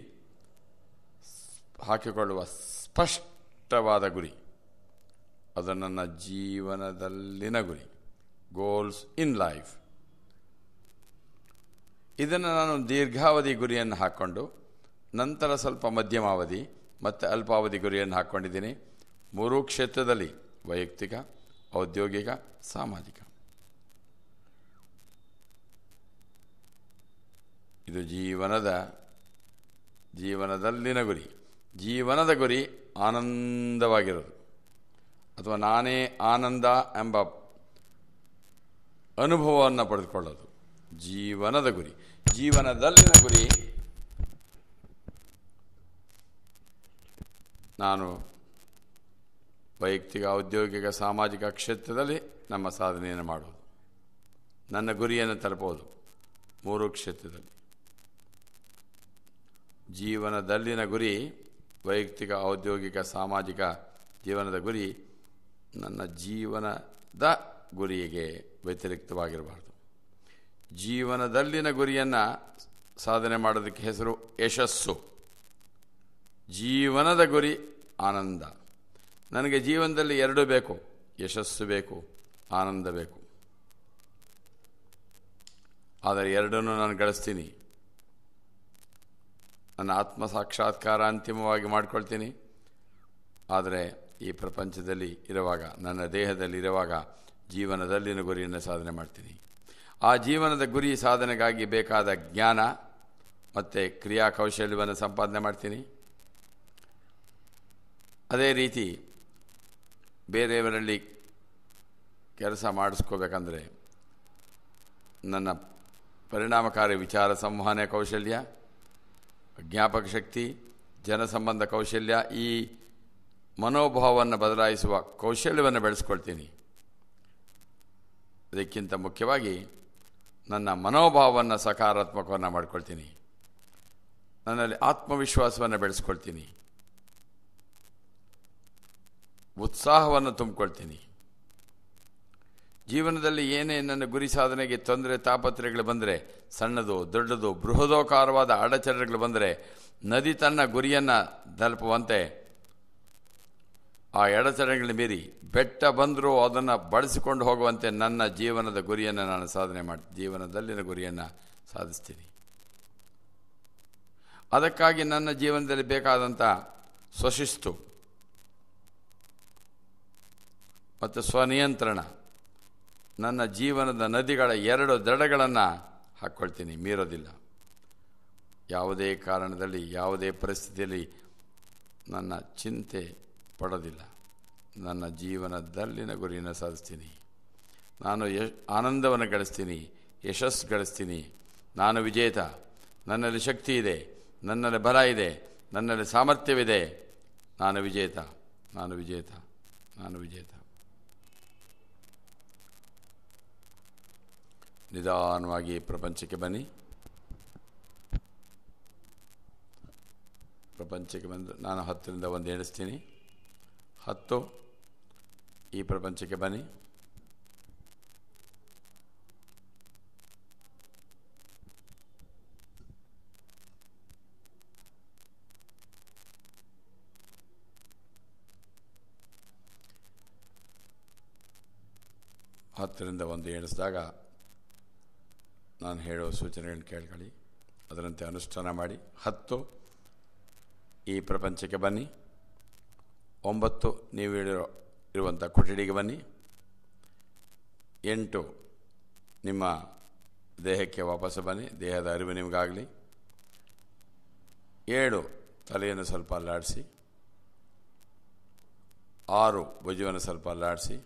ಹಾಕಿಕೊಳ್ಳುವ ಸ್ಪಷ್ಟ ಇಷ್ಟವಾದ ಗುರಿ ಅದು ನನ್ನ ಜೀವನದಲ್ಲಿನ ಗುರಿ ಗೋಲ್ಸ್ ಇನ್ ಲೈಫ್ ಇದನ್ನು ನಾನು ದೀರ್ಘಾವಧಿ ಗುರಿಯನ್ನು ಹಾಕ್ಕೊಂಡು ನಂತರ ಸ್ವಲ್ಪ ಮಧ್ಯಮಾವಧಿ ಮತ್ತು ಅಲ್ಪಾವಧಿ ಗುರಿಯನ್ನು ಹಾಕ್ಕೊಂಡಿದ್ದೀನಿ ಮೂರು ಕ್ಷೇತ್ರದಲ್ಲಿ ವೈಯಕ್ತಿಕ ಔದ್ಯೋಗಿಕ ಸಾಮಾಜಿಕ ಇದು ಜೀವನದ ಜೀವನದಲ್ಲಿನ ಗುರಿ ಜೀವನದ ಗುರಿ ಆನಂದವಾಗಿರೋದು ಅಥವಾ ನಾನೇ ಆನಂದ ಎಂಬ ಅನುಭವವನ್ನು ಪಡೆದುಕೊಳ್ಳೋದು ಜೀವನದ ಗುರಿ ಜೀವನದಲ್ಲಿನ ಗುರಿ ನಾನು ವೈಯಕ್ತಿಕ ಔದ್ಯೋಗಿಕ ಸಾಮಾಜಿಕ ಕ್ಷೇತ್ರದಲ್ಲಿ ನಮ್ಮ ಸಾಧನೆಯನ್ನು ಮಾಡೋದು ನನ್ನ ಗುರಿಯನ್ನು ತಲುಪೋದು ಮೂರು ಕ್ಷೇತ್ರದಲ್ಲಿ ಜೀವನದಲ್ಲಿನ ಗುರಿ ವೈಯಕ್ತಿಕ ಔದ್ಯೋಗಿಕ ಸಾಮಾಜಿಕ ಜೀವನದ ಗುರಿ ನನ್ನ ಜೀವನದ ಗುರಿಗೆ ವ್ಯತಿರಿಕ್ತವಾಗಿರಬಾರ್ದು ಜೀವನದಲ್ಲಿನ ಗುರಿಯನ್ನು ಸಾಧನೆ ಮಾಡೋದಕ್ಕೆ ಹೆಸರು ಯಶಸ್ಸು ಜೀವನದ ಗುರಿ ಆನಂದ ನನಗೆ ಜೀವನದಲ್ಲಿ ಎರಡೂ ಬೇಕು ಯಶಸ್ಸು ಬೇಕು ಆನಂದ ಬೇಕು ಆದರೆ ಎರಡನ್ನೂ ನಾನು ಗಳಿಸ್ತೀನಿ ನನ್ನ ಆತ್ಮ ಸಾಕ್ಷಾತ್ಕಾರ ಅಂತಿಮವಾಗಿ ಮಾಡ್ಕೊಳ್ತೀನಿ ಆದರೆ ಈ ಪ್ರಪಂಚದಲ್ಲಿ ಇರುವಾಗ ನನ್ನ ದೇಹದಲ್ಲಿ ಇರುವಾಗ ಜೀವನದಲ್ಲಿನ ಗುರಿಯನ್ನು ಸಾಧನೆ ಮಾಡ್ತೀನಿ ಆ ಜೀವನದ ಗುರಿ ಸಾಧನೆಗಾಗಿ ಬೇಕಾದ ಜ್ಞಾನ ಮತ್ತು ಕ್ರಿಯಾ ಕೌಶಲ್ಯವನ್ನು ಸಂಪಾದನೆ ಮಾಡ್ತೀನಿ ಅದೇ ರೀತಿ ಬೇರೆಯವರಲ್ಲಿ ಕೆಲಸ ಮಾಡಿಸ್ಕೋಬೇಕಂದ್ರೆ ನನ್ನ ಪರಿಣಾಮಕಾರಿ ವಿಚಾರ ಸಂವಹನ ಕೌಶಲ್ಯ ಜ್ಞಾಪಕ ಶಕ್ತಿ ಜನಸಂಬಂಧ ಕೌಶಲ್ಯ ಈ ಮನೋಭಾವವನ್ನು ಬದಲಾಯಿಸುವ ಕೌಶಲ್ಯವನ್ನು ಬೆಳೆಸ್ಕೊಳ್ತೀನಿ ಅದಕ್ಕಿಂತ ಮುಖ್ಯವಾಗಿ ನನ್ನ ಮನೋಭಾವವನ್ನು ಸಕಾರಾತ್ಮಕವನ್ನು ಮಾಡ್ಕೊಳ್ತೀನಿ ನನ್ನಲ್ಲಿ ಆತ್ಮವಿಶ್ವಾಸವನ್ನು ಬೆಳೆಸ್ಕೊಳ್ತೀನಿ ಉತ್ಸಾಹವನ್ನು ತುಂಬಿಕೊಳ್ತೀನಿ ಜೀವನದಲ್ಲಿ ಏನೇ ನನ್ನ ಗುರಿ ಸಾಧನೆಗೆ ತೊಂದರೆ ತಾಪತ್ರೆಗಳು ಬಂದರೆ ಸಣ್ಣದು ದೊಡ್ಡದು ಬೃಹದೋಕಾರವಾದ ಅಡಚಣೆಗಳು ಬಂದರೆ ನದಿ ತನ್ನ ಗುರಿಯನ್ನು ತಲುಪುವಂತೆ ಆ ಎಡಚಣೆಗಳನ್ನ ಮೀರಿ ಬೆಟ್ಟ ಬಂದರೂ ಅದನ್ನು ಬಳಸಿಕೊಂಡು ಹೋಗುವಂತೆ ನನ್ನ ಜೀವನದ ಗುರಿಯನ್ನು ನಾನು ಸಾಧನೆ ಮಾಡಿ ಜೀವನದಲ್ಲಿನ ಗುರಿಯನ್ನು ಸಾಧಿಸ್ತೀನಿ ಅದಕ್ಕಾಗಿ ನನ್ನ ಜೀವನದಲ್ಲಿ ಬೇಕಾದಂಥ ಸ್ವಶಿಸ್ತು ಮತ್ತು ಸ್ವನಿಯಂತ್ರಣ ನನ್ನ ಜೀವನದ ನದಿಗಳ ಎರಡು ದಡಗಳನ್ನು ಹಾಕ್ಕೊಳ್ತೀನಿ ಮೀರೋದಿಲ್ಲ ಯಾವುದೇ ಕಾರಣದಲ್ಲಿ ಯಾವುದೇ ಪರಿಸ್ಥಿತಿಯಲ್ಲಿ ನನ್ನ ಚಿಂತೆ ಪಡೋದಿಲ್ಲ ನನ್ನ ಜೀವನದಲ್ಲಿನ ಗುರಿಯನ್ನು ಸಾಧಿಸ್ತೀನಿ ನಾನು ಯಶ್ ಆನಂದವನ್ನು ಗಳಿಸ್ತೀನಿ ಯಶಸ್ಸು ಗಳಿಸ್ತೀನಿ ನಾನು ವಿಜೇತ ನನ್ನಲ್ಲಿ ಶಕ್ತಿ ಇದೆ ನನ್ನಲ್ಲಿ ಬಲ ಇದೆ ನನ್ನಲ್ಲಿ ಸಾಮರ್ಥ್ಯವಿದೆ ನಾನು ವಿಜೇತ ನಾನು ವಿಜೇತ ನಾನು ವಿಜೇತ ನಿಧಾನವಾಗಿ ಪ್ರಪಂಚಕ್ಕೆ ಬನ್ನಿ ಪ್ರಪಂಚಕ್ಕೆ ಬಂದು ನಾನು ಹತ್ತರಿಂದ ಒಂದು ಎಣಿಸ್ತೀನಿ ಹತ್ತು ಈ ಪ್ರಪಂಚಕ್ಕೆ ಬನ್ನಿ ಹತ್ತರಿಂದ ಒಂದು ಎಣಿಸಿದಾಗ ನಾನು ಹೇಳುವ ಸೂಚನೆಗಳನ್ನು ಕೇಳ್ಕೊಳ್ಳಿ ಅದರಂತೆ ಅನುಷ್ಠಾನ ಮಾಡಿ ಹತ್ತು ಈ ಪ್ರಪಂಚಕ್ಕೆ ಬನ್ನಿ ಒಂಬತ್ತು ನೀವು ಹೇಳಿರೋ ಇರುವಂಥ ಕೊಠಡಿಗೆ ಬನ್ನಿ ಎಂಟು ನಿಮ್ಮ ದೇಹಕ್ಕೆ ವಾಪಸ್ಸು ಬನ್ನಿ ದೇಹದ ಅರಿವು ನಿಮಗಾಗಲಿ ಏಳು ತಲೆಯನ್ನು ಸ್ವಲ್ಪ ಅಲ್ಲಾಡಿಸಿ ಆರು ಭುಜವನ್ನು ಸ್ವಲ್ಪ ಅಲ್ಲಾಡಿಸಿ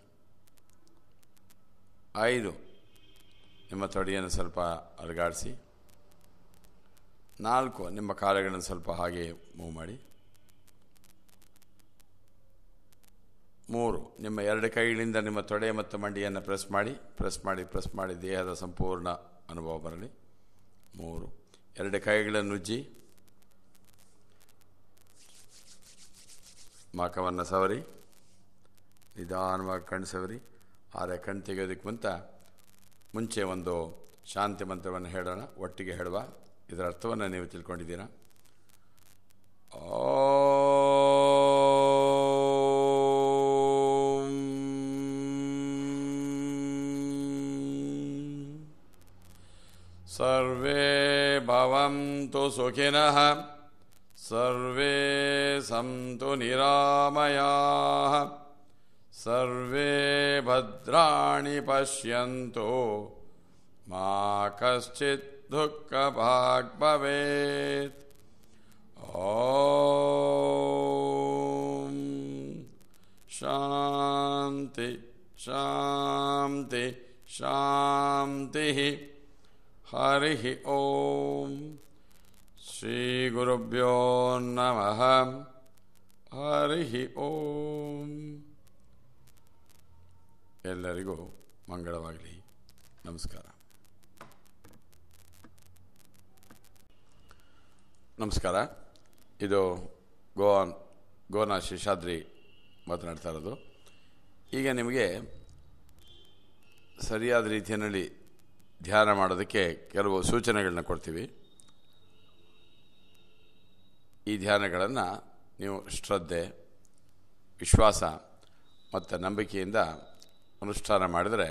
ಐದು ನಿಮ್ಮ ತೊಡೆಯನ್ನು ಸ್ವಲ್ಪ ಅಲುಗಾಡಿಸಿ ನಾಲ್ಕು ನಿಮ್ಮ ಕಾಲುಗಳನ್ನು ಸ್ವಲ್ಪ ಹಾಗೆ ಮೂವ್ ಮಾಡಿ ಮೂರು ನಿಮ್ಮ ಎರಡು ಕೈಗಳಿಂದ ನಿಮ್ಮ ತೊಡೆ ಮತ್ತು ಮಂಡಿಯನ್ನು ಪ್ರೆಸ್ ಮಾಡಿ ಪ್ರೆಸ್ ಮಾಡಿ ಪ್ರೆಸ್ ಮಾಡಿ ದೇಹದ ಸಂಪೂರ್ಣ ಅನುಭವ ಬರಲಿ ಮೂರು ಎರಡು ಕೈಗಳನ್ನು ಉಜ್ಜಿ ಮಾಕವನ್ನು ಸವರಿ ನಿಧಾನವಾಗಿ ಕಣ್ಣು ಸವರಿ ಆರೆ ಕಣ್ಣು ತೆಗೆಯೋದಕ್ಕೆ ಮುಂತ ಮುಂಚೆ ಒಂದು ಶಾಂತಿ ಮಂತ್ರವನ್ನು ಹೇಳೋಣ ಒಟ್ಟಿಗೆ ಹೇಳುವ ಇದರ ಅರ್ಥವನ್ನು ನೀವು ತಿಳ್ಕೊಂಡಿದ್ದೀರಾ ಸರ್ವೇ ಭವಂತು ಸುಖಿನಃ ಸರ್ವೇ ಸಂತು ನಿರಾಮಯಾಃ सर्वे भद्राणि पश्यन्तु मा कश्चित् दुःखभाग् भवेत् ॐ शान्ति शान्ति शान्तिः हरिः ॐ श्रीगुरुभ्यो नमः हरिः ॐ ಎಲ್ಲರಿಗೂ ಮಂಗಳವಾಗಲಿ ನಮಸ್ಕಾರ ನಮಸ್ಕಾರ ಇದು ಗೋವಾನ್ ಗೋನಾ ಶೇಷಾದ್ರಿ ಮಾತನಾಡ್ತಾ ಇರೋದು ಈಗ ನಿಮಗೆ ಸರಿಯಾದ ರೀತಿಯಲ್ಲಿ ಧ್ಯಾನ ಮಾಡೋದಕ್ಕೆ ಕೆಲವು ಸೂಚನೆಗಳನ್ನ ಕೊಡ್ತೀವಿ ಈ ಧ್ಯಾನಗಳನ್ನು ನೀವು ಶ್ರದ್ಧೆ ವಿಶ್ವಾಸ ಮತ್ತು ನಂಬಿಕೆಯಿಂದ ಅನುಷ್ಠಾನ ಮಾಡಿದರೆ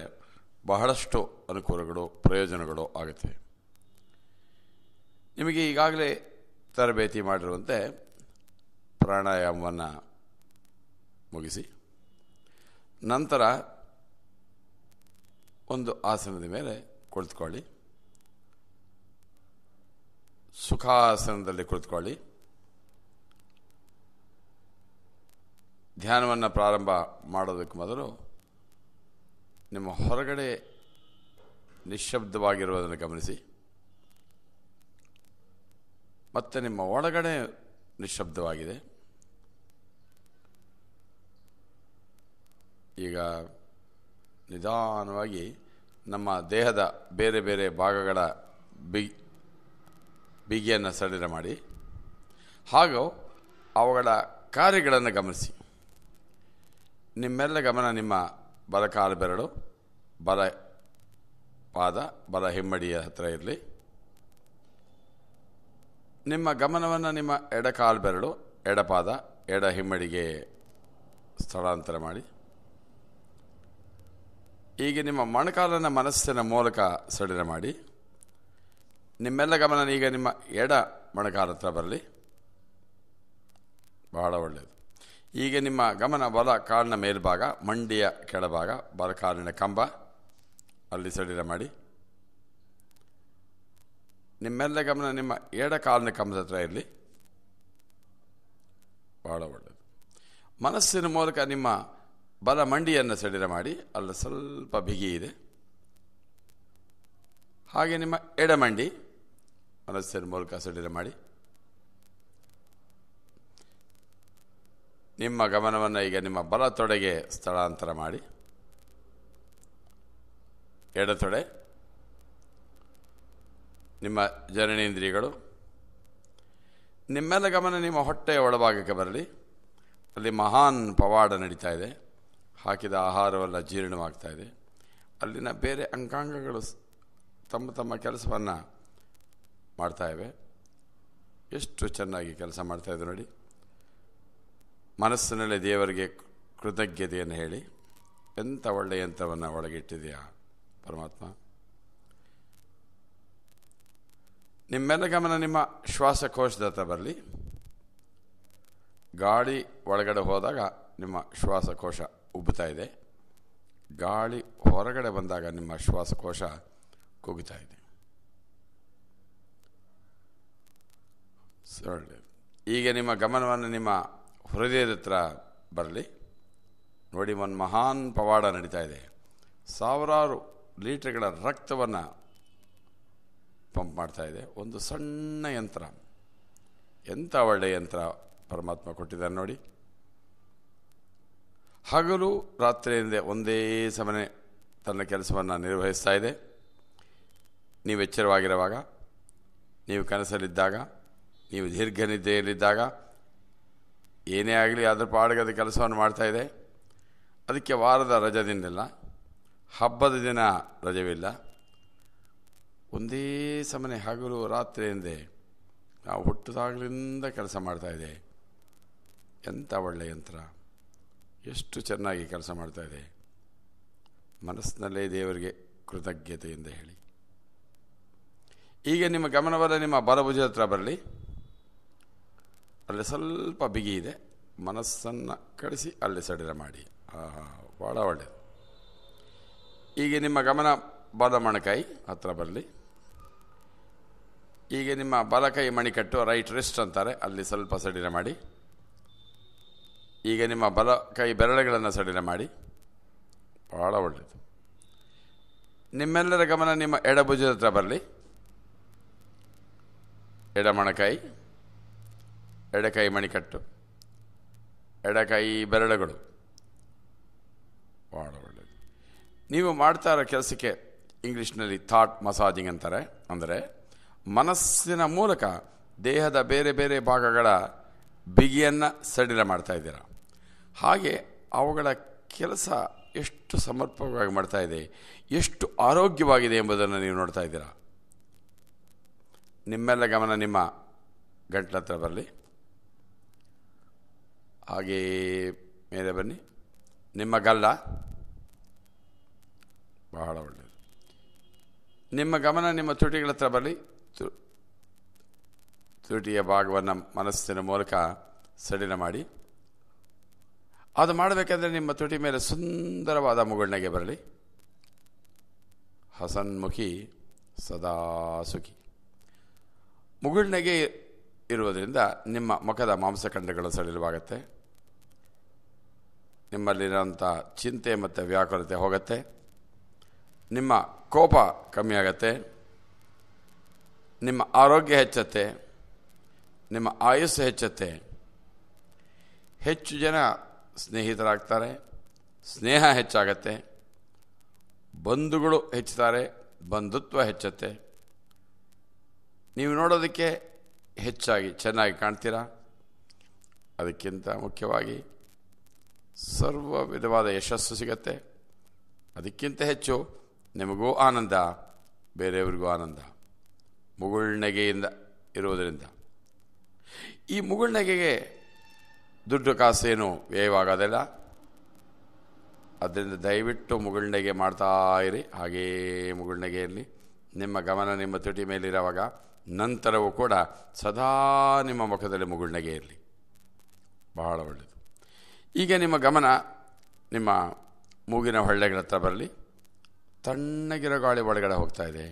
ಬಹಳಷ್ಟು ಅನುಕೂಲಗಳು ಪ್ರಯೋಜನಗಳು ಆಗುತ್ತೆ ನಿಮಗೆ ಈಗಾಗಲೇ ತರಬೇತಿ ಮಾಡಿರುವಂತೆ ಪ್ರಾಣಾಯಾಮವನ್ನು ಮುಗಿಸಿ ನಂತರ ಒಂದು ಆಸನದ ಮೇಲೆ ಕುಳಿತುಕೊಳ್ಳಿ ಸುಖಾಸನದಲ್ಲಿ ಕುಳಿತುಕೊಳ್ಳಿ ಧ್ಯಾನವನ್ನು ಪ್ರಾರಂಭ ಮಾಡೋದಕ್ಕೆ ಮೊದಲು ನಿಮ್ಮ ಹೊರಗಡೆ ನಿಶಬ್ದವಾಗಿರುವುದನ್ನು ಗಮನಿಸಿ ಮತ್ತು ನಿಮ್ಮ ಒಳಗಡೆ ನಿಶಬ್ದವಾಗಿದೆ ಈಗ ನಿಧಾನವಾಗಿ ನಮ್ಮ ದೇಹದ ಬೇರೆ ಬೇರೆ ಭಾಗಗಳ ಬಿ ಬಿಗಿಯನ್ನು ಸಡಿಲ ಮಾಡಿ ಹಾಗೂ ಅವುಗಳ ಕಾರ್ಯಗಳನ್ನು ಗಮನಿಸಿ ನಿಮ್ಮೆಲ್ಲ ಗಮನ ನಿಮ್ಮ ಬಲ ಬೆರಳು ಬಲ ಪಾದ ಬಲ ಹಿಮ್ಮಡಿಯ ಹತ್ತಿರ ಇರಲಿ ನಿಮ್ಮ ಗಮನವನ್ನು ನಿಮ್ಮ ಎಡ ಕಾಲು ಬೆರಳು ಎಡಪಾದ ಎಡ ಹಿಮ್ಮಡಿಗೆ ಸ್ಥಳಾಂತರ ಮಾಡಿ ಈಗ ನಿಮ್ಮ ಮೊಣಕಾಲನ್ನು ಮನಸ್ಸಿನ ಮೂಲಕ ಸಡಿಲ ಮಾಡಿ ನಿಮ್ಮೆಲ್ಲ ಗಮನ ಈಗ ನಿಮ್ಮ ಎಡ ಮೊಣಕಾಲ ಹತ್ರ ಬರಲಿ ಬಹಳ ಒಳ್ಳೆಯದು ಈಗ ನಿಮ್ಮ ಗಮನ ಬಲ ಕಾಲಿನ ಮೇಲ್ಭಾಗ ಮಂಡಿಯ ಕೆಳಭಾಗ ಬಲ ಕಾಲಿನ ಕಂಬ ಅಲ್ಲಿ ಸಡಿಲ ಮಾಡಿ ನಿಮ್ಮೆಲ್ಲ ಗಮನ ನಿಮ್ಮ ಎಡ ಕಾಲಿನ ಕಂಬದ ಹತ್ರ ಇರಲಿ ಭಾಳ ಒಳ್ಳೆಯದು ಮನಸ್ಸಿನ ಮೂಲಕ ನಿಮ್ಮ ಬಲ ಮಂಡಿಯನ್ನು ಸಡಿಲ ಮಾಡಿ ಅಲ್ಲಿ ಸ್ವಲ್ಪ ಬಿಗಿ ಇದೆ ಹಾಗೆ ನಿಮ್ಮ ಎಡಮಂಡಿ ಮನಸ್ಸಿನ ಮೂಲಕ ಸಡಿಲ ಮಾಡಿ ನಿಮ್ಮ ಗಮನವನ್ನು ಈಗ ನಿಮ್ಮ ಬಲ ತೊಡೆಗೆ ಸ್ಥಳಾಂತರ ಮಾಡಿ ಎಡತೊಡೆ ನಿಮ್ಮ ಜನನೇಂದ್ರಿಯಗಳು ನಿಮ್ಮೆಲ್ಲ ಗಮನ ನಿಮ್ಮ ಹೊಟ್ಟೆಯ ಒಳಭಾಗಕ್ಕೆ ಬರಲಿ ಅಲ್ಲಿ ಮಹಾನ್ ಪವಾಡ ನಡೀತಾ ಇದೆ ಹಾಕಿದ ಆಹಾರವೆಲ್ಲ ಜೀರ್ಣವಾಗ್ತಾ ಇದೆ ಅಲ್ಲಿನ ಬೇರೆ ಅಂಗಾಂಗಗಳು ತಮ್ಮ ತಮ್ಮ ಕೆಲಸವನ್ನು ಮಾಡ್ತಾಯಿವೆ ಎಷ್ಟು ಚೆನ್ನಾಗಿ ಕೆಲಸ ಮಾಡ್ತಾಯಿದ್ರು ನೋಡಿ ಮನಸ್ಸಿನಲ್ಲಿ ದೇವರಿಗೆ ಕೃತಜ್ಞತೆಯನ್ನು ಹೇಳಿ ಎಂಥ ಒಳ್ಳೆಯ ಯಂತ್ರವನ್ನು ಒಳಗಿಟ್ಟಿದೆಯಾ ಪರಮಾತ್ಮ ನಿಮ್ಮೆಲ್ಲ ಗಮನ ನಿಮ್ಮ ಶ್ವಾಸಕೋಶದತ್ತ ಬರಲಿ ಗಾಳಿ ಒಳಗಡೆ ಹೋದಾಗ ನಿಮ್ಮ ಶ್ವಾಸಕೋಶ ಉಬ್ಬುತ್ತಾ ಇದೆ ಗಾಳಿ ಹೊರಗಡೆ ಬಂದಾಗ ನಿಮ್ಮ ಶ್ವಾಸಕೋಶ ಕುಗಿತಾ ಇದೆ ಈಗ ನಿಮ್ಮ ಗಮನವನ್ನು ನಿಮ್ಮ ಹೃದಯದ ಹತ್ರ ಬರಲಿ ನೋಡಿ ಒಂದು ಮಹಾನ್ ಪವಾಡ ನಡೀತಾ ಇದೆ ಸಾವಿರಾರು ಲೀಟ್ರ್ಗಳ ರಕ್ತವನ್ನು ಪಂಪ್ ಮಾಡ್ತಾ ಇದೆ ಒಂದು ಸಣ್ಣ ಯಂತ್ರ ಎಂಥ ಒಳ್ಳೆಯ ಯಂತ್ರ ಪರಮಾತ್ಮ ಕೊಟ್ಟಿದ್ದಾರೆ ನೋಡಿ ಹಗಲು ರಾತ್ರಿಯಿಂದ ಒಂದೇ ಸಮನೆ ತನ್ನ ಕೆಲಸವನ್ನು ನಿರ್ವಹಿಸ್ತಾ ಇದೆ ನೀವು ಎಚ್ಚರವಾಗಿರುವಾಗ ನೀವು ಕನಸಲ್ಲಿದ್ದಾಗ ನೀವು ದೀರ್ಘನಿದ್ದೆಯಲ್ಲಿದ್ದಾಗ ಏನೇ ಆಗಲಿ ಅದರ ಪಾಡಿಗೆ ಅದು ಕೆಲಸವನ್ನು ಮಾಡ್ತಾಯಿದೆ ಅದಕ್ಕೆ ವಾರದ ರಜದಿಂದಿಲ್ಲ ಹಬ್ಬದ ದಿನ ರಜವಿಲ್ಲ ಒಂದೇ ಸಮನೆ ಹಗಲು ರಾತ್ರಿ ಎಂದೆ ನಾವು ಹುಟ್ಟದಾಗಲಿಂದ ಕೆಲಸ ಮಾಡ್ತಾಯಿದೆ ಎಂಥ ಒಳ್ಳೆಯ ಯಂತ್ರ ಎಷ್ಟು ಚೆನ್ನಾಗಿ ಕೆಲಸ ಮಾಡ್ತಾಯಿದೆ ಮನಸ್ಸಿನಲ್ಲೇ ದೇವರಿಗೆ ಕೃತಜ್ಞತೆ ಎಂದು ಹೇಳಿ ಈಗ ನಿಮ್ಮ ಗಮನವಲ್ಲ ನಿಮ್ಮ ಬಲಭುಜ ಹತ್ರ ಬರಲಿ ಅಲ್ಲಿ ಸ್ವಲ್ಪ ಬಿಗಿ ಇದೆ ಮನಸ್ಸನ್ನು ಕಳಿಸಿ ಅಲ್ಲಿ ಸಡಿಲ ಮಾಡಿ ಭಾಳ ಒಳ್ಳೆಯದು ಈಗ ನಿಮ್ಮ ಗಮನ ಬಾದಾಮಣಕಾಯಿ ಹತ್ರ ಬರಲಿ ಈಗ ನಿಮ್ಮ ಬಲಕೈ ಮಣಿಕಟ್ಟು ರೈಟ್ ರೆಸ್ಟ್ ಅಂತಾರೆ ಅಲ್ಲಿ ಸ್ವಲ್ಪ ಸಡಿಲ ಮಾಡಿ ಈಗ ನಿಮ್ಮ ಬಲ ಕೈ ಬೆರಳುಗಳನ್ನು ಸಡಿಲ ಮಾಡಿ ಭಾಳ ಒಳ್ಳೆಯದು ನಿಮ್ಮೆಲ್ಲರ ಗಮನ ನಿಮ್ಮ ಎಡಭುಜದ ಹತ್ರ ಬರಲಿ ಎಡಮಣಕಾಯಿ ಎಡಕೈ ಮಣಿಕಟ್ಟು ಎಡಕೈ ಬೆರಳುಗಳು ಭಾಳ ಒಳ್ಳೆಯದು ನೀವು ಮಾಡ್ತಾ ಇರೋ ಕೆಲಸಕ್ಕೆ ಇಂಗ್ಲೀಷ್ನಲ್ಲಿ ಥಾಟ್ ಮಸಾಜಿಂಗ್ ಅಂತಾರೆ ಅಂದರೆ ಮನಸ್ಸಿನ ಮೂಲಕ ದೇಹದ ಬೇರೆ ಬೇರೆ ಭಾಗಗಳ ಬಿಗಿಯನ್ನು ಸಡಿಲ ಮಾಡ್ತಾ ಇದ್ದೀರಾ ಹಾಗೆ ಅವುಗಳ ಕೆಲಸ ಎಷ್ಟು ಸಮರ್ಪಕವಾಗಿ ಮಾಡ್ತಾ ಇದೆ ಎಷ್ಟು ಆರೋಗ್ಯವಾಗಿದೆ ಎಂಬುದನ್ನು ನೀವು ನೋಡ್ತಾ ಇದ್ದೀರಾ ನಿಮ್ಮೆಲ್ಲ ಗಮನ ನಿಮ್ಮ ಗಂಟಲ ಹತ್ರ ಬರಲಿ ಹಾಗೇ ಮೇಲೆ ಬನ್ನಿ ನಿಮ್ಮ ಗಲ್ಲ ಬಹಳ ಒಳ್ಳೆಯದು ನಿಮ್ಮ ಗಮನ ನಿಮ್ಮ ತುಟಿಗಳ ಹತ್ರ ಬರಲಿ ತು ತುಟಿಯ ಭಾಗವನ್ನು ಮನಸ್ಸಿನ ಮೂಲಕ ಸಡಿಲ ಮಾಡಿ ಅದು ಮಾಡಬೇಕೆಂದರೆ ನಿಮ್ಮ ತುಟಿ ಮೇಲೆ ಸುಂದರವಾದ ಮುಗುಳ್ನಗೆ ಬರಲಿ ಹಸನ್ಮುಖಿ ಸದಾ ಸುಖಿ ಮುಗುಳ್ನಗೆ ಇರುವುದರಿಂದ ನಿಮ್ಮ ಮುಖದ ಮಾಂಸಖಂಡಗಳು ಸಡಿಲವಾಗುತ್ತೆ ನಿಮ್ಮಲ್ಲಿರೋಂಥ ಚಿಂತೆ ಮತ್ತು ವ್ಯಾಕುಲತೆ ಹೋಗುತ್ತೆ ನಿಮ್ಮ ಕೋಪ ಕಮ್ಮಿಯಾಗತ್ತೆ ನಿಮ್ಮ ಆರೋಗ್ಯ ಹೆಚ್ಚತ್ತೆ ನಿಮ್ಮ ಆಯುಸ್ಸು ಹೆಚ್ಚತ್ತೆ ಹೆಚ್ಚು ಜನ ಸ್ನೇಹಿತರಾಗ್ತಾರೆ ಸ್ನೇಹ ಹೆಚ್ಚಾಗತ್ತೆ ಬಂಧುಗಳು ಹೆಚ್ಚುತ್ತಾರೆ ಬಂಧುತ್ವ ಹೆಚ್ಚತ್ತೆ ನೀವು ನೋಡೋದಕ್ಕೆ ಹೆಚ್ಚಾಗಿ ಚೆನ್ನಾಗಿ ಕಾಣ್ತೀರಾ ಅದಕ್ಕಿಂತ ಮುಖ್ಯವಾಗಿ ಸರ್ವ ವಿಧವಾದ ಯಶಸ್ಸು ಸಿಗತ್ತೆ ಅದಕ್ಕಿಂತ ಹೆಚ್ಚು ನಿಮಗೂ ಆನಂದ ಬೇರೆಯವ್ರಿಗೂ ಆನಂದ ಮುಗುಳ್ನೆಗೆಯಿಂದ ಇರುವುದರಿಂದ ಈ ಮುಗುಳ್ನೆಗೆಗೆ ದುಡ್ಡು ಕಾಸೇನು ವ್ಯಯವಾಗೋದಿಲ್ಲ ಅದರಿಂದ ದಯವಿಟ್ಟು ಮುಗುಳ್ನೆಗೆ ಮಾಡ್ತಾ ಇರಿ ಹಾಗೇ ಇರಲಿ ನಿಮ್ಮ ಗಮನ ನಿಮ್ಮ ತುಟಿ ಮೇಲಿರುವಾಗ ನಂತರವೂ ಕೂಡ ಸದಾ ನಿಮ್ಮ ಮುಖದಲ್ಲಿ ಮುಗುಳ್ನೆಗೆ ಇರಲಿ ಬಹಳ ಒಳ್ಳೆಯದು ಈಗ ನಿಮ್ಮ ಗಮನ ನಿಮ್ಮ ಮೂಗಿನ ಹೊಳ್ಳೆಗಳ ಹತ್ರ ಬರಲಿ ತಣ್ಣಗಿರೋ ಗಾಳಿ ಒಳಗಡೆ ಹೋಗ್ತಾ ಇದೆ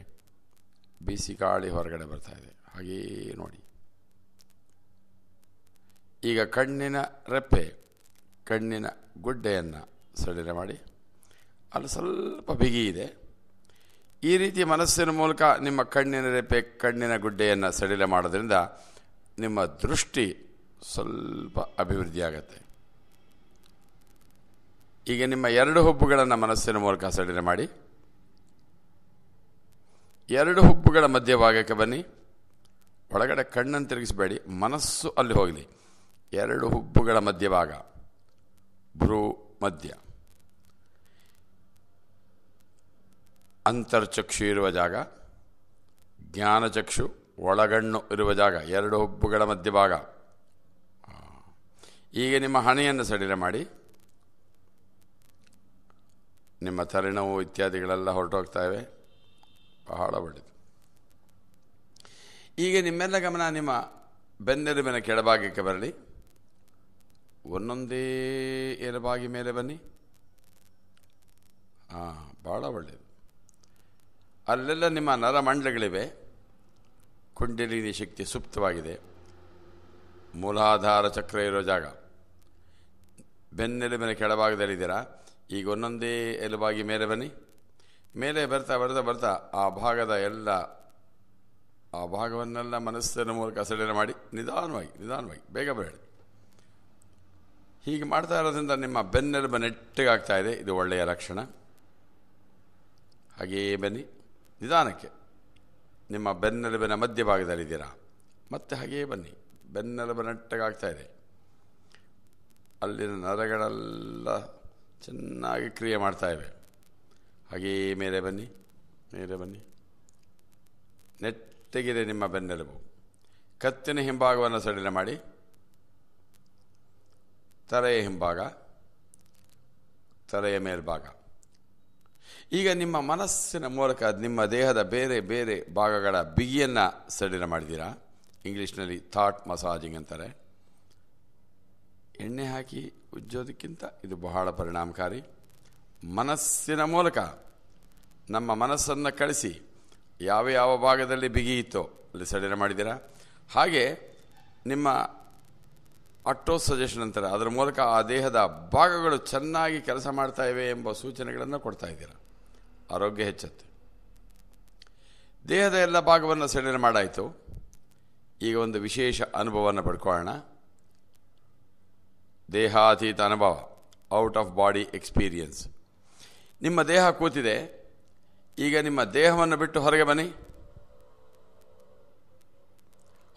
ಬಿಸಿ ಗಾಳಿ ಹೊರಗಡೆ ಬರ್ತಾ ಇದೆ ಹಾಗೇ ನೋಡಿ ಈಗ ಕಣ್ಣಿನ ರೆಪ್ಪೆ ಕಣ್ಣಿನ ಗುಡ್ಡೆಯನ್ನು ಸಡಿಲ ಮಾಡಿ ಅಲ್ಲಿ ಸ್ವಲ್ಪ ಬಿಗಿ ಇದೆ ಈ ರೀತಿ ಮನಸ್ಸಿನ ಮೂಲಕ ನಿಮ್ಮ ಕಣ್ಣಿನ ರೆಪ್ಪೆ ಕಣ್ಣಿನ ಗುಡ್ಡೆಯನ್ನು ಸಡಿಲ ಮಾಡೋದ್ರಿಂದ ನಿಮ್ಮ ದೃಷ್ಟಿ ಸ್ವಲ್ಪ ಅಭಿವೃದ್ಧಿಯಾಗತ್ತೆ ಈಗ ನಿಮ್ಮ ಎರಡು ಹುಬ್ಬುಗಳನ್ನು ಮನಸ್ಸಿನ ಮೂಲಕ ಸಡಿಲ ಮಾಡಿ ಎರಡು ಹುಬ್ಬುಗಳ ಮಧ್ಯಭಾಗಕ್ಕೆ ಬನ್ನಿ ಒಳಗಡೆ ಕಣ್ಣನ್ನು ತಿರುಗಿಸಬೇಡಿ ಮನಸ್ಸು ಅಲ್ಲಿ ಹೋಗಲಿ ಎರಡು ಹುಬ್ಬುಗಳ ಮಧ್ಯಭಾಗ ಭ್ರೂ ಮಧ್ಯ ಅಂತರ್ಚಕ್ಷು ಇರುವ ಜಾಗ ಜ್ಞಾನಚಕ್ಷು ಒಳಗಣ್ಣು ಇರುವ ಜಾಗ ಎರಡು ಹುಬ್ಬುಗಳ ಮಧ್ಯಭಾಗ ಈಗ ನಿಮ್ಮ ಹಣೆಯನ್ನು ಸಡಿಲ ಮಾಡಿ ನಿಮ್ಮ ತರಿಣವು ಇತ್ಯಾದಿಗಳೆಲ್ಲ ಹೊರಟೋಗ್ತಾಯಿವೆ ಬಹಳ ಒಳ್ಳೆಯದು ಈಗ ನಿಮ್ಮೆಲ್ಲ ಗಮನ ನಿಮ್ಮ ಬೆನ್ನೆಲುಬಿನ ಕೆಳಭಾಗಕ್ಕೆ ಬರಲಿ ಒಂದೊಂದೇ ಎರಬಾಗಿ ಮೇಲೆ ಬನ್ನಿ ಹಾಂ ಭಾಳ ಒಳ್ಳೆಯದು ಅಲ್ಲೆಲ್ಲ ನಿಮ್ಮ ನರಮಂಡಲಗಳಿವೆ ಕುಂಡಲಿನಿ ಶಕ್ತಿ ಸುಪ್ತವಾಗಿದೆ ಮೂಲಾಧಾರ ಚಕ್ರ ಇರೋ ಜಾಗ ಬೆನ್ನೆಲುಬಿನ ಕೆಳಭಾಗದಲ್ಲಿದ್ದೀರಾ ಈಗ ಒಂದೊಂದೇ ಎಲುಬಾಗಿ ಮೇಲೆ ಬನ್ನಿ ಮೇಲೆ ಬರ್ತಾ ಬರ್ತಾ ಬರ್ತಾ ಆ ಭಾಗದ ಎಲ್ಲ ಆ ಭಾಗವನ್ನೆಲ್ಲ ಮನಸ್ಸಿನ ಮೂಲಕ ಸಡಿಲ ಮಾಡಿ ನಿಧಾನವಾಗಿ ನಿಧಾನವಾಗಿ ಬೇಗ ಬರಲಿ ಹೀಗೆ ಮಾಡ್ತಾ ಇರೋದ್ರಿಂದ ನಿಮ್ಮ ಬೆನ್ನೆಲುಬು ನೆಟ್ಟಗಾಗ್ತಾ ಇದೆ ಇದು ಒಳ್ಳೆಯ ಲಕ್ಷಣ ಹಾಗೆಯೇ ಬನ್ನಿ ನಿಧಾನಕ್ಕೆ ನಿಮ್ಮ ಬೆನ್ನೆಲುಬಿನ ಮಧ್ಯಭಾಗದಲ್ಲಿದ್ದೀರಾ ಮತ್ತೆ ಹಾಗೆಯೇ ಬನ್ನಿ ಬೆನ್ನೆಲುಬು ನೆಟ್ಟಗಾಗ್ತಾ ಇದೆ ಅಲ್ಲಿನ ನರಗಳೆಲ್ಲ ಚೆನ್ನಾಗಿ ಕ್ರಿಯೆ ಮಾಡ್ತಾ ಇವೆ ಹಾಗೇ ಮೇಲೆ ಬನ್ನಿ ಮೇಲೆ ಬನ್ನಿ ನೆಟ್ಟಗಿದೆ ನಿಮ್ಮ ಬೆನ್ನೆಲುಬು ಕತ್ತಿನ ಹಿಂಭಾಗವನ್ನು ಸಡಿಲ ಮಾಡಿ ತಲೆಯ ಹಿಂಭಾಗ ತಲೆಯ ಮೇಲ್ಭಾಗ ಈಗ ನಿಮ್ಮ ಮನಸ್ಸಿನ ಮೂಲಕ ನಿಮ್ಮ ದೇಹದ ಬೇರೆ ಬೇರೆ ಭಾಗಗಳ ಬಿಗಿಯನ್ನು ಸಡಿಲ ಮಾಡಿದ್ದೀರಾ ಇಂಗ್ಲೀಷ್ನಲ್ಲಿ ಥಾಟ್ ಮಸಾಜಿಂಗ್ ಅಂತಾರೆ ಎಣ್ಣೆ ಹಾಕಿ ಉಜ್ಜೋದಕ್ಕಿಂತ ಇದು ಬಹಳ ಪರಿಣಾಮಕಾರಿ ಮನಸ್ಸಿನ ಮೂಲಕ ನಮ್ಮ ಮನಸ್ಸನ್ನು ಕಳಿಸಿ ಯಾವ ಯಾವ ಭಾಗದಲ್ಲಿ ಬಿಗಿಯಿತೋ ಅಲ್ಲಿ ಸಡಿಲ ಮಾಡಿದ್ದೀರಾ ಹಾಗೆ ನಿಮ್ಮ ಆಟೋ ಸಜೆಷನ್ ಅಂತಾರೆ ಅದರ ಮೂಲಕ ಆ ದೇಹದ ಭಾಗಗಳು ಚೆನ್ನಾಗಿ ಕೆಲಸ ಮಾಡ್ತಾ ಇವೆ ಎಂಬ ಸೂಚನೆಗಳನ್ನು ಕೊಡ್ತಾ ಇದ್ದೀರಾ ಆರೋಗ್ಯ ಹೆಚ್ಚುತ್ತೆ ದೇಹದ ಎಲ್ಲ ಭಾಗವನ್ನು ಸಡಿಲ ಮಾಡಾಯಿತು ಈಗ ಒಂದು ವಿಶೇಷ ಅನುಭವವನ್ನು ಪಡ್ಕೊಳ್ಳೋಣ ದೇಹಾತೀತ ಅನುಭವ ಔಟ್ ಆಫ್ ಬಾಡಿ ಎಕ್ಸ್ಪೀರಿಯನ್ಸ್ ನಿಮ್ಮ ದೇಹ ಕೂತಿದೆ ಈಗ ನಿಮ್ಮ ದೇಹವನ್ನು ಬಿಟ್ಟು ಹೊರಗೆ ಬನ್ನಿ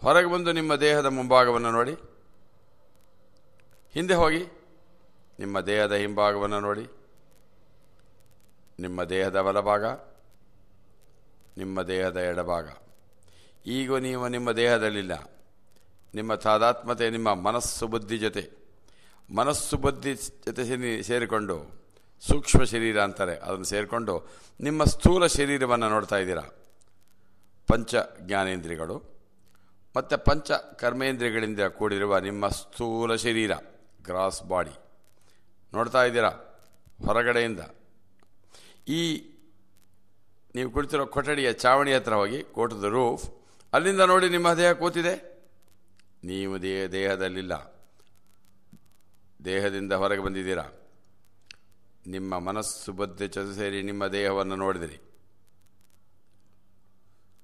ಹೊರಗೆ ಬಂದು ನಿಮ್ಮ ದೇಹದ ಮುಂಭಾಗವನ್ನು ನೋಡಿ ಹಿಂದೆ ಹೋಗಿ ನಿಮ್ಮ ದೇಹದ ಹಿಂಭಾಗವನ್ನು ನೋಡಿ ನಿಮ್ಮ ದೇಹದ ಬಲಭಾಗ ನಿಮ್ಮ ದೇಹದ ಎಡಭಾಗ ಈಗ ನೀವು ನಿಮ್ಮ ದೇಹದಲ್ಲಿಲ್ಲ ನಿಮ್ಮ ತಾದಾತ್ಮತೆ ನಿಮ್ಮ ಮನಸ್ಸು ಬುದ್ಧಿ ಜೊತೆ ಮನಸ್ಸು ಬುದ್ಧಿ ಜೊತೆ ಸೇರಿಕೊಂಡು ಸೂಕ್ಷ್ಮ ಶರೀರ ಅಂತಾರೆ ಅದನ್ನು ಸೇರಿಕೊಂಡು ನಿಮ್ಮ ಸ್ಥೂಲ ಶರೀರವನ್ನು ನೋಡ್ತಾ ಇದ್ದೀರಾ ಪಂಚ ಜ್ಞಾನೇಂದ್ರಿಗಳು ಮತ್ತು ಪಂಚ ಕರ್ಮೇಂದ್ರಿಯಗಳಿಂದ ಕೂಡಿರುವ ನಿಮ್ಮ ಸ್ಥೂಲ ಶರೀರ ಗ್ರಾಸ್ ಬಾಡಿ ನೋಡ್ತಾ ಇದ್ದೀರಾ ಹೊರಗಡೆಯಿಂದ ಈ ನೀವು ಕುಳಿತಿರೋ ಕೊಠಡಿಯ ಚಾವಣಿ ಹತ್ರ ಹೋಗಿ ಕೋಟದ ರೂಫ್ ಅಲ್ಲಿಂದ ನೋಡಿ ನಿಮ್ಮ ದೇಹ ಕೂತಿದೆ ನೀವು ದೇಹ ದೇಹದಲ್ಲಿಲ್ಲ ದೇಹದಿಂದ ಹೊರಗೆ ಬಂದಿದ್ದೀರಾ ನಿಮ್ಮ ಮನಸ್ಸು ಬದ್ಧ ಜೊತೆ ಸೇರಿ ನಿಮ್ಮ ದೇಹವನ್ನು ನೋಡಿದಿರಿ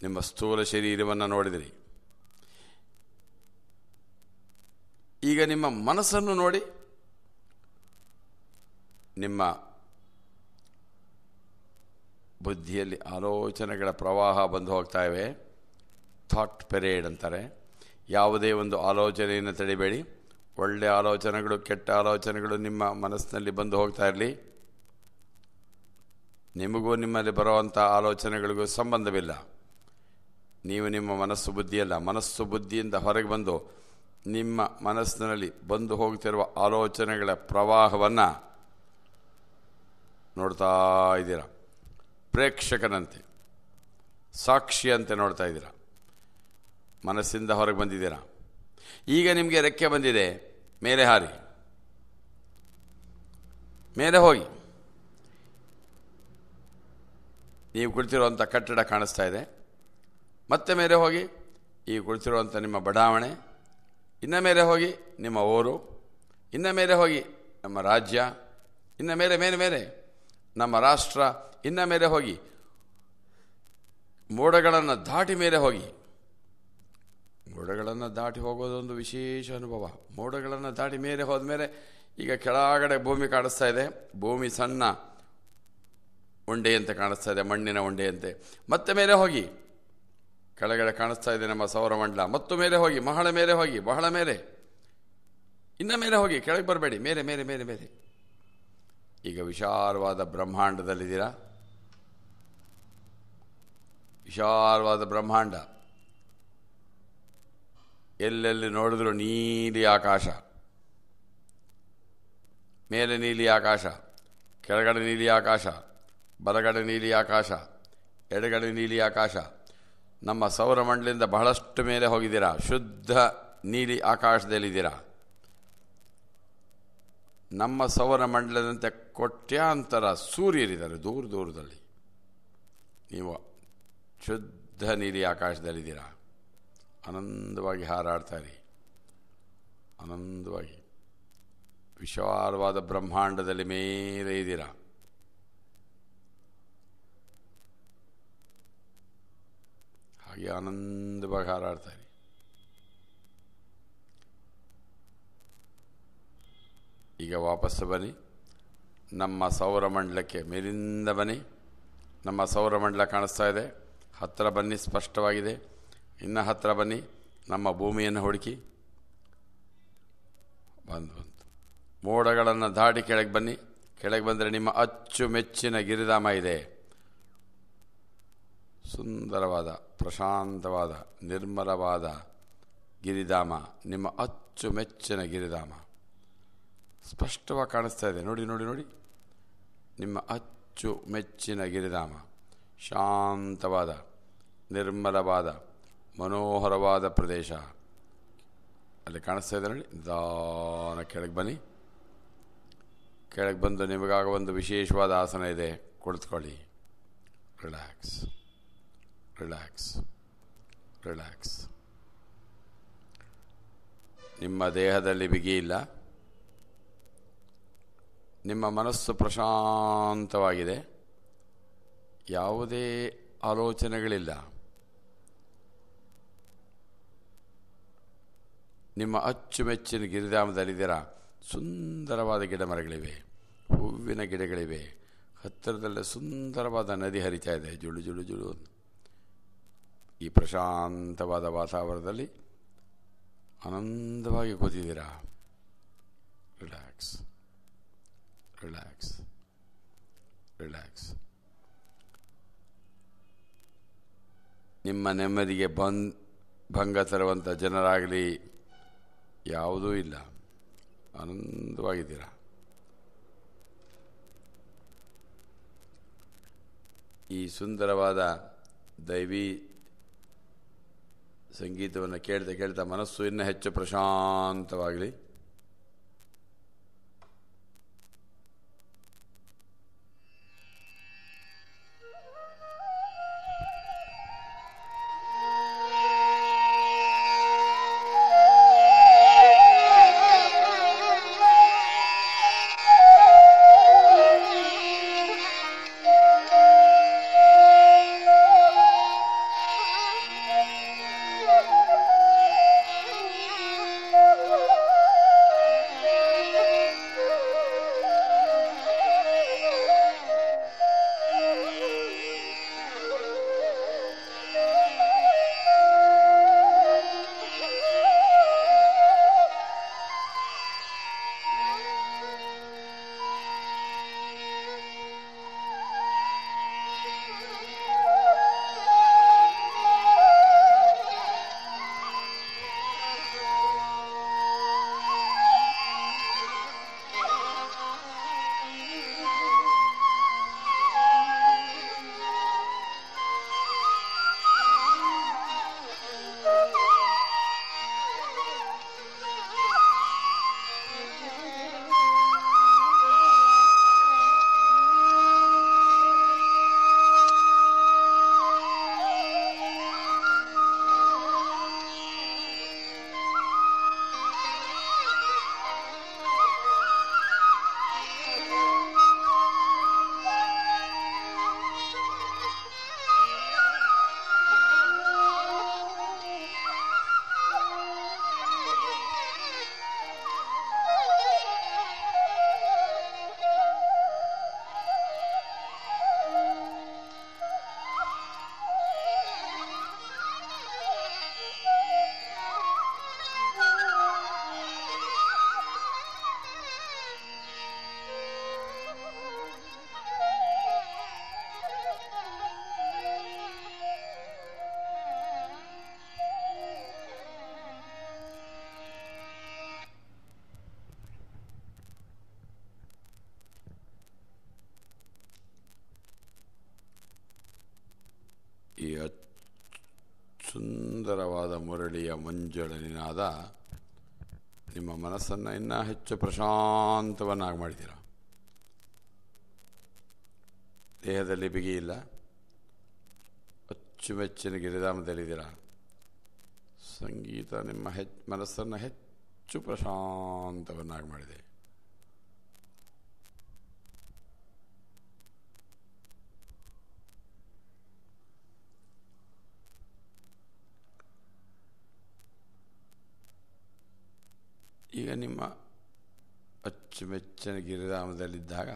ನಿಮ್ಮ ಸ್ಥೂಲ ಶರೀರವನ್ನು ನೋಡಿದಿರಿ ಈಗ ನಿಮ್ಮ ಮನಸ್ಸನ್ನು ನೋಡಿ ನಿಮ್ಮ ಬುದ್ಧಿಯಲ್ಲಿ ಆಲೋಚನೆಗಳ ಪ್ರವಾಹ ಬಂದು ಹೋಗ್ತಾಯಿವೆ ಥಾಟ್ ಪೆರೇಡ್ ಅಂತಾರೆ ಯಾವುದೇ ಒಂದು ಆಲೋಚನೆಯನ್ನು ತಡಿಬೇಡಿ ಒಳ್ಳೆಯ ಆಲೋಚನೆಗಳು ಕೆಟ್ಟ ಆಲೋಚನೆಗಳು ನಿಮ್ಮ ಮನಸ್ಸಿನಲ್ಲಿ ಬಂದು ಹೋಗ್ತಾ ಇರಲಿ ನಿಮಗೂ ನಿಮ್ಮಲ್ಲಿ ಬರುವಂಥ ಆಲೋಚನೆಗಳಿಗೂ ಸಂಬಂಧವಿಲ್ಲ ನೀವು ನಿಮ್ಮ ಮನಸ್ಸು ಬುದ್ಧಿಯಲ್ಲ ಮನಸ್ಸು ಬುದ್ಧಿಯಿಂದ ಹೊರಗೆ ಬಂದು ನಿಮ್ಮ ಮನಸ್ಸಿನಲ್ಲಿ ಬಂದು ಹೋಗ್ತಿರುವ ಆಲೋಚನೆಗಳ ಪ್ರವಾಹವನ್ನು ನೋಡ್ತಾ ಇದ್ದೀರ ಪ್ರೇಕ್ಷಕನಂತೆ ಸಾಕ್ಷಿಯಂತೆ ನೋಡ್ತಾ ಇದ್ದೀರ ಮನಸ್ಸಿಂದ ಹೊರಗೆ ಬಂದಿದ್ದೀರಾ ಈಗ ನಿಮಗೆ ರೆಕ್ಕೆ ಬಂದಿದೆ ಮೇಲೆ ಹಾರಿ ಮೇಲೆ ಹೋಗಿ ನೀವು ಕುಳಿತಿರುವಂಥ ಕಟ್ಟಡ ಕಾಣಿಸ್ತಾ ಇದೆ ಮತ್ತೆ ಮೇಲೆ ಹೋಗಿ ಈ ಕುಳಿತಿರುವಂಥ ನಿಮ್ಮ ಬಡಾವಣೆ ಇನ್ನ ಮೇಲೆ ಹೋಗಿ ನಿಮ್ಮ ಊರು ಇನ್ನ ಮೇಲೆ ಹೋಗಿ ನಮ್ಮ ರಾಜ್ಯ ಇನ್ನ ಮೇಲೆ ಮೇಲೆ ಮೇಲೆ ನಮ್ಮ ರಾಷ್ಟ್ರ ಇನ್ನ ಮೇಲೆ ಹೋಗಿ ಮೋಡಗಳನ್ನು ದಾಟಿ ಮೇಲೆ ಹೋಗಿ ಮೋಡಗಳನ್ನು ದಾಟಿ ಹೋಗೋದೊಂದು ವಿಶೇಷ ಅನುಭವ ಮೋಡಗಳನ್ನು ದಾಟಿ ಮೇಲೆ ಹೋದ ಮೇಲೆ ಈಗ ಕೆಳಗಡೆ ಭೂಮಿ ಕಾಣಿಸ್ತಾ ಇದೆ ಭೂಮಿ ಸಣ್ಣ ಉಂಡೆಯಂತೆ ಕಾಣಿಸ್ತಾ ಇದೆ ಮಣ್ಣಿನ ಉಂಡೆಯಂತೆ ಮತ್ತೆ ಮೇಲೆ ಹೋಗಿ ಕೆಳಗಡೆ ಕಾಣಿಸ್ತಾ ಇದೆ ನಮ್ಮ ಸೌರಮಂಡಲ ಮತ್ತು ಮೇಲೆ ಹೋಗಿ ಮಹಳ ಮೇಲೆ ಹೋಗಿ ಬಹಳ ಮೇಲೆ ಇನ್ನು ಮೇಲೆ ಹೋಗಿ ಕೆಳಗೆ ಬರಬೇಡಿ ಮೇಲೆ ಮೇಲೆ ಮೇಲೆ ಮೇಲೆ ಈಗ ವಿಶಾಲವಾದ ಬ್ರಹ್ಮಾಂಡದಲ್ಲಿದ್ದೀರಾ ವಿಶಾಲವಾದ ಬ್ರಹ್ಮಾಂಡ ಎಲ್ಲೆಲ್ಲಿ ನೋಡಿದ್ರು ನೀಲಿ ಆಕಾಶ ಮೇಲೆ ನೀಲಿ ಆಕಾಶ ಕೆಳಗಡೆ ನೀಲಿ ಆಕಾಶ ಬಲಗಡೆ ನೀಲಿ ಆಕಾಶ ಎಡಗಡೆ ನೀಲಿ ಆಕಾಶ ನಮ್ಮ ಸೌರಮಂಡಲದಿಂದ ಬಹಳಷ್ಟು ಮೇಲೆ ಹೋಗಿದ್ದೀರಾ ಶುದ್ಧ ನೀಲಿ ಆಕಾಶದಲ್ಲಿದ್ದೀರಾ ನಮ್ಮ ಸೌರಮಂಡಲದಂತೆ ಕೋಟ್ಯಾಂತರ ಸೂರ್ಯರಿದ್ದಾರೆ ದೂರ ದೂರದಲ್ಲಿ ನೀವು ಶುದ್ಧ ನೀಲಿ ಆಕಾಶದಲ್ಲಿದ್ದೀರಾ ಆನಂದವಾಗಿ ಹಾರಾಡ್ತಾರೆ ಆನಂದವಾಗಿ ವಿಶಾಲವಾದ ಬ್ರಹ್ಮಾಂಡದಲ್ಲಿ ಮೇಲೆ ಇದ್ದೀರ ಹಾಗೆ ಆನಂದವಾಗಿ ಹಾರಾಡ್ತಾರೆ ಈಗ ವಾಪಸ್ಸು ಬನ್ನಿ ನಮ್ಮ ಸೌರಮಂಡಲಕ್ಕೆ ಮೇಲಿಂದ ಬನ್ನಿ ನಮ್ಮ ಸೌರಮಂಡಲ ಕಾಣಿಸ್ತಾ ಇದೆ ಹತ್ತಿರ ಬನ್ನಿ ಸ್ಪಷ್ಟವಾಗಿದೆ ಇನ್ನು ಹತ್ತಿರ ಬನ್ನಿ ನಮ್ಮ ಭೂಮಿಯನ್ನು ಹುಡುಕಿ ಬಂದು ಬಂತು ಮೋಡಗಳನ್ನು ದಾಡಿ ಕೆಳಗೆ ಬನ್ನಿ ಕೆಳಗೆ ಬಂದರೆ ನಿಮ್ಮ ಅಚ್ಚುಮೆಚ್ಚಿನ ಗಿರಿಧಾಮ ಇದೆ ಸುಂದರವಾದ ಪ್ರಶಾಂತವಾದ ನಿರ್ಮಲವಾದ ಗಿರಿಧಾಮ ನಿಮ್ಮ ಅಚ್ಚುಮೆಚ್ಚಿನ ಗಿರಿಧಾಮ ಸ್ಪಷ್ಟವಾಗಿ ಕಾಣಿಸ್ತಾ ಇದೆ ನೋಡಿ ನೋಡಿ ನೋಡಿ ನಿಮ್ಮ ಅಚ್ಚುಮೆಚ್ಚಿನ ಗಿರಿಧಾಮ ಶಾಂತವಾದ ನಿರ್ಮಲವಾದ ಮನೋಹರವಾದ ಪ್ರದೇಶ ಅಲ್ಲಿ ಕಾಣಿಸ್ತಾ ಇದ್ದಾರೆ ನಿಧಾನ ಕೆಳಗೆ ಬನ್ನಿ ಕೆಳಗೆ ಬಂದು ನಿಮಗಾಗ ಒಂದು ವಿಶೇಷವಾದ ಆಸನ ಇದೆ ಕುಳಿತುಕೊಳ್ಳಿ ರಿಲ್ಯಾಕ್ಸ್ ರಿಲ್ಯಾಕ್ಸ್ ರಿಲ್ಯಾಕ್ಸ್ ನಿಮ್ಮ ದೇಹದಲ್ಲಿ ಬಿಗಿಯಿಲ್ಲ ನಿಮ್ಮ ಮನಸ್ಸು ಪ್ರಶಾಂತವಾಗಿದೆ ಯಾವುದೇ ಆಲೋಚನೆಗಳಿಲ್ಲ ನಿಮ್ಮ ಅಚ್ಚುಮೆಚ್ಚಿನ ಗಿರಿಧಾಮದಲ್ಲಿದ್ದೀರಾ ಸುಂದರವಾದ ಗಿಡಮರಗಳಿವೆ ಹೂವಿನ ಗಿಡಗಳಿವೆ ಹತ್ತಿರದಲ್ಲೇ ಸುಂದರವಾದ ನದಿ ಹರಿತಾ ಇದೆ ಜುಳು ಜುಳು ಜುಳು ಈ ಪ್ರಶಾಂತವಾದ ವಾತಾವರಣದಲ್ಲಿ ಆನಂದವಾಗಿ ಕೂತಿದ್ದೀರಾ ರಿಲ್ಯಾಕ್ಸ್ ರಿಲ್ಯಾಕ್ಸ್ ರಿಲ್ಯಾಕ್ಸ್ ನಿಮ್ಮ ನೆಮ್ಮದಿಗೆ ಬಂದ್ ಭಂಗ ತರುವಂಥ ಜನರಾಗಲಿ ಯಾವುದೂ ಇಲ್ಲ ಆನಂದವಾಗಿದ್ದೀರಾ ಈ ಸುಂದರವಾದ ದೈವಿ ಸಂಗೀತವನ್ನು ಕೇಳ್ತಾ ಕೇಳ್ತಾ ಮನಸ್ಸು ಇನ್ನೂ ಹೆಚ್ಚು ಪ್ರಶಾಂತವಾಗಲಿ ಗಾಳಿಯ ಮಂಜುಳನಿನಾದ ನಿಮ್ಮ ಮನಸ್ಸನ್ನು ಇನ್ನೂ ಹೆಚ್ಚು ಪ್ರಶಾಂತವನ್ನಾಗಿ ಮಾಡಿದ್ದೀರ ದೇಹದಲ್ಲಿ ಬಿಗಿಯಿಲ್ಲ ಅಚ್ಚುಮೆಚ್ಚಿನ ಗಿರಿಧಾಮದಲ್ಲಿದ್ದೀರ ಸಂಗೀತ ನಿಮ್ಮ ಹೆಚ್ ಮನಸ್ಸನ್ನು ಹೆಚ್ಚು ಪ್ರಶಾಂತವನ್ನಾಗಿ ಮಾಡಿದೆ ಅರ್ಚನ ಗಿರಿಧಾಮದಲ್ಲಿದ್ದಾಗ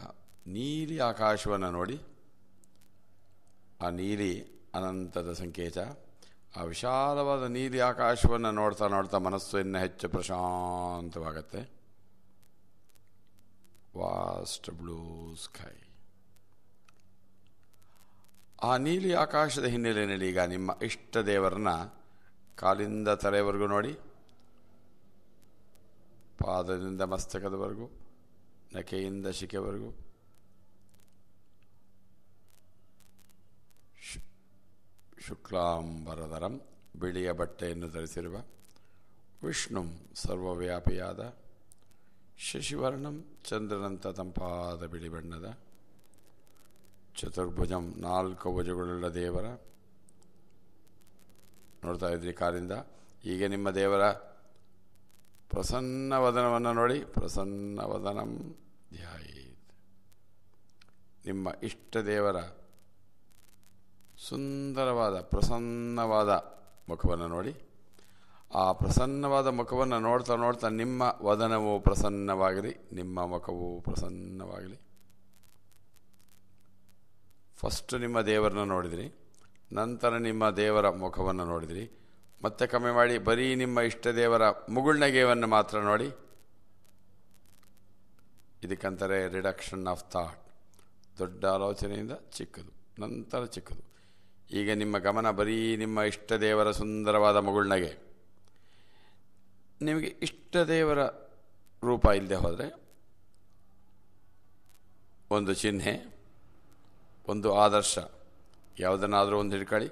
ನೀಲಿ ಆಕಾಶವನ್ನು ನೋಡಿ ಆ ನೀಲಿ ಅನಂತದ ಸಂಕೇತ ಆ ವಿಶಾಲವಾದ ನೀಲಿ ಆಕಾಶವನ್ನು ನೋಡ್ತಾ ನೋಡ್ತಾ ಮನಸ್ಸು ಇನ್ನೂ ಹೆಚ್ಚು ಪ್ರಶಾಂತವಾಗತ್ತೆ ವಾಸ್ಟ್ ಬ್ಲೂ ಸ್ಕೈ ಆ ನೀಲಿ ಆಕಾಶದ ಹಿನ್ನೆಲೆಯಲ್ಲಿ ಈಗ ನಿಮ್ಮ ಇಷ್ಟ ದೇವರನ್ನ ಕಾಲಿಂದ ತಲೆಯವರೆಗೂ ನೋಡಿ ಪಾದದಿಂದ ಮಸ್ತಕದವರೆಗೂ ನಕೆಯಿಂದ ಶು ಶುಕ್ಲಾಂಬರಧರಂ ಬಿಳಿಯ ಬಟ್ಟೆಯನ್ನು ಧರಿಸಿರುವ ವಿಷ್ಣು ಸರ್ವವ್ಯಾಪಿಯಾದ ಶಶಿವರ್ಣಂ ಚಂದ್ರನಂತ ತಂಪಾದ ಬಿಳಿ ಬಣ್ಣದ ಚತುರ್ಭುಜಂ ನಾಲ್ಕು ಭುಜಗಳುಳ್ಳ ದೇವರ ನೋಡ್ತಾ ಇದ್ರಿ ಕಾರಿಂದ ಹೀಗೆ ನಿಮ್ಮ ದೇವರ ಪ್ರಸನ್ನ ವದನವನ್ನು ನೋಡಿ ಪ್ರಸನ್ನ ವದನಂ ಧ್ಯಾಯೇತ್ ನಿಮ್ಮ ಇಷ್ಟ ದೇವರ ಸುಂದರವಾದ ಪ್ರಸನ್ನವಾದ ಮುಖವನ್ನು ನೋಡಿ ಆ ಪ್ರಸನ್ನವಾದ ಮುಖವನ್ನು ನೋಡ್ತಾ ನೋಡ್ತಾ ನಿಮ್ಮ ವದನವು ಪ್ರಸನ್ನವಾಗಲಿ ನಿಮ್ಮ ಮುಖವು ಪ್ರಸನ್ನವಾಗಲಿ ಫಸ್ಟ್ ನಿಮ್ಮ ದೇವರನ್ನ ನೋಡಿದಿರಿ ನಂತರ ನಿಮ್ಮ ದೇವರ ಮುಖವನ್ನು ನೋಡಿದಿರಿ ಮತ್ತೆ ಕಮ್ಮಿ ಮಾಡಿ ಬರೀ ನಿಮ್ಮ ಇಷ್ಟ ದೇವರ ಮುಗುಳ್ನಗೆಯನ್ನು ಮಾತ್ರ ನೋಡಿ ಇದಕ್ಕಂತಾರೆ ರಿಡಕ್ಷನ್ ಆಫ್ ಥಾಟ್ ದೊಡ್ಡ ಆಲೋಚನೆಯಿಂದ ಚಿಕ್ಕದು ನಂತರ ಚಿಕ್ಕದು ಈಗ ನಿಮ್ಮ ಗಮನ ಬರೀ ನಿಮ್ಮ ಇಷ್ಟ ದೇವರ ಸುಂದರವಾದ ಮುಗುಳ್ನಗೆ ನಿಮಗೆ ಇಷ್ಟ ದೇವರ ರೂಪ ಇಲ್ಲದೆ ಹೋದರೆ ಒಂದು ಚಿಹ್ನೆ ಒಂದು ಆದರ್ಶ ಯಾವುದನ್ನಾದರೂ ಒಂದು ಹಿಡ್ಕೊಳ್ಳಿ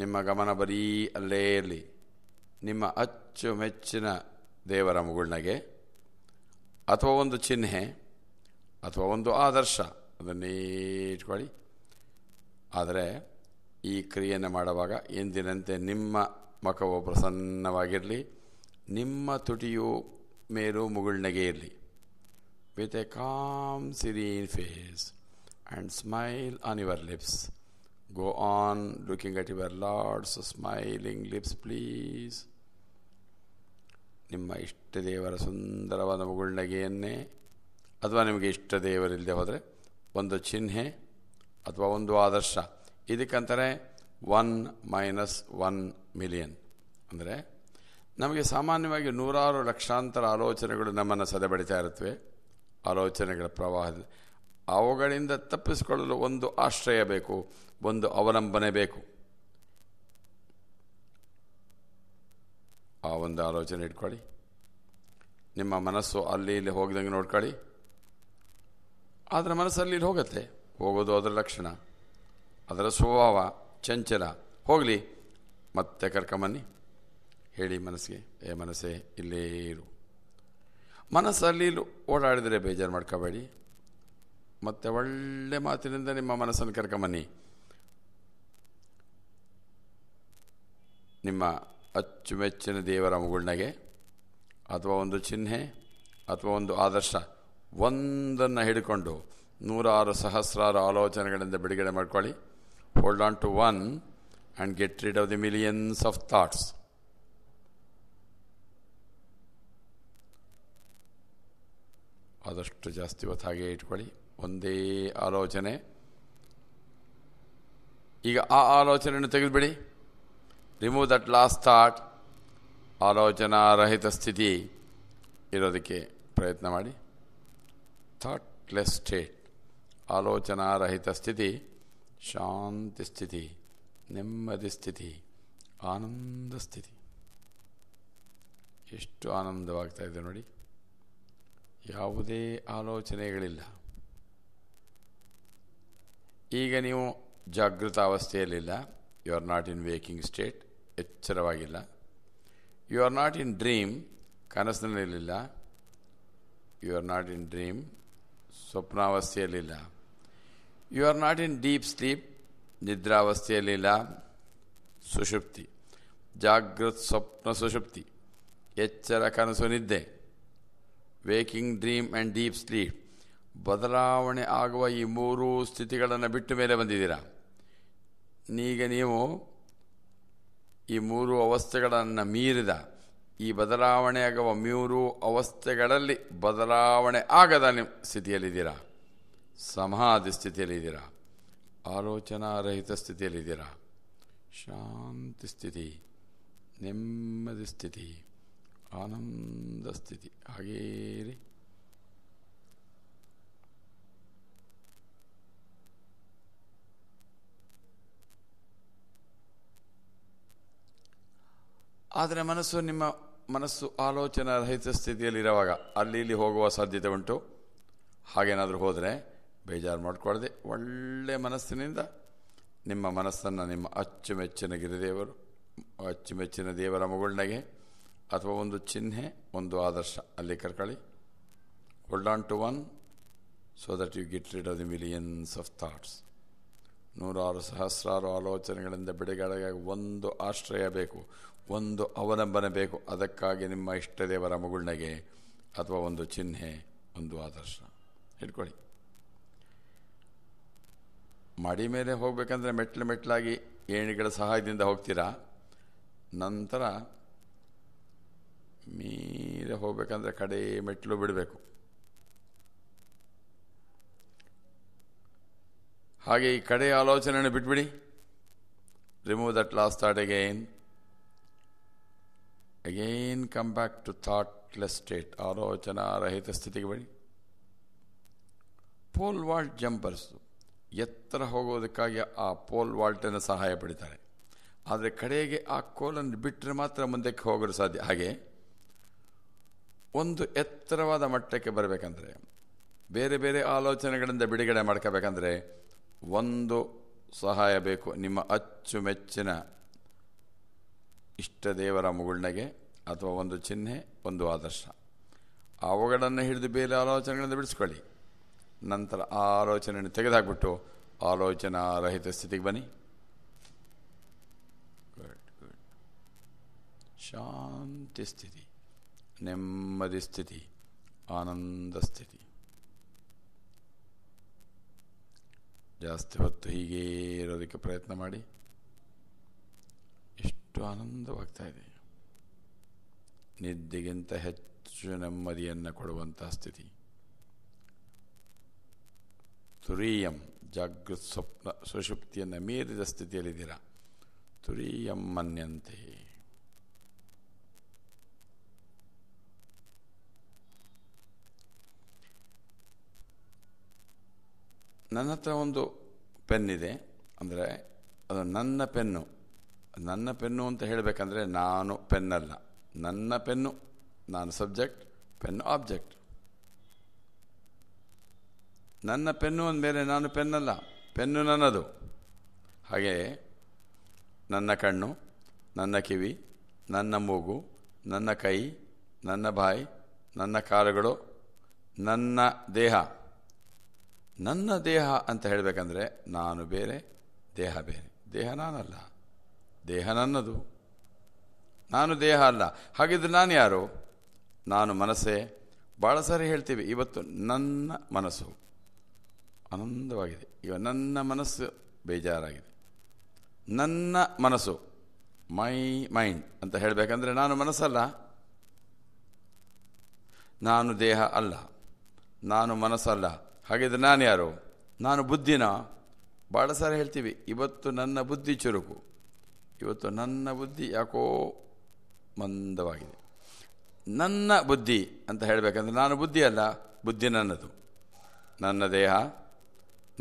ನಿಮ್ಮ ಗಮನ ಬರೀ ಅಲ್ಲೇ ಇರಲಿ ನಿಮ್ಮ ಅಚ್ಚುಮೆಚ್ಚಿನ ದೇವರ ಮುಗುಳ್ನಗೆ ಅಥವಾ ಒಂದು ಚಿಹ್ನೆ ಅಥವಾ ಒಂದು ಆದರ್ಶ ಅದನ್ನೇ ಇಟ್ಕೊಳ್ಳಿ ಆದರೆ ಈ ಕ್ರಿಯೆಯನ್ನು ಮಾಡುವಾಗ ಎಂದಿನಂತೆ ನಿಮ್ಮ ಮಖವು ಪ್ರಸನ್ನವಾಗಿರಲಿ ನಿಮ್ಮ ತುಟಿಯು ಮೇಲೂ ಮುಗುಳ್ನಗೆ ಇರಲಿ with a calm serene face and smile on your lips Go on looking at your Lord's smiling lips, please. ನಿಮ್ಮ ಇಷ್ಟ ದೇವರ ಸುಂದರವಾದ ಮುಗುಳ್ನಗೆಯನ್ನೇ ಅಥವಾ ನಿಮಗೆ ಇಷ್ಟ ದೇವರಿಲ್ಲದೆ ಹೋದರೆ ಒಂದು ಚಿಹ್ನೆ ಅಥವಾ ಒಂದು ಆದರ್ಶ ಇದಕ್ಕಂತಾರೆ ಒನ್ ಮೈನಸ್ ಒನ್ ಮಿಲಿಯನ್ ಅಂದರೆ ನಮಗೆ ಸಾಮಾನ್ಯವಾಗಿ ನೂರಾರು ಲಕ್ಷಾಂತರ ಆಲೋಚನೆಗಳು ನಮ್ಮನ್ನು ಸದೆಬಡಿತಾ ಇರುತ್ತವೆ ಆಲೋಚನೆಗಳ ಪ್ರವಾಹದಲ್ಲಿ ಅವುಗಳಿಂದ ತಪ್ಪಿಸಿಕೊಳ್ಳಲು ಒಂದು ಆಶ್ರಯ ಬೇಕು ಒಂದು ಅವಲಂಬನೆ ಬೇಕು ಆ ಒಂದು ಆಲೋಚನೆ ಇಟ್ಕೊಳ್ಳಿ ನಿಮ್ಮ ಮನಸ್ಸು ಅಲ್ಲಿ ಇಲ್ಲಿ ಹೋಗ್ದಂಗೆ ನೋಡ್ಕೊಳ್ಳಿ ಆದರೆ ಮನಸ್ಸಲ್ಲಿ ಇಲ್ಲಿ ಹೋಗುತ್ತೆ ಹೋಗೋದು ಅದರ ಲಕ್ಷಣ ಅದರ ಸ್ವಭಾವ ಚಂಚಲ ಹೋಗಲಿ ಮತ್ತೆ ಕರ್ಕಂಬನ್ನಿ ಹೇಳಿ ಮನಸ್ಸಿಗೆ ಏ ಮನಸ್ಸೇ ಇಲ್ಲೇ ಇರು ಮನಸ್ಸಲ್ಲಿ ಓಡಾಡಿದರೆ ಬೇಜಾರು ಮಾಡ್ಕೋಬೇಡಿ ಮತ್ತು ಒಳ್ಳೆ ಮಾತಿನಿಂದ ನಿಮ್ಮ ಮನಸ್ಸನ್ನು ಕರ್ಕೊಂಬನ್ನಿ ನಿಮ್ಮ ಅಚ್ಚುಮೆಚ್ಚಿನ ದೇವರ ಮುಗುಳ್ನಗೆ ಅಥವಾ ಒಂದು ಚಿಹ್ನೆ ಅಥವಾ ಒಂದು ಆದರ್ಶ ಒಂದನ್ನು ಹಿಡ್ಕೊಂಡು ನೂರಾರು ಸಹಸ್ರಾರು ಆಲೋಚನೆಗಳಿಂದ ಬಿಡುಗಡೆ ಮಾಡ್ಕೊಳ್ಳಿ hold on to one and get rid of the millions of thoughts ಆದಷ್ಟು ಜಾಸ್ತಿ ಹೊತ್ತು ಹಾಗೆ ಇಟ್ಕೊಳ್ಳಿ ಒಂದೇ ಆಲೋಚನೆ ಈಗ ಆ ಆಲೋಚನೆಯನ್ನು ತೆಗೆದುಬಿಡಿ ರಿಮೂವ್ ದಟ್ ಲಾಸ್ಟ್ ಥಾಟ್ ಆಲೋಚನಾರಹಿತ ಸ್ಥಿತಿ ಇರೋದಕ್ಕೆ ಪ್ರಯತ್ನ ಮಾಡಿ ಥಾಟ್ಲೆಸ್ ಸ್ಟೇಟ್ ಆಲೋಚನಾರಹಿತ ಸ್ಥಿತಿ ಶಾಂತಿ ಸ್ಥಿತಿ ನೆಮ್ಮದಿ ಸ್ಥಿತಿ ಆನಂದ ಸ್ಥಿತಿ ಎಷ್ಟು ಆನಂದವಾಗ್ತಾ ಇದೆ ನೋಡಿ ಯಾವುದೇ ಆಲೋಚನೆಗಳಿಲ್ಲ ಈಗ ನೀವು ಜಾಗೃತ ಅವಸ್ಥೆಯಲ್ಲಿಲ್ಲ you are not in waking state ಎಚ್ಚರವಾಗಿಲ್ಲ you are not in dream ಕನಸಿನಲ್ಲಿರಲಿಲ್ಲ you are not in dream ಸ್ವಪ್ನಾವಸ್ಥೆಯಲ್ಲಿಲ್ಲ you are not in deep sleep ನಿದ್ರಾವಸ್ಥೆಯಲ್ಲಿಲ್ಲ ಸುಷುಪ್ತಿ ಜಾಗೃತ್ ಸ್ವಪ್ನ ಸುಷುಪ್ತಿ ಎಚ್ಚರ ಕನಸು ನಿದ್ದೆ waking dream and deep sleep ಬದಲಾವಣೆ ಆಗುವ ಈ ಮೂರು ಸ್ಥಿತಿಗಳನ್ನು ಬಿಟ್ಟು ಮೇಲೆ ಬಂದಿದ್ದೀರಾ ಈಗ ನೀವು ಈ ಮೂರು ಅವಸ್ಥೆಗಳನ್ನು ಮೀರಿದ ಈ ಬದಲಾವಣೆ ಆಗುವ ಮೂರು ಅವಸ್ಥೆಗಳಲ್ಲಿ ಬದಲಾವಣೆ ಆಗದ ನಿಮ್ಮ ಸ್ಥಿತಿಯಲ್ಲಿದ್ದೀರಾ ಸಮಾಧಿ ಸ್ಥಿತಿಯಲ್ಲಿದ್ದೀರಾ ಆಲೋಚನಾರಹಿತ ಸ್ಥಿತಿಯಲ್ಲಿದ್ದೀರಾ ಶಾಂತಿ ಸ್ಥಿತಿ ನೆಮ್ಮದಿ ಸ್ಥಿತಿ ಆನಂದ ಸ್ಥಿತಿ ಹಾಗೇರಿ ಆದರೆ ಮನಸ್ಸು ನಿಮ್ಮ ಮನಸ್ಸು ಆಲೋಚನಾ ರಹಿತ ಸ್ಥಿತಿಯಲ್ಲಿರುವಾಗ ಅಲ್ಲಿ ಇಲ್ಲಿ ಹೋಗುವ ಸಾಧ್ಯತೆ ಉಂಟು ಹಾಗೇನಾದರೂ ಹೋದರೆ ಬೇಜಾರು ಮಾಡಿಕೊಳ್ಳದೆ ಒಳ್ಳೆಯ ಮನಸ್ಸಿನಿಂದ ನಿಮ್ಮ ಮನಸ್ಸನ್ನು ನಿಮ್ಮ ಅಚ್ಚುಮೆಚ್ಚಿನ ಗಿರಿದೇವರು ಅಚ್ಚುಮೆಚ್ಚಿನ ದೇವರ ಮಗುಳ್ನಗೆ ಅಥವಾ ಒಂದು ಚಿಹ್ನೆ ಒಂದು ಆದರ್ಶ ಅಲ್ಲಿ ಕರ್ಕೊಳ್ಳಿ hold on to one so that you get rid of the millions of thoughts ನೂರಾರು ಸಹಸ್ರಾರು ಆಲೋಚನೆಗಳಿಂದ ಬಿಡುಗಡೆಗಾಗಿ ಒಂದು ಆಶ್ರಯ ಬೇಕು ಒಂದು ಅವಲಂಬನೆ ಬೇಕು ಅದಕ್ಕಾಗಿ ನಿಮ್ಮ ಇಷ್ಟದೇವರ ಮಗುಳ್ನಗೆ ಅಥವಾ ಒಂದು ಚಿಹ್ನೆ ಒಂದು ಆದರ್ಶ ಇಟ್ಕೊಳ್ಳಿ ಮಡಿ ಮೇಲೆ ಹೋಗಬೇಕಂದ್ರೆ ಮೆಟ್ಲು ಮೆಟ್ಲಾಗಿ ಏಣಿಗಳ ಸಹಾಯದಿಂದ ಹೋಗ್ತೀರಾ ನಂತರ ಮೀರೆ ಹೋಗಬೇಕಂದ್ರೆ ಕಡೆ ಮೆಟ್ಲು ಬಿಡಬೇಕು ಹಾಗೆ ಈ ಕಡೆ ಆಲೋಚನೆಯನ್ನು ಬಿಟ್ಬಿಡಿ remove that last at again Again, come to to thoughtless state, arochana ಸ್ಥಿತಿಗೆ sthitiಗೆ ಬಳಿ ಪೋಲ್ ವಾಲ್ಟ್ ಜಂಪರ್ಸ್ ಎತ್ತರ ಹೋಗೋದಕ್ಕಾಗಿ ಆ ಪೋಲ್ ವಾಲ್ಟನ್ನು ಸಹಾಯ ಪಡಿತಾರೆ ಆದರೆ ಕಡೆಗೆ ಆ ಕೋಲನ್ನು ಬಿಟ್ಟರೆ ಮಾತ್ರ ಮುಂದಕ್ಕೆ ಹೋಗಲು ಸಾಧ್ಯ ಹಾಗೆ ಒಂದು ಎತ್ತರವಾದ ಮಟ್ಟಕ್ಕೆ ಬರಬೇಕಂದ್ರೆ ಬೇರೆ ಬೇರೆ ಆಲೋಚನೆಗಳಿಂದ ಬಿಡುಗಡೆ ಮಾಡ್ಕೋಬೇಕಂದ್ರೆ ಒಂದು ಸಹಾಯ ಬೇಕು ನಿಮ್ಮ ಅಚ್ಚುಮೆಚ್ಚಿನ ಇಷ್ಟ ದೇವರ ಮುಗುಳ್ನಗೆ ಅಥವಾ ಒಂದು ಚಿಹ್ನೆ ಒಂದು ಆದರ್ಶ ಅವುಗಳನ್ನು ಹಿಡಿದು ಬೇರೆ ಆಲೋಚನೆಗಳನ್ನು ಬಿಡಿಸ್ಕೊಳ್ಳಿ ನಂತರ ಆ ಆಲೋಚನೆಯನ್ನು ತೆಗೆದುಹಾಕ್ಬಿಟ್ಟು ಆಲೋಚನಾ ರಹಿತ ಸ್ಥಿತಿಗೆ ಬನ್ನಿ ಗುಡ್ ಗುಡ್ ಶಾಂತಿ ಸ್ಥಿತಿ ನೆಮ್ಮದಿ ಸ್ಥಿತಿ ಆನಂದ ಸ್ಥಿತಿ ಜಾಸ್ತಿ ಹೊತ್ತು ಹೀಗೇ ಇರೋದಕ್ಕೆ ಪ್ರಯತ್ನ ಮಾಡಿ ಎಷ್ಟು ಆನಂದವಾಗ್ತಾ ಇದೆ ನಿದ್ದೆಗಿಂತ ಹೆಚ್ಚು ನೆಮ್ಮದಿಯನ್ನು ಕೊಡುವಂಥ ಸ್ಥಿತಿ ತುರೀಯಂ ಜಾಗೃತ್ ಸ್ವಪ್ನ ಸುಶುಪ್ತಿಯನ್ನು ಮೀರಿದ ಸ್ಥಿತಿಯಲ್ಲಿದ್ದೀರಾ ತುರೀಯಂ ಮನ್ಯಂತೆ ನನ್ನ ಹತ್ರ ಒಂದು ಪೆನ್ನಿದೆ ಅಂದರೆ ಅದು ನನ್ನ ಪೆನ್ನು ನನ್ನ ಪೆನ್ನು ಅಂತ ಹೇಳಬೇಕಂದ್ರೆ ನಾನು ಪೆನ್ನಲ್ಲ ನನ್ನ ಪೆನ್ನು ನಾನು ಸಬ್ಜೆಕ್ಟ್ ಪೆನ್ ಆಬ್ಜೆಕ್ಟ್ ನನ್ನ ಪೆನ್ನು ಅಂದಮೇಲೆ ನಾನು ಪೆನ್ನಲ್ಲ ಪೆನ್ನು ನನ್ನದು ಹಾಗೆಯೇ ನನ್ನ ಕಣ್ಣು ನನ್ನ ಕಿವಿ ನನ್ನ ಮೂಗು ನನ್ನ ಕೈ ನನ್ನ ಬಾಯಿ ನನ್ನ ಕಾಲುಗಳು ನನ್ನ ದೇಹ ನನ್ನ ದೇಹ ಅಂತ ಹೇಳಬೇಕಂದ್ರೆ ನಾನು ಬೇರೆ ದೇಹ ಬೇರೆ ದೇಹ ನಾನಲ್ಲ ದೇಹ ನನ್ನದು ನಾನು ದೇಹ ಅಲ್ಲ ಹಾಗಿದ್ರೆ ನಾನು ಯಾರು ನಾನು ಮನಸ್ಸೇ ಭಾಳ ಸಾರಿ ಹೇಳ್ತೀವಿ ಇವತ್ತು ನನ್ನ ಮನಸ್ಸು ಆನಂದವಾಗಿದೆ ಇವ ನನ್ನ ಮನಸ್ಸು ಬೇಜಾರಾಗಿದೆ ನನ್ನ ಮನಸ್ಸು ಮೈ ಮೈಂಡ್ ಅಂತ ಹೇಳಬೇಕಂದ್ರೆ ನಾನು ಮನಸ್ಸಲ್ಲ ನಾನು ದೇಹ ಅಲ್ಲ ನಾನು ಮನಸ್ಸಲ್ಲ ಹಾಗಿದ್ರೆ ನಾನು ಯಾರು ನಾನು ಬುದ್ಧಿನ ಭಾಳ ಸಾರಿ ಹೇಳ್ತೀವಿ ಇವತ್ತು ನನ್ನ ಬುದ್ಧಿ ಚುರುಕು ಇವತ್ತು ನನ್ನ ಬುದ್ಧಿ ಯಾಕೋ ಮಂದವಾಗಿದೆ ನನ್ನ ಬುದ್ಧಿ ಅಂತ ಹೇಳಬೇಕಂದ್ರೆ ನಾನು ಬುದ್ಧಿ ಅಲ್ಲ ಬುದ್ಧಿ ನನ್ನದು ನನ್ನ ದೇಹ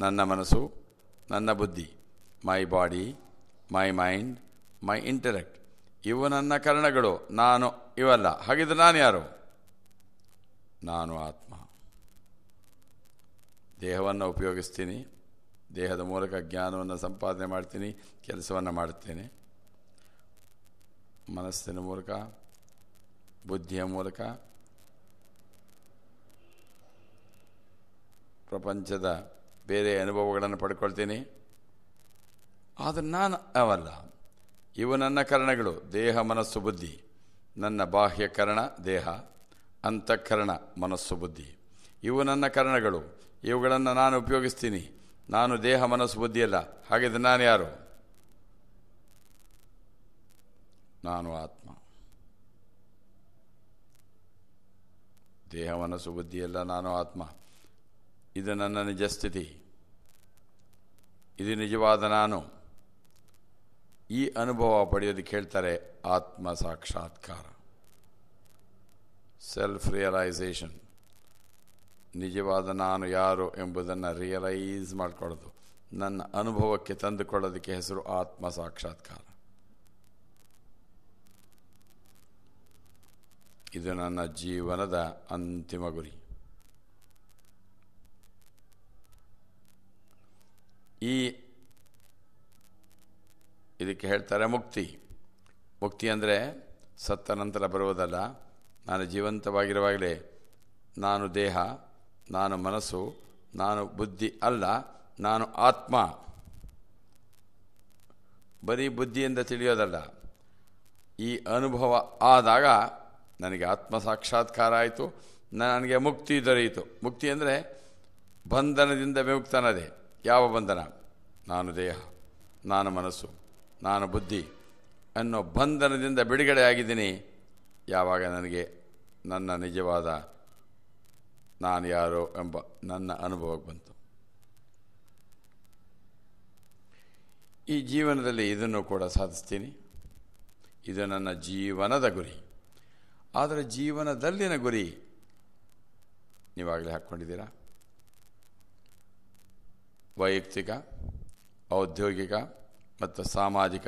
ನನ್ನ ಮನಸ್ಸು ನನ್ನ ಬುದ್ಧಿ ಮೈ ಬಾಡಿ ಮೈ ಮೈಂಡ್ ಮೈ ಇಂಟರೆಕ್ಟ್ ಇವು ನನ್ನ ಕರ್ಣಗಳು ನಾನು ಇವಲ್ಲ ಹಾಗಿದ್ರೆ ನಾನು ಯಾರು ನಾನು ಆತ್ಮ ದೇಹವನ್ನು ಉಪಯೋಗಿಸ್ತೀನಿ ದೇಹದ ಮೂಲಕ ಜ್ಞಾನವನ್ನು ಸಂಪಾದನೆ ಮಾಡ್ತೀನಿ ಕೆಲಸವನ್ನು ಮಾಡುತ್ತೇನೆ ಮನಸ್ಸಿನ ಮೂಲಕ ಬುದ್ಧಿಯ ಮೂಲಕ ಪ್ರಪಂಚದ ಬೇರೆ ಅನುಭವಗಳನ್ನು ಪಡ್ಕೊಳ್ತೀನಿ ಆದರೆ ನಾನು ಅವಲ್ಲ ಇವು ನನ್ನ ಕರಣಗಳು ದೇಹ ಮನಸ್ಸು ಬುದ್ಧಿ ನನ್ನ ಬಾಹ್ಯಕರಣ ದೇಹ ಅಂತಃಕರಣ ಮನಸ್ಸು ಬುದ್ಧಿ ಇವು ನನ್ನ ಕರಣಗಳು ಇವುಗಳನ್ನು ನಾನು ಉಪಯೋಗಿಸ್ತೀನಿ ನಾನು ದೇಹ ಮನಸ್ಸು ಬುದ್ಧಿಯಲ್ಲ ಹಾಗಿದ್ರೆ ನಾನು ಯಾರು ನಾನು ಆತ್ಮ ದೇಹ ಮನಸ್ಸು ನಾನು ಆತ್ಮ ಇದು ನನ್ನ ನಿಜ ಸ್ಥಿತಿ ಇದು ನಿಜವಾದ ನಾನು ಈ ಅನುಭವ ಪಡೆಯೋದಕ್ಕೆ ಹೇಳ್ತಾರೆ ಆತ್ಮ ಸಾಕ್ಷಾತ್ಕಾರ ಸೆಲ್ಫ್ ರಿಯಲೈಸೇಷನ್ ನಿಜವಾದ ನಾನು ಯಾರು ಎಂಬುದನ್ನು ರಿಯಲೈಸ್ ಮಾಡಿಕೊಳ್ಳೋದು ನನ್ನ ಅನುಭವಕ್ಕೆ ತಂದುಕೊಳ್ಳೋದಕ್ಕೆ ಹೆಸರು ಆತ್ಮ ಸಾಕ್ಷಾತ್ಕಾರ ಇದು ನನ್ನ ಜೀವನದ ಅಂತಿಮ ಗುರಿ ಈ ಇದಕ್ಕೆ ಹೇಳ್ತಾರೆ ಮುಕ್ತಿ ಮುಕ್ತಿ ಅಂದರೆ ಸತ್ತ ನಂತರ ಬರುವುದಲ್ಲ ನಾನು ಜೀವಂತವಾಗಿರುವಾಗಲೇ ನಾನು ದೇಹ ನಾನು ಮನಸ್ಸು ನಾನು ಬುದ್ಧಿ ಅಲ್ಲ ನಾನು ಆತ್ಮ ಬರೀ ಬುದ್ಧಿಯಿಂದ ತಿಳಿಯೋದಲ್ಲ ಈ ಅನುಭವ ಆದಾಗ ನನಗೆ ಆತ್ಮ ಸಾಕ್ಷಾತ್ಕಾರ ಆಯಿತು ನನಗೆ ಮುಕ್ತಿ ದೊರೆಯಿತು ಮುಕ್ತಿ ಅಂದರೆ ಬಂಧನದಿಂದ ವಿಮುಕ್ತನದೇ ಯಾವ ಬಂಧನ ನಾನು ದೇಹ ನಾನು ಮನಸ್ಸು ನಾನು ಬುದ್ಧಿ ಅನ್ನೋ ಬಂಧನದಿಂದ ಬಿಡುಗಡೆ ಆಗಿದ್ದೀನಿ ಯಾವಾಗ ನನಗೆ ನನ್ನ ನಿಜವಾದ ನಾನು ಯಾರೋ ಎಂಬ ನನ್ನ ಅನುಭವಕ್ಕೆ ಬಂತು ಈ ಜೀವನದಲ್ಲಿ ಇದನ್ನು ಕೂಡ ಸಾಧಿಸ್ತೀನಿ ಇದು ನನ್ನ ಜೀವನದ ಗುರಿ ಆದರೆ ಜೀವನದಲ್ಲಿನ ಗುರಿ ನೀವಾಗಲೇ ಹಾಕ್ಕೊಂಡಿದ್ದೀರಾ ವೈಯಕ್ತಿಕ ಔದ್ಯೋಗಿಕ ಮತ್ತು ಸಾಮಾಜಿಕ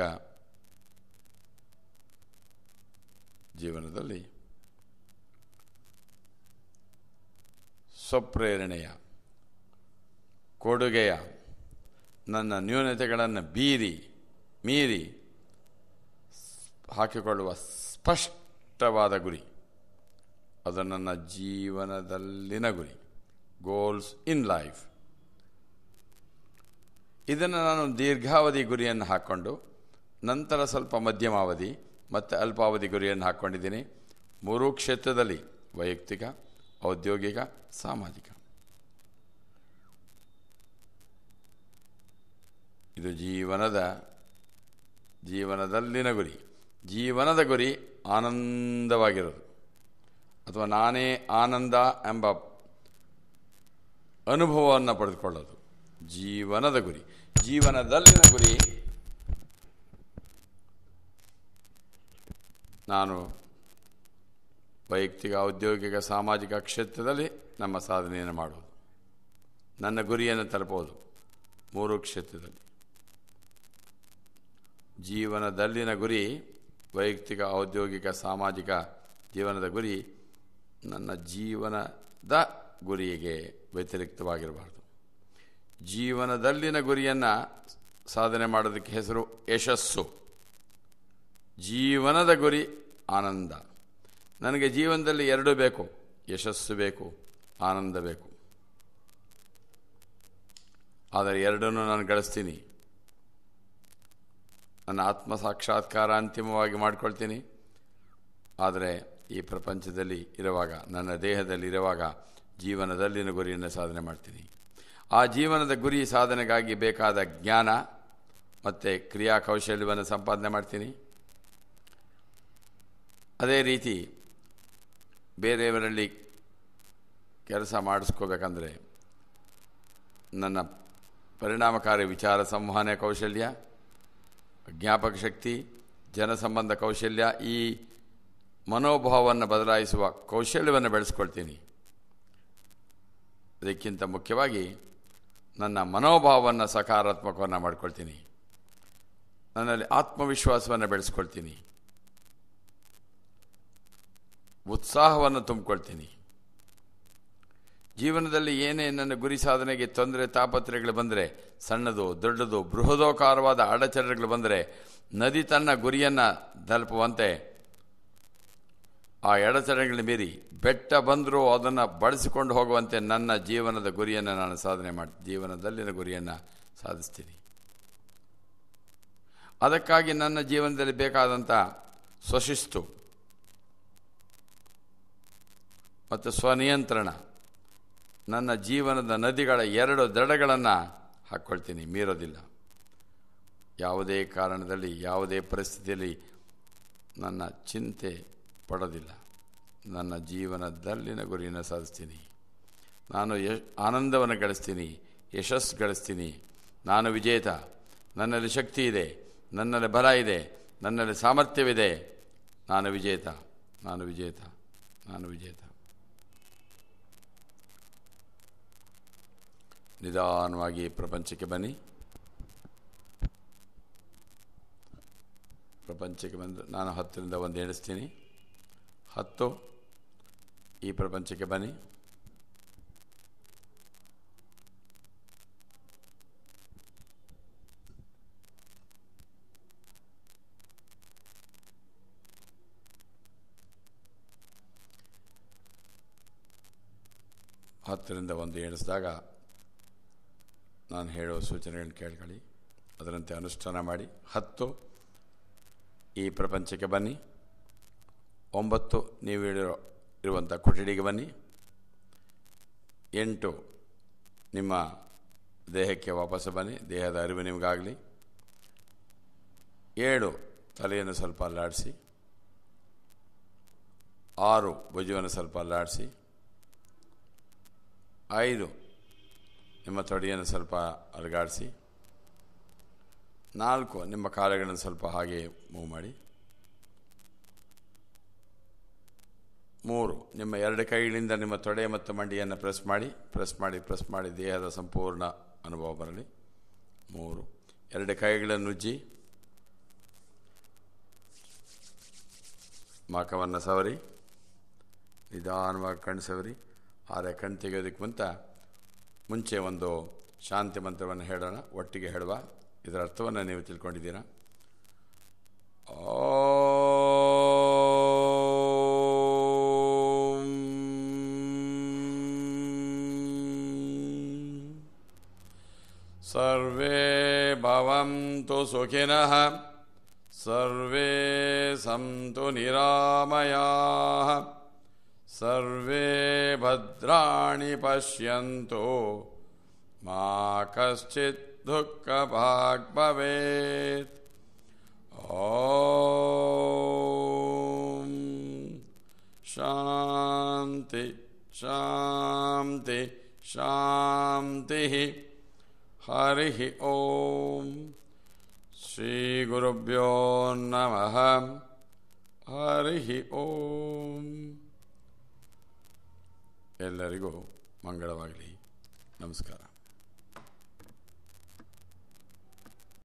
ಜೀವನದಲ್ಲಿ ಸ್ವಪ್ರೇರಣೆಯ ಕೊಡುಗೆಯ ನನ್ನ ನ್ಯೂನತೆಗಳನ್ನು ಬೀರಿ ಮೀರಿ ಹಾಕಿಕೊಳ್ಳುವ ಸ್ಪಷ್ಟ ಇಷ್ಟವಾದ ಗುರಿ ಅದು ನನ್ನ ಜೀವನದಲ್ಲಿನ ಗುರಿ ಗೋಲ್ಸ್ ಇನ್ ಲೈಫ್ ಇದನ್ನು ನಾನು ದೀರ್ಘಾವಧಿ ಗುರಿಯನ್ನು ಹಾಕ್ಕೊಂಡು ನಂತರ ಸ್ವಲ್ಪ ಮಧ್ಯಮಾವಧಿ ಮತ್ತು ಅಲ್ಪಾವಧಿ ಗುರಿಯನ್ನು ಹಾಕ್ಕೊಂಡಿದ್ದೀನಿ ಮೂರು ಕ್ಷೇತ್ರದಲ್ಲಿ ವೈಯಕ್ತಿಕ ಔದ್ಯೋಗಿಕ ಸಾಮಾಜಿಕ ಇದು ಜೀವನದ ಜೀವನದಲ್ಲಿನ ಗುರಿ ಜೀವನದ ಗುರಿ ಆನಂದವಾಗಿರೋದು ಅಥವಾ ನಾನೇ ಆನಂದ ಎಂಬ ಅನುಭವವನ್ನು ಪಡೆದುಕೊಳ್ಳೋದು ಜೀವನದ ಗುರಿ ಜೀವನದಲ್ಲಿನ ಗುರಿ ನಾನು ವೈಯಕ್ತಿಕ ಔದ್ಯೋಗಿಕ ಸಾಮಾಜಿಕ ಕ್ಷೇತ್ರದಲ್ಲಿ ನಮ್ಮ ಸಾಧನೆಯನ್ನು ಮಾಡುವುದು ನನ್ನ ಗುರಿಯನ್ನು ತಲುಪೋದು ಮೂರು ಕ್ಷೇತ್ರದಲ್ಲಿ ಜೀವನದಲ್ಲಿನ ಗುರಿ ವೈಯಕ್ತಿಕ ಔದ್ಯೋಗಿಕ ಸಾಮಾಜಿಕ ಜೀವನದ ಗುರಿ ನನ್ನ ಜೀವನದ ಗುರಿಗೆ ವ್ಯತಿರಿಕ್ತವಾಗಿರಬಾರ್ದು ಜೀವನದಲ್ಲಿನ ಗುರಿಯನ್ನು ಸಾಧನೆ ಮಾಡೋದಕ್ಕೆ ಹೆಸರು ಯಶಸ್ಸು ಜೀವನದ ಗುರಿ ಆನಂದ ನನಗೆ ಜೀವನದಲ್ಲಿ ಎರಡು ಬೇಕು ಯಶಸ್ಸು ಬೇಕು ಆನಂದ ಬೇಕು ಆದರೆ ಎರಡನ್ನೂ ನಾನು ಗಳಿಸ್ತೀನಿ ನನ್ನ ಆತ್ಮ ಸಾಕ್ಷಾತ್ಕಾರ ಅಂತಿಮವಾಗಿ ಮಾಡ್ಕೊಳ್ತೀನಿ ಆದರೆ ಈ ಪ್ರಪಂಚದಲ್ಲಿ ಇರುವಾಗ ನನ್ನ ದೇಹದಲ್ಲಿ ಇರುವಾಗ ಜೀವನದಲ್ಲಿನ ಗುರಿಯನ್ನು ಸಾಧನೆ ಮಾಡ್ತೀನಿ ಆ ಜೀವನದ ಗುರಿ ಸಾಧನೆಗಾಗಿ ಬೇಕಾದ ಜ್ಞಾನ ಮತ್ತು ಕ್ರಿಯಾ ಕೌಶಲ್ಯವನ್ನು ಸಂಪಾದನೆ ಮಾಡ್ತೀನಿ ಅದೇ ರೀತಿ ಬೇರೆಯವರಲ್ಲಿ ಕೆಲಸ ಮಾಡಿಸ್ಕೋಬೇಕಂದ್ರೆ ನನ್ನ ಪರಿಣಾಮಕಾರಿ ವಿಚಾರ ಸಂವಹನ ಕೌಶಲ್ಯ ಜ್ಞಾಪಕ ಶಕ್ತಿ ಜನಸಂಬಂಧ ಕೌಶಲ್ಯ ಈ ಮನೋಭಾವವನ್ನು ಬದಲಾಯಿಸುವ ಕೌಶಲ್ಯವನ್ನು ಬೆಳೆಸ್ಕೊಳ್ತೀನಿ ಅದಕ್ಕಿಂತ ಮುಖ್ಯವಾಗಿ ನನ್ನ ಮನೋಭಾವವನ್ನು ಸಕಾರಾತ್ಮಕವನ್ನು ಮಾಡ್ಕೊಳ್ತೀನಿ ನನ್ನಲ್ಲಿ ಆತ್ಮವಿಶ್ವಾಸವನ್ನು ಬೆಳೆಸ್ಕೊಳ್ತೀನಿ ಉತ್ಸಾಹವನ್ನು ತುಂಬಿಕೊಳ್ತೀನಿ ಜೀವನದಲ್ಲಿ ಏನೇ ನನ್ನ ಗುರಿ ಸಾಧನೆಗೆ ತೊಂದರೆ ತಾಪತ್ರೆಗಳು ಬಂದರೆ ಸಣ್ಣದು ದೊಡ್ಡದು ಬೃಹದೋಕಾರವಾದ ಅಡಚಣೆಗಳು ಬಂದರೆ ನದಿ ತನ್ನ ಗುರಿಯನ್ನು ತಲುಪುವಂತೆ ಆ ಎಡಚಣೆಗಳನ್ನ ಮೀರಿ ಬೆಟ್ಟ ಬಂದರೂ ಅದನ್ನು ಬಳಸಿಕೊಂಡು ಹೋಗುವಂತೆ ನನ್ನ ಜೀವನದ ಗುರಿಯನ್ನು ನಾನು ಸಾಧನೆ ಮಾಡಿ ಜೀವನದಲ್ಲಿನ ಗುರಿಯನ್ನು ಸಾಧಿಸ್ತೀನಿ ಅದಕ್ಕಾಗಿ ನನ್ನ ಜೀವನದಲ್ಲಿ ಬೇಕಾದಂಥ ಸ್ವಶಿಸ್ತು ಮತ್ತು ಸ್ವನಿಯಂತ್ರಣ ನನ್ನ ಜೀವನದ ನದಿಗಳ ಎರಡು ದಡಗಳನ್ನು ಹಾಕ್ಕೊಳ್ತೀನಿ ಮೀರೋದಿಲ್ಲ ಯಾವುದೇ ಕಾರಣದಲ್ಲಿ ಯಾವುದೇ ಪರಿಸ್ಥಿತಿಯಲ್ಲಿ ನನ್ನ ಚಿಂತೆ ಪಡೋದಿಲ್ಲ ನನ್ನ ಜೀವನದಲ್ಲಿನ ಗುರಿಯನ್ನು ಸಾಧಿಸ್ತೀನಿ ನಾನು ಯಶ್ ಆನಂದವನ್ನು ಗಳಿಸ್ತೀನಿ ಯಶಸ್ಸು ಗಳಿಸ್ತೀನಿ ನಾನು ವಿಜೇತ ನನ್ನಲ್ಲಿ ಶಕ್ತಿ ಇದೆ ನನ್ನಲ್ಲಿ ಬಲ ಇದೆ ನನ್ನಲ್ಲಿ ಸಾಮರ್ಥ್ಯವಿದೆ ನಾನು ವಿಜೇತ ನಾನು ವಿಜೇತ ನಾನು ವಿಜೇತ ನಿಧಾನವಾಗಿ ಪ್ರಪಂಚಕ್ಕೆ ಬನ್ನಿ ಪ್ರಪಂಚಕ್ಕೆ ಬಂದು ನಾನು ಹತ್ತರಿಂದ ಒಂದು ಎಣಿಸ್ತೀನಿ ಹತ್ತು ಈ ಪ್ರಪಂಚಕ್ಕೆ ಬನ್ನಿ ಹತ್ತರಿಂದ ಒಂದು ಎಣಿಸಿದಾಗ ನಾನು ಹೇಳುವ ಸೂಚನೆಗಳನ್ನು ಕೇಳ್ಕೊಳ್ಳಿ ಅದರಂತೆ ಅನುಷ್ಠಾನ ಮಾಡಿ ಹತ್ತು ಈ ಪ್ರಪಂಚಕ್ಕೆ ಬನ್ನಿ ಒಂಬತ್ತು ನೀವು ಹೇಳಿರೋ ಇರುವಂಥ ಕೊಠಡಿಗೆ ಬನ್ನಿ ಎಂಟು ನಿಮ್ಮ ದೇಹಕ್ಕೆ ವಾಪಸ್ಸು ಬನ್ನಿ ದೇಹದ ಅರಿವು ನಿಮಗಾಗಲಿ ಏಳು ತಲೆಯನ್ನು ಸ್ವಲ್ಪ ಅಲ್ಲಾಡಿಸಿ ಆರು ಭುಜವನ್ನು ಸ್ವಲ್ಪ ಅಲ್ಲಾಡಿಸಿ ಐದು ನಿಮ್ಮ ತೊಡೆಯನ್ನು ಸ್ವಲ್ಪ ಅಲುಗಾಡಿಸಿ ನಾಲ್ಕು ನಿಮ್ಮ ಕಾಲುಗಳನ್ನು ಸ್ವಲ್ಪ ಹಾಗೆ ಮೂವ್ ಮಾಡಿ ಮೂರು ನಿಮ್ಮ ಎರಡು ಕೈಗಳಿಂದ ನಿಮ್ಮ ತೊಡೆ ಮತ್ತು ಮಂಡಿಯನ್ನು ಪ್ರೆಸ್ ಮಾಡಿ ಪ್ರೆಸ್ ಮಾಡಿ ಪ್ರೆಸ್ ಮಾಡಿ ದೇಹದ ಸಂಪೂರ್ಣ ಅನುಭವ ಬರಲಿ ಮೂರು ಎರಡು ಕೈಗಳನ್ನು ಉಜ್ಜಿ ಮಾಕವನ್ನು ಸವರಿ ನಿಧಾನವಾಗಿ ಕಣ್ಣು ಸವರಿ ಆದರೆ ಕಣ್ಣು ತೆಗೆಯೋದಕ್ಕೆ ಮುಂತ ಮುಂಚೆ ಒಂದು ಶಾಂತಿ ಮಂತ್ರವನ್ನು ಹೇಳೋಣ ಒಟ್ಟಿಗೆ ಹೇಳುವ ಇದರ ಅರ್ಥವನ್ನು ನೀವು ತಿಳ್ಕೊಂಡಿದ್ದೀರಾ ಸರ್ವೇ ಭವಂತು ಸುಖಿನಃ ಸರ್ವೇ ಸಂತು ನಿರಾಮಯಾ सर्वे भद्राणि पश्यन्तु मा कश्चित् दुःखभाग् भवेत् ॐ शान्ति शान्ति शान्तिः हरिः ॐ श्रीगुरुभ्यो नमः हरिः ॐ ಎಲ್ಲರಿಗೂ ಮಂಗಳವಾಗಲಿ ನಮಸ್ಕಾರ